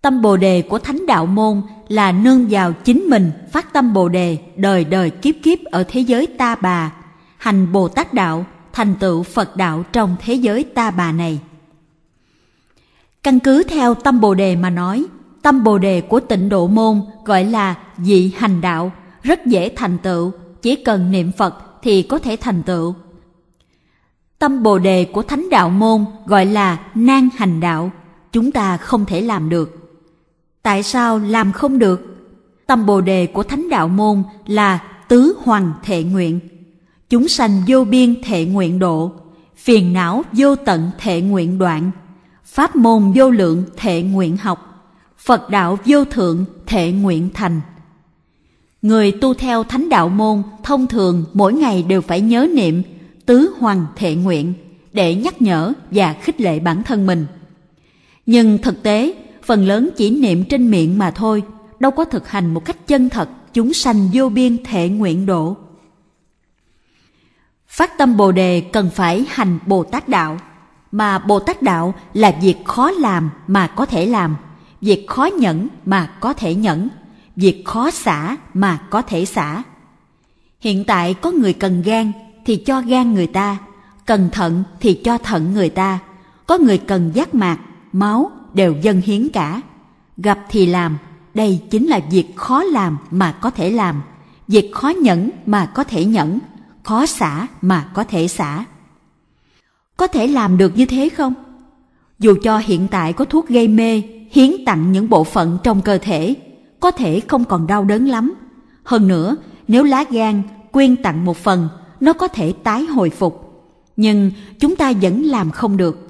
Tâm Bồ Đề của Thánh Đạo Môn là nương vào chính mình phát tâm Bồ Đề đời đời kiếp kiếp ở thế giới ta bà, hành Bồ Tát Đạo, thành tựu Phật Đạo trong thế giới ta bà này. Căn cứ theo tâm Bồ Đề mà nói – tâm bồ đề của tịnh độ môn gọi là dị hành đạo, rất dễ thành tựu, chỉ cần niệm Phật thì có thể thành tựu. Tâm bồ đề của thánh đạo môn gọi là nan hành đạo, chúng ta không thể làm được. Tại sao làm không được? Tâm bồ đề của thánh đạo môn là tứ hoàng thệ nguyện, chúng sanh vô biên thệ nguyện độ, phiền não vô tận thệ nguyện đoạn, pháp môn vô lượng thệ nguyện học, Phật đạo vô thượng thệ nguyện thành. Người tu theo thánh đạo môn thông thường mỗi ngày đều phải nhớ niệm tứ hoàng thệ nguyện để nhắc nhở và khích lệ bản thân mình. Nhưng thực tế, phần lớn chỉ niệm trên miệng mà thôi, đâu có thực hành một cách chân thật chúng sanh vô biên thệ nguyện độ. Phát tâm Bồ Đề cần phải hành Bồ Tát Đạo, mà Bồ Tát Đạo là việc khó làm mà có thể làm – việc khó nhẫn mà có thể nhẫn việc khó xả mà có thể xả hiện tại có người cần gan thì cho gan người ta cần thận thì cho thận người ta có người cần giác mạc máu đều dâng hiến cả gặp thì làm đây chính là việc khó làm mà có thể làm việc khó nhẫn mà có thể nhẫn khó xả mà có thể xả có thể làm được như thế không dù cho hiện tại có thuốc gây mê hiến tặng những bộ phận trong cơ thể, có thể không còn đau đớn lắm. Hơn nữa, nếu lá gan quyên tặng một phần, nó có thể tái hồi phục. Nhưng chúng ta vẫn làm không được.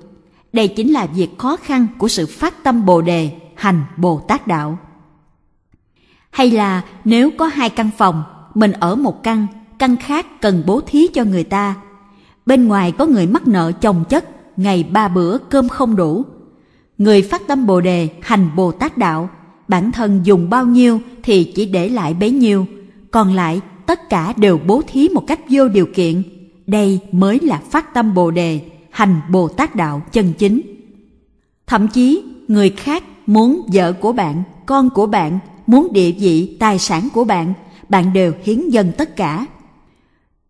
Đây chính là việc khó khăn của sự phát tâm Bồ đề, hành Bồ Tát đạo. Hay là nếu có hai căn phòng, mình ở một căn, căn khác cần bố thí cho người ta. Bên ngoài có người mắc nợ chồng chất, ngày ba bữa cơm không đủ, Người phát tâm Bồ Đề hành Bồ Tát Đạo, bản thân dùng bao nhiêu thì chỉ để lại bấy nhiêu, còn lại tất cả đều bố thí một cách vô điều kiện. Đây mới là phát tâm Bồ Đề, hành Bồ Tát Đạo chân chính. Thậm chí, người khác muốn vợ của bạn, con của bạn, muốn địa vị, tài sản của bạn, bạn đều hiến dâng tất cả.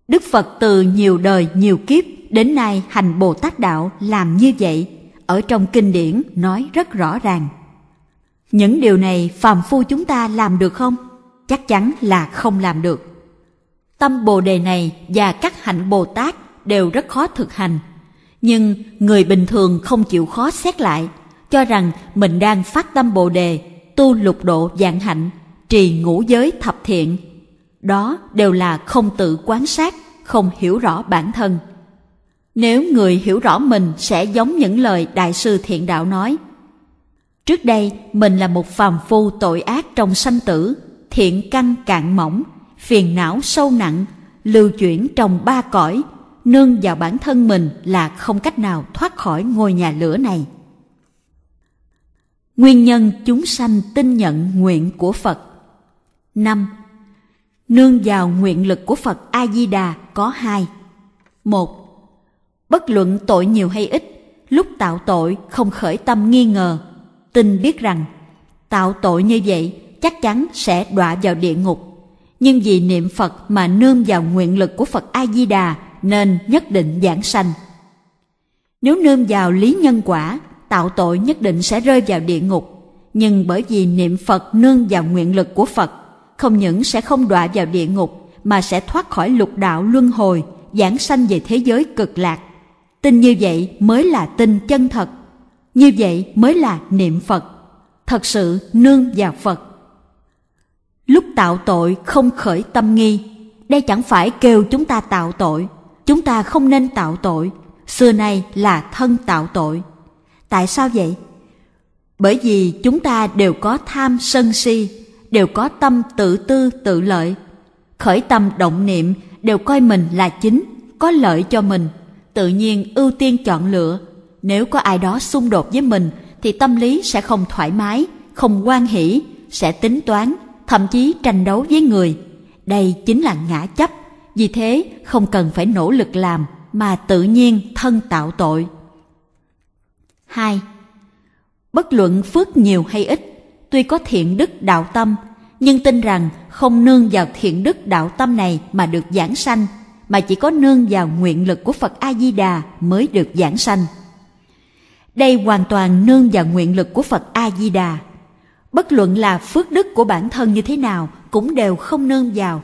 Đức Phật từ nhiều đời nhiều kiếp đến nay hành Bồ Tát Đạo làm như vậy – ở trong kinh điển nói rất rõ ràng những điều này phàm phu chúng ta làm được không chắc chắn là không làm được tâm bồ đề này và các hạnh bồ tát đều rất khó thực hành nhưng người bình thường không chịu khó xét lại cho rằng mình đang phát tâm bồ đề tu lục độ dạng hạnh trì ngũ giới thập thiện đó đều là không tự quán sát không hiểu rõ bản thân nếu người hiểu rõ mình sẽ giống những lời Đại sư Thiện Đạo nói. Trước đây, mình là một phàm phu tội ác trong sanh tử, thiện căn cạn mỏng, phiền não sâu nặng, lưu chuyển trong ba cõi, nương vào bản thân mình là không cách nào thoát khỏi ngôi nhà lửa này. Nguyên nhân chúng sanh tin nhận nguyện của Phật năm Nương vào nguyện lực của Phật A-di-đà có hai. một bất luận tội nhiều hay ít lúc tạo tội không khởi tâm nghi ngờ tin biết rằng tạo tội như vậy chắc chắn sẽ đọa vào địa ngục nhưng vì niệm phật mà nương vào nguyện lực của phật a di đà nên nhất định giảng sanh nếu nương vào lý nhân quả tạo tội nhất định sẽ rơi vào địa ngục nhưng bởi vì niệm phật nương vào nguyện lực của phật không những sẽ không đọa vào địa ngục mà sẽ thoát khỏi lục đạo luân hồi giảng sanh về thế giới cực lạc tin như vậy mới là tin chân thật như vậy mới là niệm phật thật sự nương vào phật lúc tạo tội không khởi tâm nghi đây chẳng phải kêu chúng ta tạo tội chúng ta không nên tạo tội xưa nay là thân tạo tội tại sao vậy bởi vì chúng ta đều có tham sân si đều có tâm tự tư tự lợi khởi tâm động niệm đều coi mình là chính có lợi cho mình tự nhiên ưu tiên chọn lựa nếu có ai đó xung đột với mình thì tâm lý sẽ không thoải mái không quan hỷ sẽ tính toán thậm chí tranh đấu với người đây chính là ngã chấp vì thế không cần phải nỗ lực làm mà tự nhiên thân tạo tội hai Bất luận phước nhiều hay ít, tuy có thiện đức đạo tâm, nhưng tin rằng không nương vào thiện đức đạo tâm này mà được giảng sanh mà chỉ có nương vào nguyện lực của Phật A Di Đà mới được giảng sanh. Đây hoàn toàn nương vào nguyện lực của Phật A Di Đà. Bất luận là phước đức của bản thân như thế nào cũng đều không nương vào.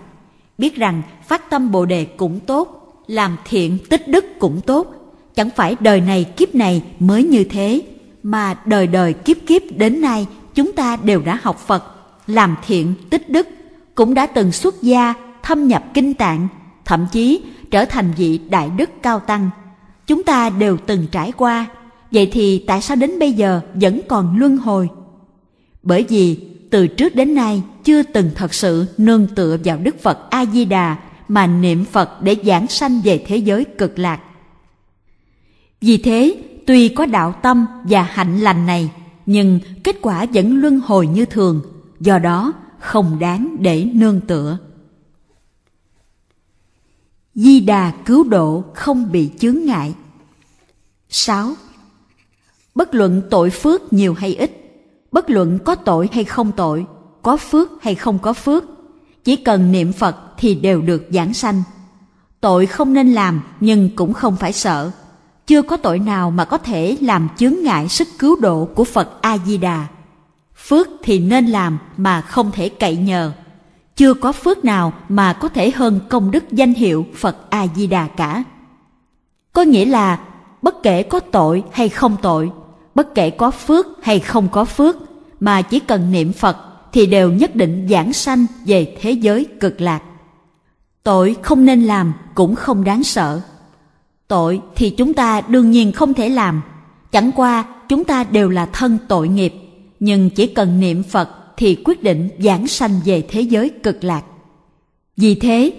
Biết rằng phát tâm Bồ đề cũng tốt, làm thiện tích đức cũng tốt, chẳng phải đời này kiếp này mới như thế, mà đời đời kiếp kiếp đến nay chúng ta đều đã học Phật, làm thiện tích đức, cũng đã từng xuất gia, thâm nhập kinh tạng, thậm chí trở thành vị đại đức cao tăng. Chúng ta đều từng trải qua, vậy thì tại sao đến bây giờ vẫn còn luân hồi? Bởi vì từ trước đến nay chưa từng thật sự nương tựa vào Đức Phật A Di Đà mà niệm Phật để giảng sanh về thế giới cực lạc. Vì thế, tuy có đạo tâm và hạnh lành này, nhưng kết quả vẫn luân hồi như thường, do đó không đáng để nương tựa. Di đà cứu độ không bị chướng ngại. 6. Bất luận tội phước nhiều hay ít, bất luận có tội hay không tội, có phước hay không có phước, chỉ cần niệm Phật thì đều được giảng sanh. Tội không nên làm nhưng cũng không phải sợ. Chưa có tội nào mà có thể làm chướng ngại sức cứu độ của Phật A Di Đà. Phước thì nên làm mà không thể cậy nhờ chưa có phước nào mà có thể hơn công đức danh hiệu Phật A Di Đà cả. Có nghĩa là bất kể có tội hay không tội, bất kể có phước hay không có phước, mà chỉ cần niệm Phật thì đều nhất định giảng sanh về thế giới cực lạc. Tội không nên làm cũng không đáng sợ. Tội thì chúng ta đương nhiên không thể làm, chẳng qua chúng ta đều là thân tội nghiệp, nhưng chỉ cần niệm Phật thì quyết định giảng sanh về thế giới cực lạc. Vì thế,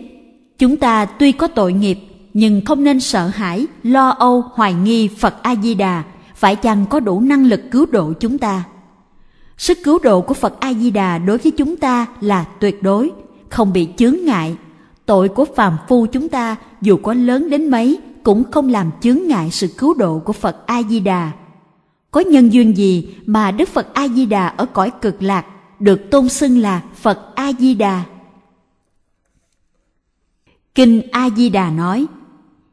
chúng ta tuy có tội nghiệp nhưng không nên sợ hãi, lo âu, hoài nghi Phật A-di-đà phải chăng có đủ năng lực cứu độ chúng ta. Sức cứu độ của Phật A-di-đà đối với chúng ta là tuyệt đối, không bị chướng ngại. Tội của phàm phu chúng ta dù có lớn đến mấy cũng không làm chướng ngại sự cứu độ của Phật A-di-đà. Có nhân duyên gì mà Đức Phật A-di-đà ở cõi cực lạc được tôn xưng là Phật A Di Đà. Kinh A Di Đà nói: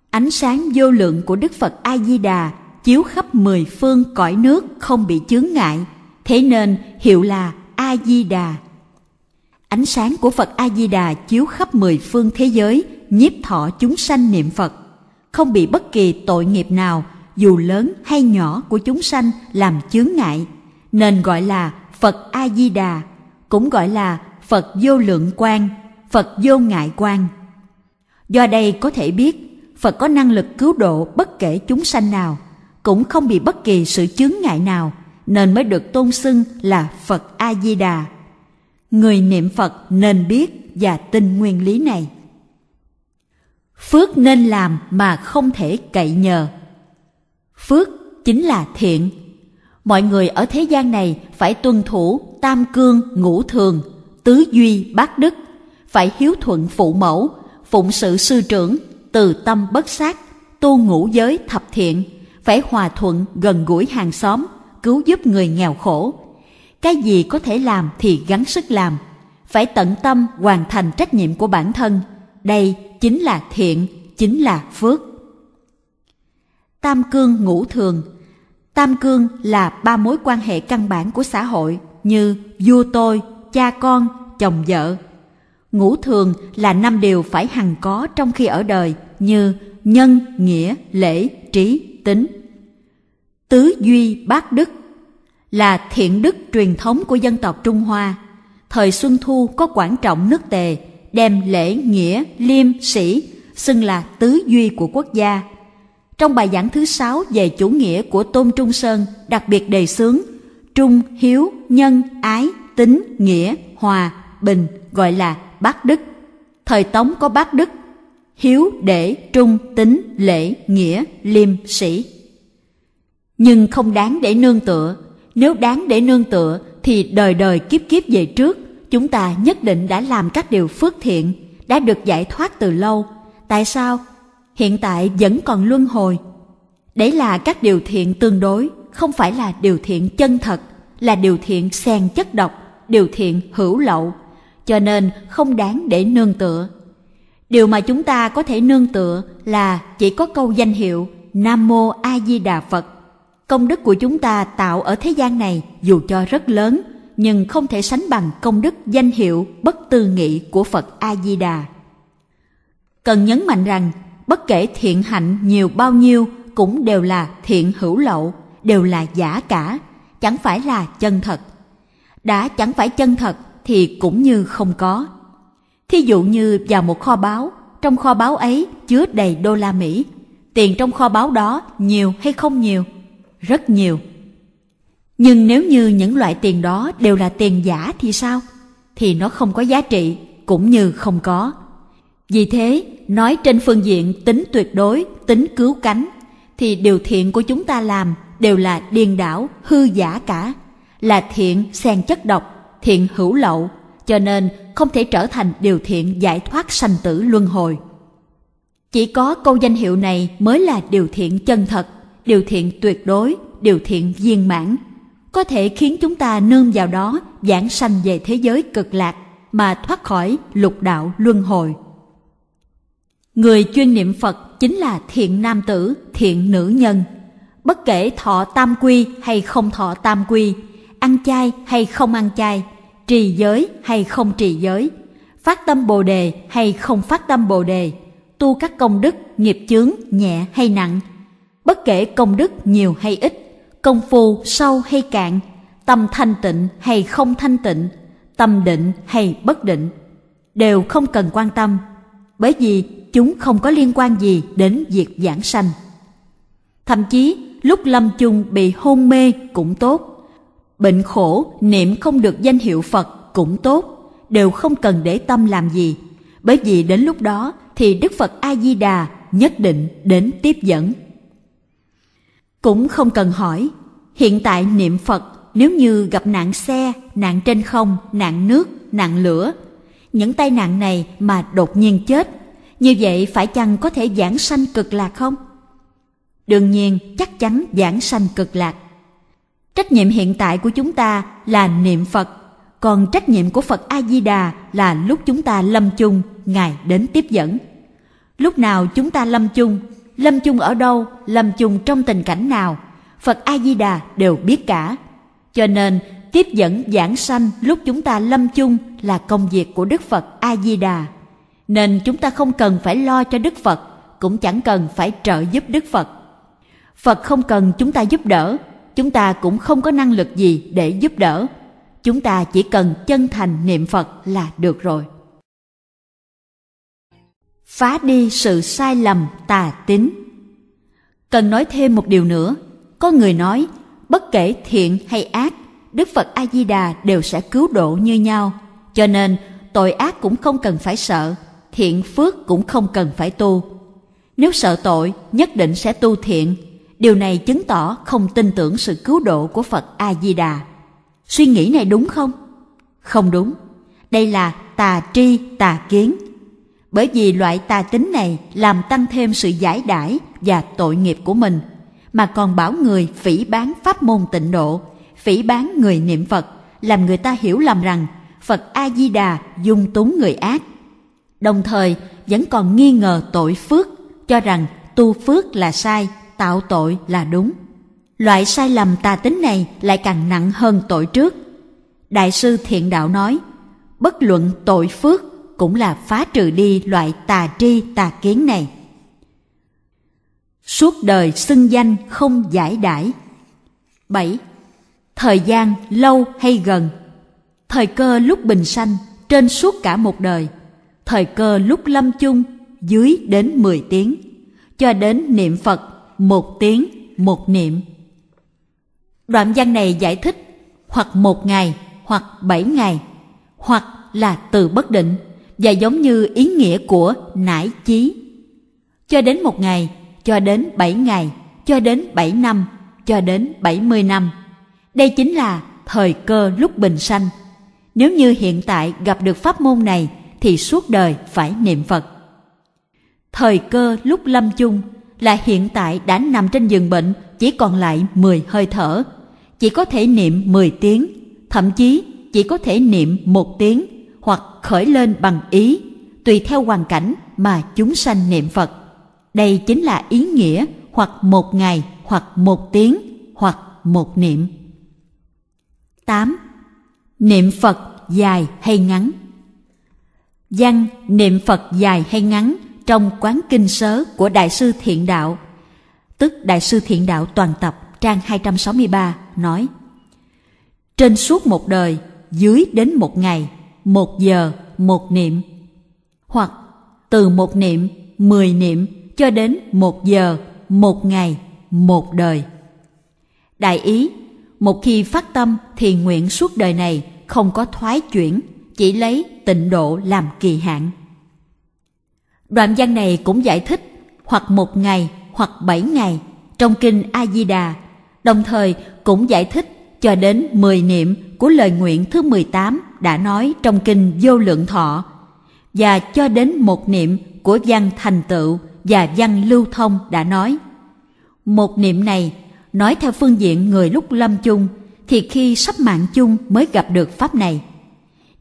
Ánh sáng vô lượng của Đức Phật A Di Đà chiếu khắp mười phương cõi nước không bị chướng ngại, thế nên hiệu là A Di Đà. Ánh sáng của Phật A Di Đà chiếu khắp mười phương thế giới, nhiếp thọ chúng sanh niệm Phật, không bị bất kỳ tội nghiệp nào dù lớn hay nhỏ của chúng sanh làm chướng ngại, nên gọi là Phật A Di Đà cũng gọi là Phật vô lượng quan, Phật vô ngại quan. Do đây có thể biết Phật có năng lực cứu độ bất kể chúng sanh nào, cũng không bị bất kỳ sự chướng ngại nào, nên mới được tôn xưng là Phật A Di Đà. Người niệm Phật nên biết và tin nguyên lý này. Phước nên làm mà không thể cậy nhờ. Phước chính là thiện mọi người ở thế gian này phải tuân thủ tam cương ngũ thường tứ duy bát đức phải hiếu thuận phụ mẫu phụng sự sư trưởng từ tâm bất sát tu ngũ giới thập thiện phải hòa thuận gần gũi hàng xóm cứu giúp người nghèo khổ cái gì có thể làm thì gắng sức làm phải tận tâm hoàn thành trách nhiệm của bản thân đây chính là thiện chính là phước tam cương ngũ thường Tam cương là ba mối quan hệ căn bản của xã hội như vua tôi, cha con, chồng vợ. Ngũ thường là năm điều phải hằng có trong khi ở đời như nhân, nghĩa, lễ, trí, tính. Tứ duy bát đức là thiện đức truyền thống của dân tộc Trung Hoa. Thời Xuân Thu có quản trọng nước Tề đem lễ, nghĩa, liêm, sĩ xưng là tứ duy của quốc gia – trong bài giảng thứ sáu về chủ nghĩa của Tôn Trung Sơn đặc biệt đề xướng trung, hiếu, nhân, ái, tính, nghĩa, hòa, bình gọi là bát đức. Thời Tống có bát đức hiếu, để, trung, tính, lễ, nghĩa, liêm, sĩ. Nhưng không đáng để nương tựa, nếu đáng để nương tựa thì đời đời kiếp kiếp về trước, chúng ta nhất định đã làm các điều phước thiện, đã được giải thoát từ lâu. Tại sao hiện tại vẫn còn luân hồi. Đấy là các điều thiện tương đối, không phải là điều thiện chân thật, là điều thiện xen chất độc, điều thiện hữu lậu, cho nên không đáng để nương tựa. Điều mà chúng ta có thể nương tựa là chỉ có câu danh hiệu Nam Mô A Di Đà Phật. Công đức của chúng ta tạo ở thế gian này dù cho rất lớn, nhưng không thể sánh bằng công đức danh hiệu bất tư nghị của Phật A Di Đà. Cần nhấn mạnh rằng bất kể thiện hạnh nhiều bao nhiêu cũng đều là thiện hữu lậu đều là giả cả chẳng phải là chân thật đã chẳng phải chân thật thì cũng như không có thí dụ như vào một kho báu trong kho báu ấy chứa đầy đô la mỹ tiền trong kho báu đó nhiều hay không nhiều rất nhiều nhưng nếu như những loại tiền đó đều là tiền giả thì sao thì nó không có giá trị cũng như không có vì thế, nói trên phương diện tính tuyệt đối, tính cứu cánh, thì điều thiện của chúng ta làm đều là điên đảo, hư giả cả, là thiện xen chất độc, thiện hữu lậu, cho nên không thể trở thành điều thiện giải thoát sanh tử luân hồi. Chỉ có câu danh hiệu này mới là điều thiện chân thật, điều thiện tuyệt đối, điều thiện viên mãn, có thể khiến chúng ta nương vào đó giảng sanh về thế giới cực lạc mà thoát khỏi lục đạo luân hồi. Người chuyên niệm Phật chính là thiện nam tử, thiện nữ nhân. Bất kể thọ tam quy hay không thọ tam quy, ăn chay hay không ăn chay, trì giới hay không trì giới, phát tâm Bồ đề hay không phát tâm Bồ đề, tu các công đức, nghiệp chướng nhẹ hay nặng, bất kể công đức nhiều hay ít, công phu sâu hay cạn, tâm thanh tịnh hay không thanh tịnh, tâm định hay bất định, đều không cần quan tâm, bởi vì chúng không có liên quan gì đến việc giảng sanh. Thậm chí, lúc lâm chung bị hôn mê cũng tốt, bệnh khổ niệm không được danh hiệu Phật cũng tốt, đều không cần để tâm làm gì, bởi vì đến lúc đó thì Đức Phật A Di Đà nhất định đến tiếp dẫn. Cũng không cần hỏi, hiện tại niệm Phật nếu như gặp nạn xe, nạn trên không, nạn nước, nạn lửa, những tai nạn này mà đột nhiên chết như vậy phải chăng có thể giảng sanh cực lạc không? Đương nhiên chắc chắn giảng sanh cực lạc. Trách nhiệm hiện tại của chúng ta là niệm Phật, còn trách nhiệm của Phật A-di-đà là lúc chúng ta lâm chung, Ngài đến tiếp dẫn. Lúc nào chúng ta lâm chung, lâm chung ở đâu, lâm chung trong tình cảnh nào, Phật A-di-đà đều biết cả. Cho nên tiếp dẫn giảng sanh lúc chúng ta lâm chung là công việc của Đức Phật A-di-đà nên chúng ta không cần phải lo cho đức phật cũng chẳng cần phải trợ giúp đức phật phật không cần chúng ta giúp đỡ chúng ta cũng không có năng lực gì để giúp đỡ chúng ta chỉ cần chân thành niệm phật là được rồi phá đi sự sai lầm tà tín cần nói thêm một điều nữa có người nói bất kể thiện hay ác đức phật a di đà đều sẽ cứu độ như nhau cho nên tội ác cũng không cần phải sợ thiện phước cũng không cần phải tu. Nếu sợ tội, nhất định sẽ tu thiện. Điều này chứng tỏ không tin tưởng sự cứu độ của Phật A-di-đà. Suy nghĩ này đúng không? Không đúng. Đây là tà tri, tà kiến. Bởi vì loại tà tính này làm tăng thêm sự giải đãi và tội nghiệp của mình, mà còn bảo người phỉ bán pháp môn tịnh độ, phỉ bán người niệm Phật, làm người ta hiểu lầm rằng Phật A-di-đà dung túng người ác đồng thời vẫn còn nghi ngờ tội phước, cho rằng tu phước là sai, tạo tội là đúng. Loại sai lầm tà tính này lại càng nặng hơn tội trước. Đại sư Thiện Đạo nói, bất luận tội phước cũng là phá trừ đi loại tà tri tà kiến này. Suốt đời xưng danh không giải đãi. bảy Thời gian lâu hay gần Thời cơ lúc bình sanh trên suốt cả một đời – thời cơ lúc lâm chung dưới đến 10 tiếng, cho đến niệm Phật một tiếng một niệm. Đoạn văn này giải thích hoặc một ngày hoặc bảy ngày hoặc là từ bất định và giống như ý nghĩa của nải chí. Cho đến một ngày, cho đến bảy ngày, cho đến bảy năm, cho đến bảy mươi năm. Đây chính là thời cơ lúc bình sanh. Nếu như hiện tại gặp được pháp môn này thì suốt đời phải niệm Phật. Thời cơ lúc lâm chung là hiện tại đã nằm trên giường bệnh chỉ còn lại 10 hơi thở, chỉ có thể niệm 10 tiếng, thậm chí chỉ có thể niệm một tiếng hoặc khởi lên bằng ý, tùy theo hoàn cảnh mà chúng sanh niệm Phật. Đây chính là ý nghĩa hoặc một ngày, hoặc một tiếng, hoặc một niệm. 8. Niệm Phật dài hay ngắn Văn niệm Phật dài hay ngắn trong quán kinh sớ của Đại sư Thiện Đạo, tức Đại sư Thiện Đạo toàn tập trang 263 nói Trên suốt một đời, dưới đến một ngày, một giờ, một niệm Hoặc từ một niệm, mười niệm cho đến một giờ, một ngày, một đời Đại ý, một khi phát tâm thì nguyện suốt đời này không có thoái chuyển chỉ lấy tịnh độ làm kỳ hạn. Đoạn văn này cũng giải thích hoặc một ngày hoặc bảy ngày trong kinh A Di Đà, đồng thời cũng giải thích cho đến mười niệm của lời nguyện thứ 18 đã nói trong kinh Vô Lượng Thọ và cho đến một niệm của văn thành tựu và văn lưu thông đã nói. Một niệm này nói theo phương diện người lúc lâm chung thì khi sắp mạng chung mới gặp được pháp này.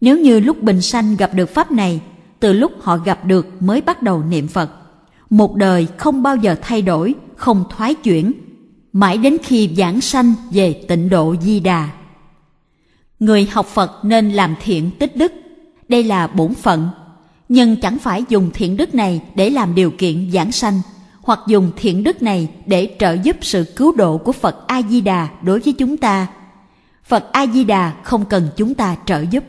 Nếu như lúc bình sanh gặp được Pháp này, từ lúc họ gặp được mới bắt đầu niệm Phật. Một đời không bao giờ thay đổi, không thoái chuyển, mãi đến khi giảng sanh về tịnh độ Di Đà. Người học Phật nên làm thiện tích đức, đây là bổn phận, nhưng chẳng phải dùng thiện đức này để làm điều kiện giảng sanh, hoặc dùng thiện đức này để trợ giúp sự cứu độ của Phật A Di Đà đối với chúng ta. Phật A Di Đà không cần chúng ta trợ giúp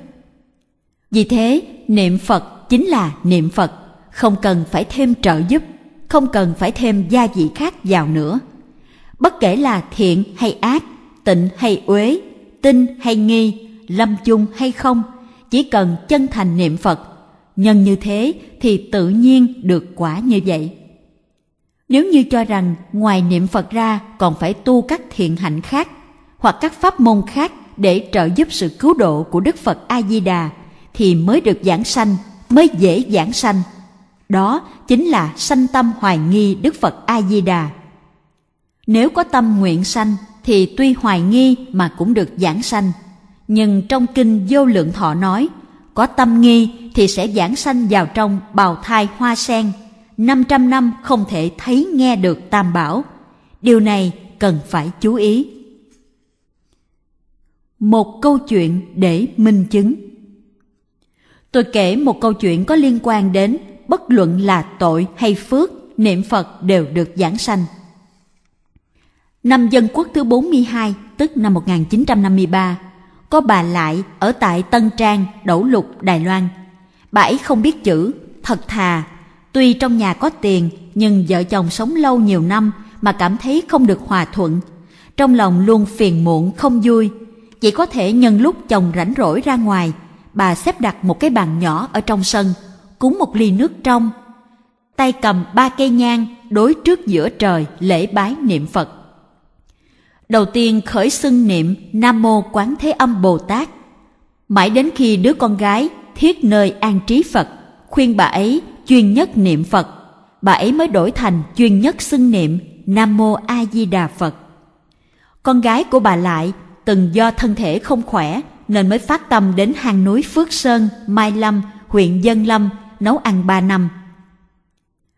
vì thế niệm phật chính là niệm phật không cần phải thêm trợ giúp không cần phải thêm gia vị khác vào nữa bất kể là thiện hay ác tịnh hay uế tin hay nghi lâm chung hay không chỉ cần chân thành niệm phật nhân như thế thì tự nhiên được quả như vậy nếu như cho rằng ngoài niệm phật ra còn phải tu các thiện hạnh khác hoặc các pháp môn khác để trợ giúp sự cứu độ của đức phật a di đà thì mới được giảng sanh, mới dễ giảng sanh. Đó chính là sanh tâm hoài nghi Đức Phật A Di Đà. Nếu có tâm nguyện sanh thì tuy hoài nghi mà cũng được giảng sanh. Nhưng trong kinh Vô Lượng Thọ nói, có tâm nghi thì sẽ giảng sanh vào trong bào thai hoa sen, 500 năm không thể thấy nghe được tam bảo. Điều này cần phải chú ý. Một câu chuyện để minh chứng tôi kể một câu chuyện có liên quan đến bất luận là tội hay phước, niệm Phật đều được giảng sanh. Năm dân quốc thứ 42, tức năm 1953, có bà lại ở tại Tân Trang, Đẩu Lục, Đài Loan. Bà ấy không biết chữ, thật thà. Tuy trong nhà có tiền, nhưng vợ chồng sống lâu nhiều năm mà cảm thấy không được hòa thuận. Trong lòng luôn phiền muộn, không vui. Chỉ có thể nhân lúc chồng rảnh rỗi ra ngoài – bà xếp đặt một cái bàn nhỏ ở trong sân, cúng một ly nước trong. Tay cầm ba cây nhang, đối trước giữa trời lễ bái niệm Phật. Đầu tiên khởi xưng niệm Nam Mô Quán Thế Âm Bồ Tát. Mãi đến khi đứa con gái thiết nơi an trí Phật, khuyên bà ấy chuyên nhất niệm Phật, bà ấy mới đổi thành chuyên nhất xưng niệm Nam Mô A Di Đà Phật. Con gái của bà lại từng do thân thể không khỏe nên mới phát tâm đến hang núi Phước Sơn, Mai Lâm, huyện Dân Lâm, nấu ăn 3 năm.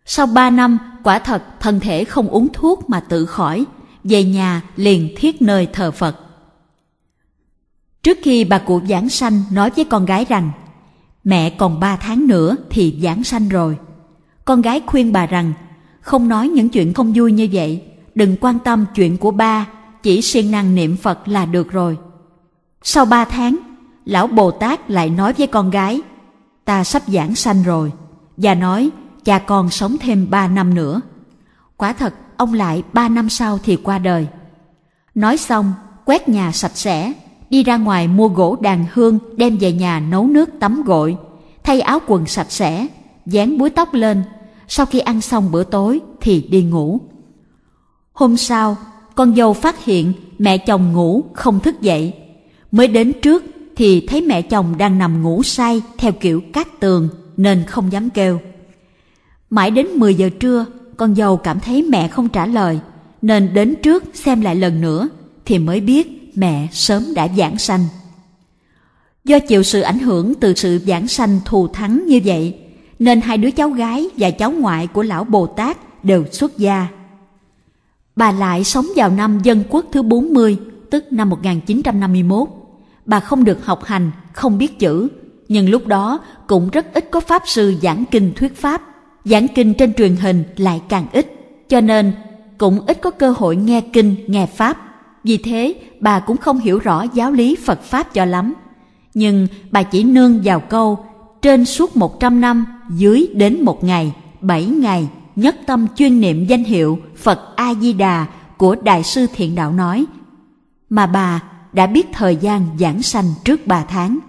Sau 3 năm, quả thật thân thể không uống thuốc mà tự khỏi, về nhà liền thiết nơi thờ Phật. Trước khi bà cụ Giảng Sanh nói với con gái rằng Mẹ còn 3 tháng nữa thì Giảng Sanh rồi. Con gái khuyên bà rằng không nói những chuyện không vui như vậy, đừng quan tâm chuyện của ba, chỉ siêng năng niệm Phật là được rồi. Sau ba tháng, lão Bồ Tát lại nói với con gái, ta sắp giảng sanh rồi, và nói cha con sống thêm ba năm nữa. Quả thật, ông lại ba năm sau thì qua đời. Nói xong, quét nhà sạch sẽ, đi ra ngoài mua gỗ đàn hương đem về nhà nấu nước tắm gội, thay áo quần sạch sẽ, dán búi tóc lên, sau khi ăn xong bữa tối thì đi ngủ. Hôm sau, con dâu phát hiện mẹ chồng ngủ không thức dậy Mới đến trước thì thấy mẹ chồng đang nằm ngủ say theo kiểu cát tường nên không dám kêu. Mãi đến 10 giờ trưa, con dâu cảm thấy mẹ không trả lời nên đến trước xem lại lần nữa thì mới biết mẹ sớm đã giảng sanh. Do chịu sự ảnh hưởng từ sự giảng sanh thù thắng như vậy, nên hai đứa cháu gái và cháu ngoại của lão Bồ Tát đều xuất gia. Bà lại sống vào năm dân quốc thứ 40, tức năm 1951 bà không được học hành, không biết chữ, nhưng lúc đó cũng rất ít có pháp sư giảng kinh thuyết pháp, giảng kinh trên truyền hình lại càng ít, cho nên cũng ít có cơ hội nghe kinh, nghe pháp. Vì thế, bà cũng không hiểu rõ giáo lý Phật Pháp cho lắm. Nhưng bà chỉ nương vào câu trên suốt một trăm năm, dưới đến một ngày, bảy ngày, nhất tâm chuyên niệm danh hiệu Phật A-di-đà của Đại sư Thiện Đạo nói. Mà bà đã biết thời gian giảng sanh trước 3 tháng.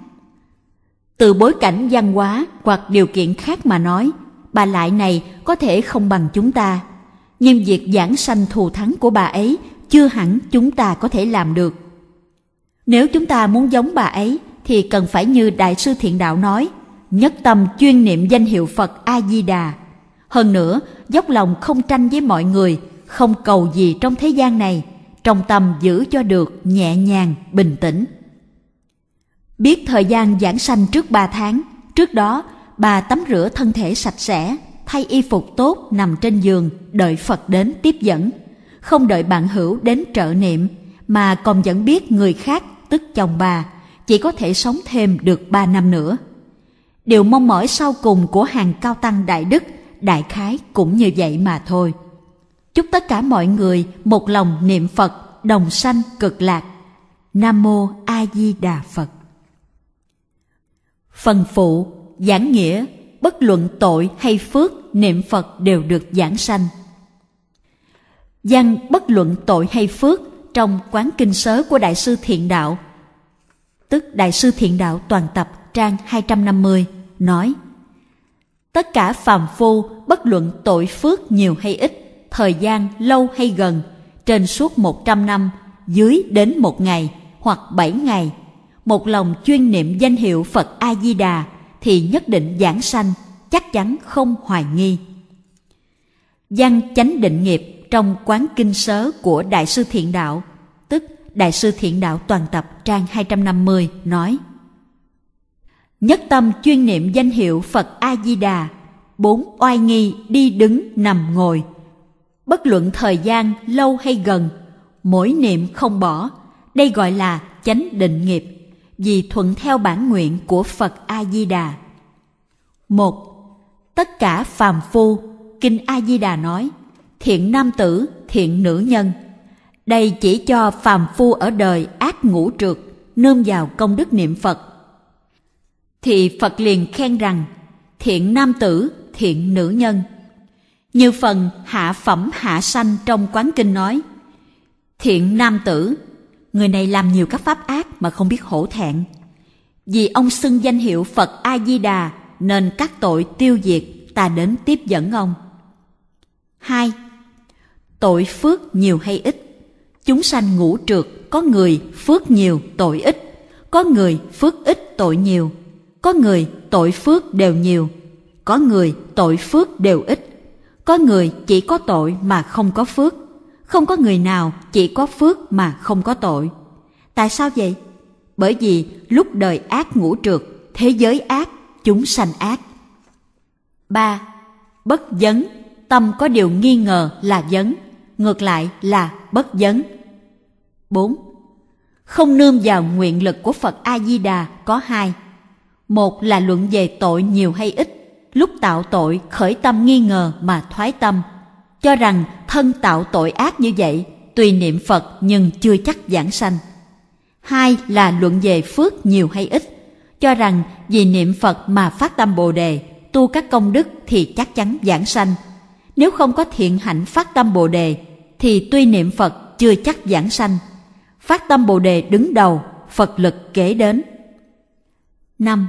Từ bối cảnh văn hóa hoặc điều kiện khác mà nói, bà lại này có thể không bằng chúng ta. Nhưng việc giảng sanh thù thắng của bà ấy chưa hẳn chúng ta có thể làm được. Nếu chúng ta muốn giống bà ấy thì cần phải như Đại sư Thiện Đạo nói, nhất tâm chuyên niệm danh hiệu Phật A-di-đà. Hơn nữa, dốc lòng không tranh với mọi người, không cầu gì trong thế gian này – trong tâm giữ cho được nhẹ nhàng, bình tĩnh. Biết thời gian giảng sanh trước 3 tháng, trước đó bà tắm rửa thân thể sạch sẽ, thay y phục tốt nằm trên giường đợi Phật đến tiếp dẫn, không đợi bạn hữu đến trợ niệm mà còn vẫn biết người khác, tức chồng bà, chỉ có thể sống thêm được 3 năm nữa. Điều mong mỏi sau cùng của hàng cao tăng đại đức đại khái cũng như vậy mà thôi. Chúc tất cả mọi người một lòng niệm Phật, đồng sanh cực lạc. Nam mô A Di Đà Phật. Phần phụ, giảng nghĩa, bất luận tội hay phước, niệm Phật đều được giảng sanh. Văn bất luận tội hay phước trong quán kinh sớ của Đại sư Thiện Đạo, tức Đại sư Thiện Đạo toàn tập trang 250, nói Tất cả phàm phu bất luận tội phước nhiều hay ít thời gian lâu hay gần, trên suốt 100 năm, dưới đến một ngày hoặc 7 ngày, một lòng chuyên niệm danh hiệu Phật A-di-đà thì nhất định giảng sanh, chắc chắn không hoài nghi. Văn chánh định nghiệp trong quán kinh sớ của Đại sư Thiện Đạo, tức Đại sư Thiện Đạo Toàn Tập trang 250 nói Nhất tâm chuyên niệm danh hiệu Phật A-di-đà, bốn oai nghi đi đứng nằm ngồi, bất luận thời gian lâu hay gần mỗi niệm không bỏ đây gọi là chánh định nghiệp vì thuận theo bản nguyện của phật a di đà một tất cả phàm phu kinh a di đà nói thiện nam tử thiện nữ nhân đây chỉ cho phàm phu ở đời ác ngũ trượt nương vào công đức niệm phật thì phật liền khen rằng thiện nam tử thiện nữ nhân như phần hạ phẩm hạ sanh trong quán kinh nói Thiện nam tử Người này làm nhiều các pháp ác mà không biết hổ thẹn Vì ông xưng danh hiệu Phật A-di-đà Nên các tội tiêu diệt ta đến tiếp dẫn ông hai Tội phước nhiều hay ít Chúng sanh ngũ trượt Có người phước nhiều tội ít Có người phước ít tội nhiều Có người tội phước đều nhiều Có người tội phước đều ít có người chỉ có tội mà không có phước, không có người nào chỉ có phước mà không có tội. Tại sao vậy? Bởi vì lúc đời ác ngũ trượt, thế giới ác, chúng sanh ác. Ba, Bất dấn, tâm có điều nghi ngờ là dấn, ngược lại là bất dấn. Bốn, Không nương vào nguyện lực của Phật A Di Đà có hai. Một là luận về tội nhiều hay ít, lúc tạo tội khởi tâm nghi ngờ mà thoái tâm cho rằng thân tạo tội ác như vậy tùy niệm phật nhưng chưa chắc giảng sanh hai là luận về phước nhiều hay ít cho rằng vì niệm phật mà phát tâm bồ đề tu các công đức thì chắc chắn giảng sanh nếu không có thiện hạnh phát tâm bồ đề thì tuy niệm phật chưa chắc giảng sanh phát tâm bồ đề đứng đầu phật lực kế đến năm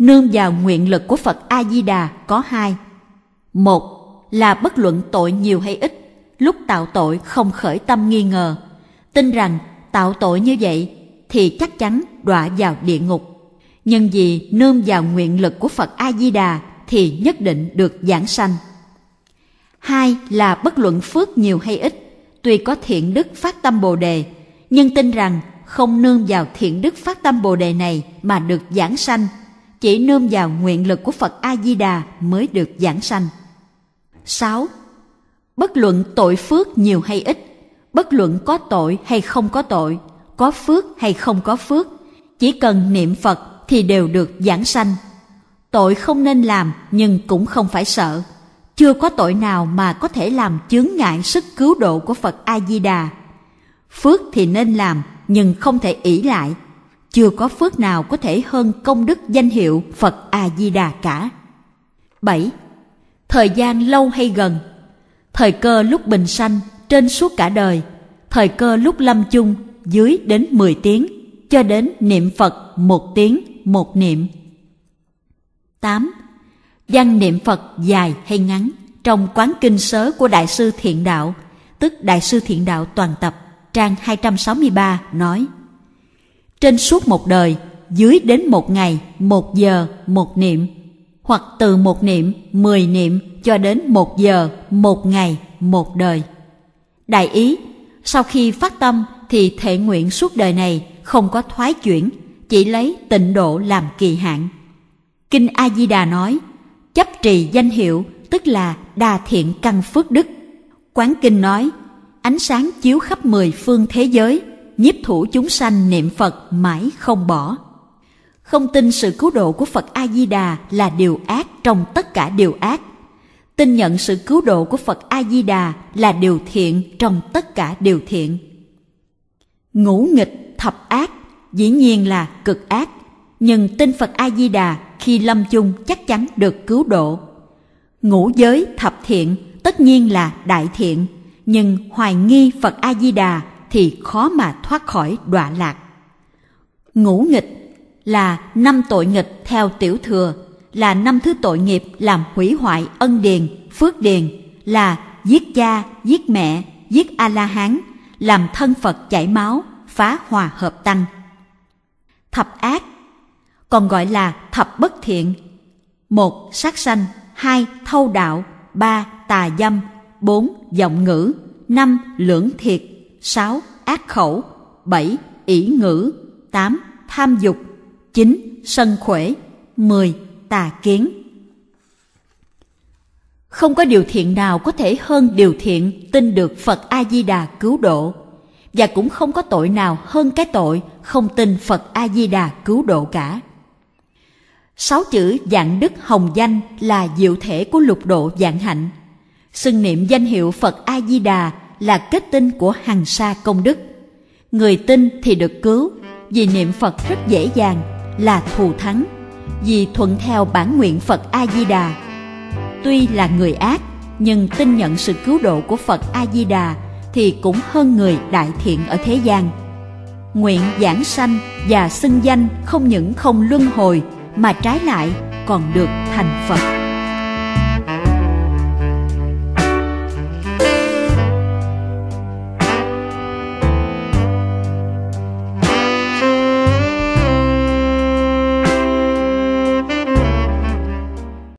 nương vào nguyện lực của Phật A Di Đà có hai. Một là bất luận tội nhiều hay ít, lúc tạo tội không khởi tâm nghi ngờ, tin rằng tạo tội như vậy thì chắc chắn đọa vào địa ngục. Nhưng vì nương vào nguyện lực của Phật A Di Đà thì nhất định được giảng sanh. Hai là bất luận phước nhiều hay ít, tuy có thiện đức phát tâm Bồ đề, nhưng tin rằng không nương vào thiện đức phát tâm Bồ đề này mà được giảng sanh chỉ nương vào nguyện lực của Phật A-di-đà mới được giảng sanh. 6. Bất luận tội phước nhiều hay ít, bất luận có tội hay không có tội, có phước hay không có phước, chỉ cần niệm Phật thì đều được giảng sanh. Tội không nên làm nhưng cũng không phải sợ. Chưa có tội nào mà có thể làm chướng ngại sức cứu độ của Phật A-di-đà. Phước thì nên làm nhưng không thể ỷ lại chưa có phước nào có thể hơn công đức danh hiệu Phật A Di Đà cả. 7. Thời gian lâu hay gần? Thời cơ lúc bình sanh trên suốt cả đời, thời cơ lúc lâm chung dưới đến 10 tiếng cho đến niệm Phật một tiếng một niệm. 8. Văn niệm Phật dài hay ngắn trong quán kinh sớ của Đại sư Thiện Đạo, tức Đại sư Thiện Đạo toàn tập, trang 263 nói – trên suốt một đời dưới đến một ngày một giờ một niệm hoặc từ một niệm mười niệm cho đến một giờ một ngày một đời đại ý sau khi phát tâm thì thể nguyện suốt đời này không có thoái chuyển chỉ lấy tịnh độ làm kỳ hạn kinh a di đà nói chấp trì danh hiệu tức là đa thiện căn phước đức quán kinh nói ánh sáng chiếu khắp mười phương thế giới nhiếp thủ chúng sanh niệm Phật mãi không bỏ. Không tin sự cứu độ của Phật A-di-đà là điều ác trong tất cả điều ác. Tin nhận sự cứu độ của Phật A-di-đà là điều thiện trong tất cả điều thiện. Ngũ nghịch thập ác dĩ nhiên là cực ác, nhưng tin Phật A-di-đà khi lâm chung chắc chắn được cứu độ. Ngũ giới thập thiện tất nhiên là đại thiện, nhưng hoài nghi Phật A Di Đà thì khó mà thoát khỏi đọa lạc. Ngũ nghịch là năm tội nghịch theo tiểu thừa, là năm thứ tội nghiệp làm hủy hoại ân điền, phước điền, là giết cha, giết mẹ, giết A-la-hán, làm thân Phật chảy máu, phá hòa hợp tăng. Thập ác còn gọi là thập bất thiện. một Sát sanh, hai Thâu đạo, ba Tà dâm, bốn vọng ngữ, năm Lưỡng thiệt, 6. Ác khẩu 7. ý ngữ 8. Tham dục 9. Sân khuể 10. Tà kiến Không có điều thiện nào có thể hơn điều thiện tin được Phật A-di-đà cứu độ và cũng không có tội nào hơn cái tội không tin Phật A-di-đà cứu độ cả. Sáu chữ dạng đức hồng danh là diệu thể của lục độ dạng hạnh. Xưng niệm danh hiệu Phật A-di-đà là kết tinh của hàng sa công đức người tin thì được cứu vì niệm phật rất dễ dàng là thù thắng vì thuận theo bản nguyện phật a di đà tuy là người ác nhưng tin nhận sự cứu độ của phật a di đà thì cũng hơn người đại thiện ở thế gian nguyện giảng sanh và xưng danh không những không luân hồi mà trái lại còn được thành phật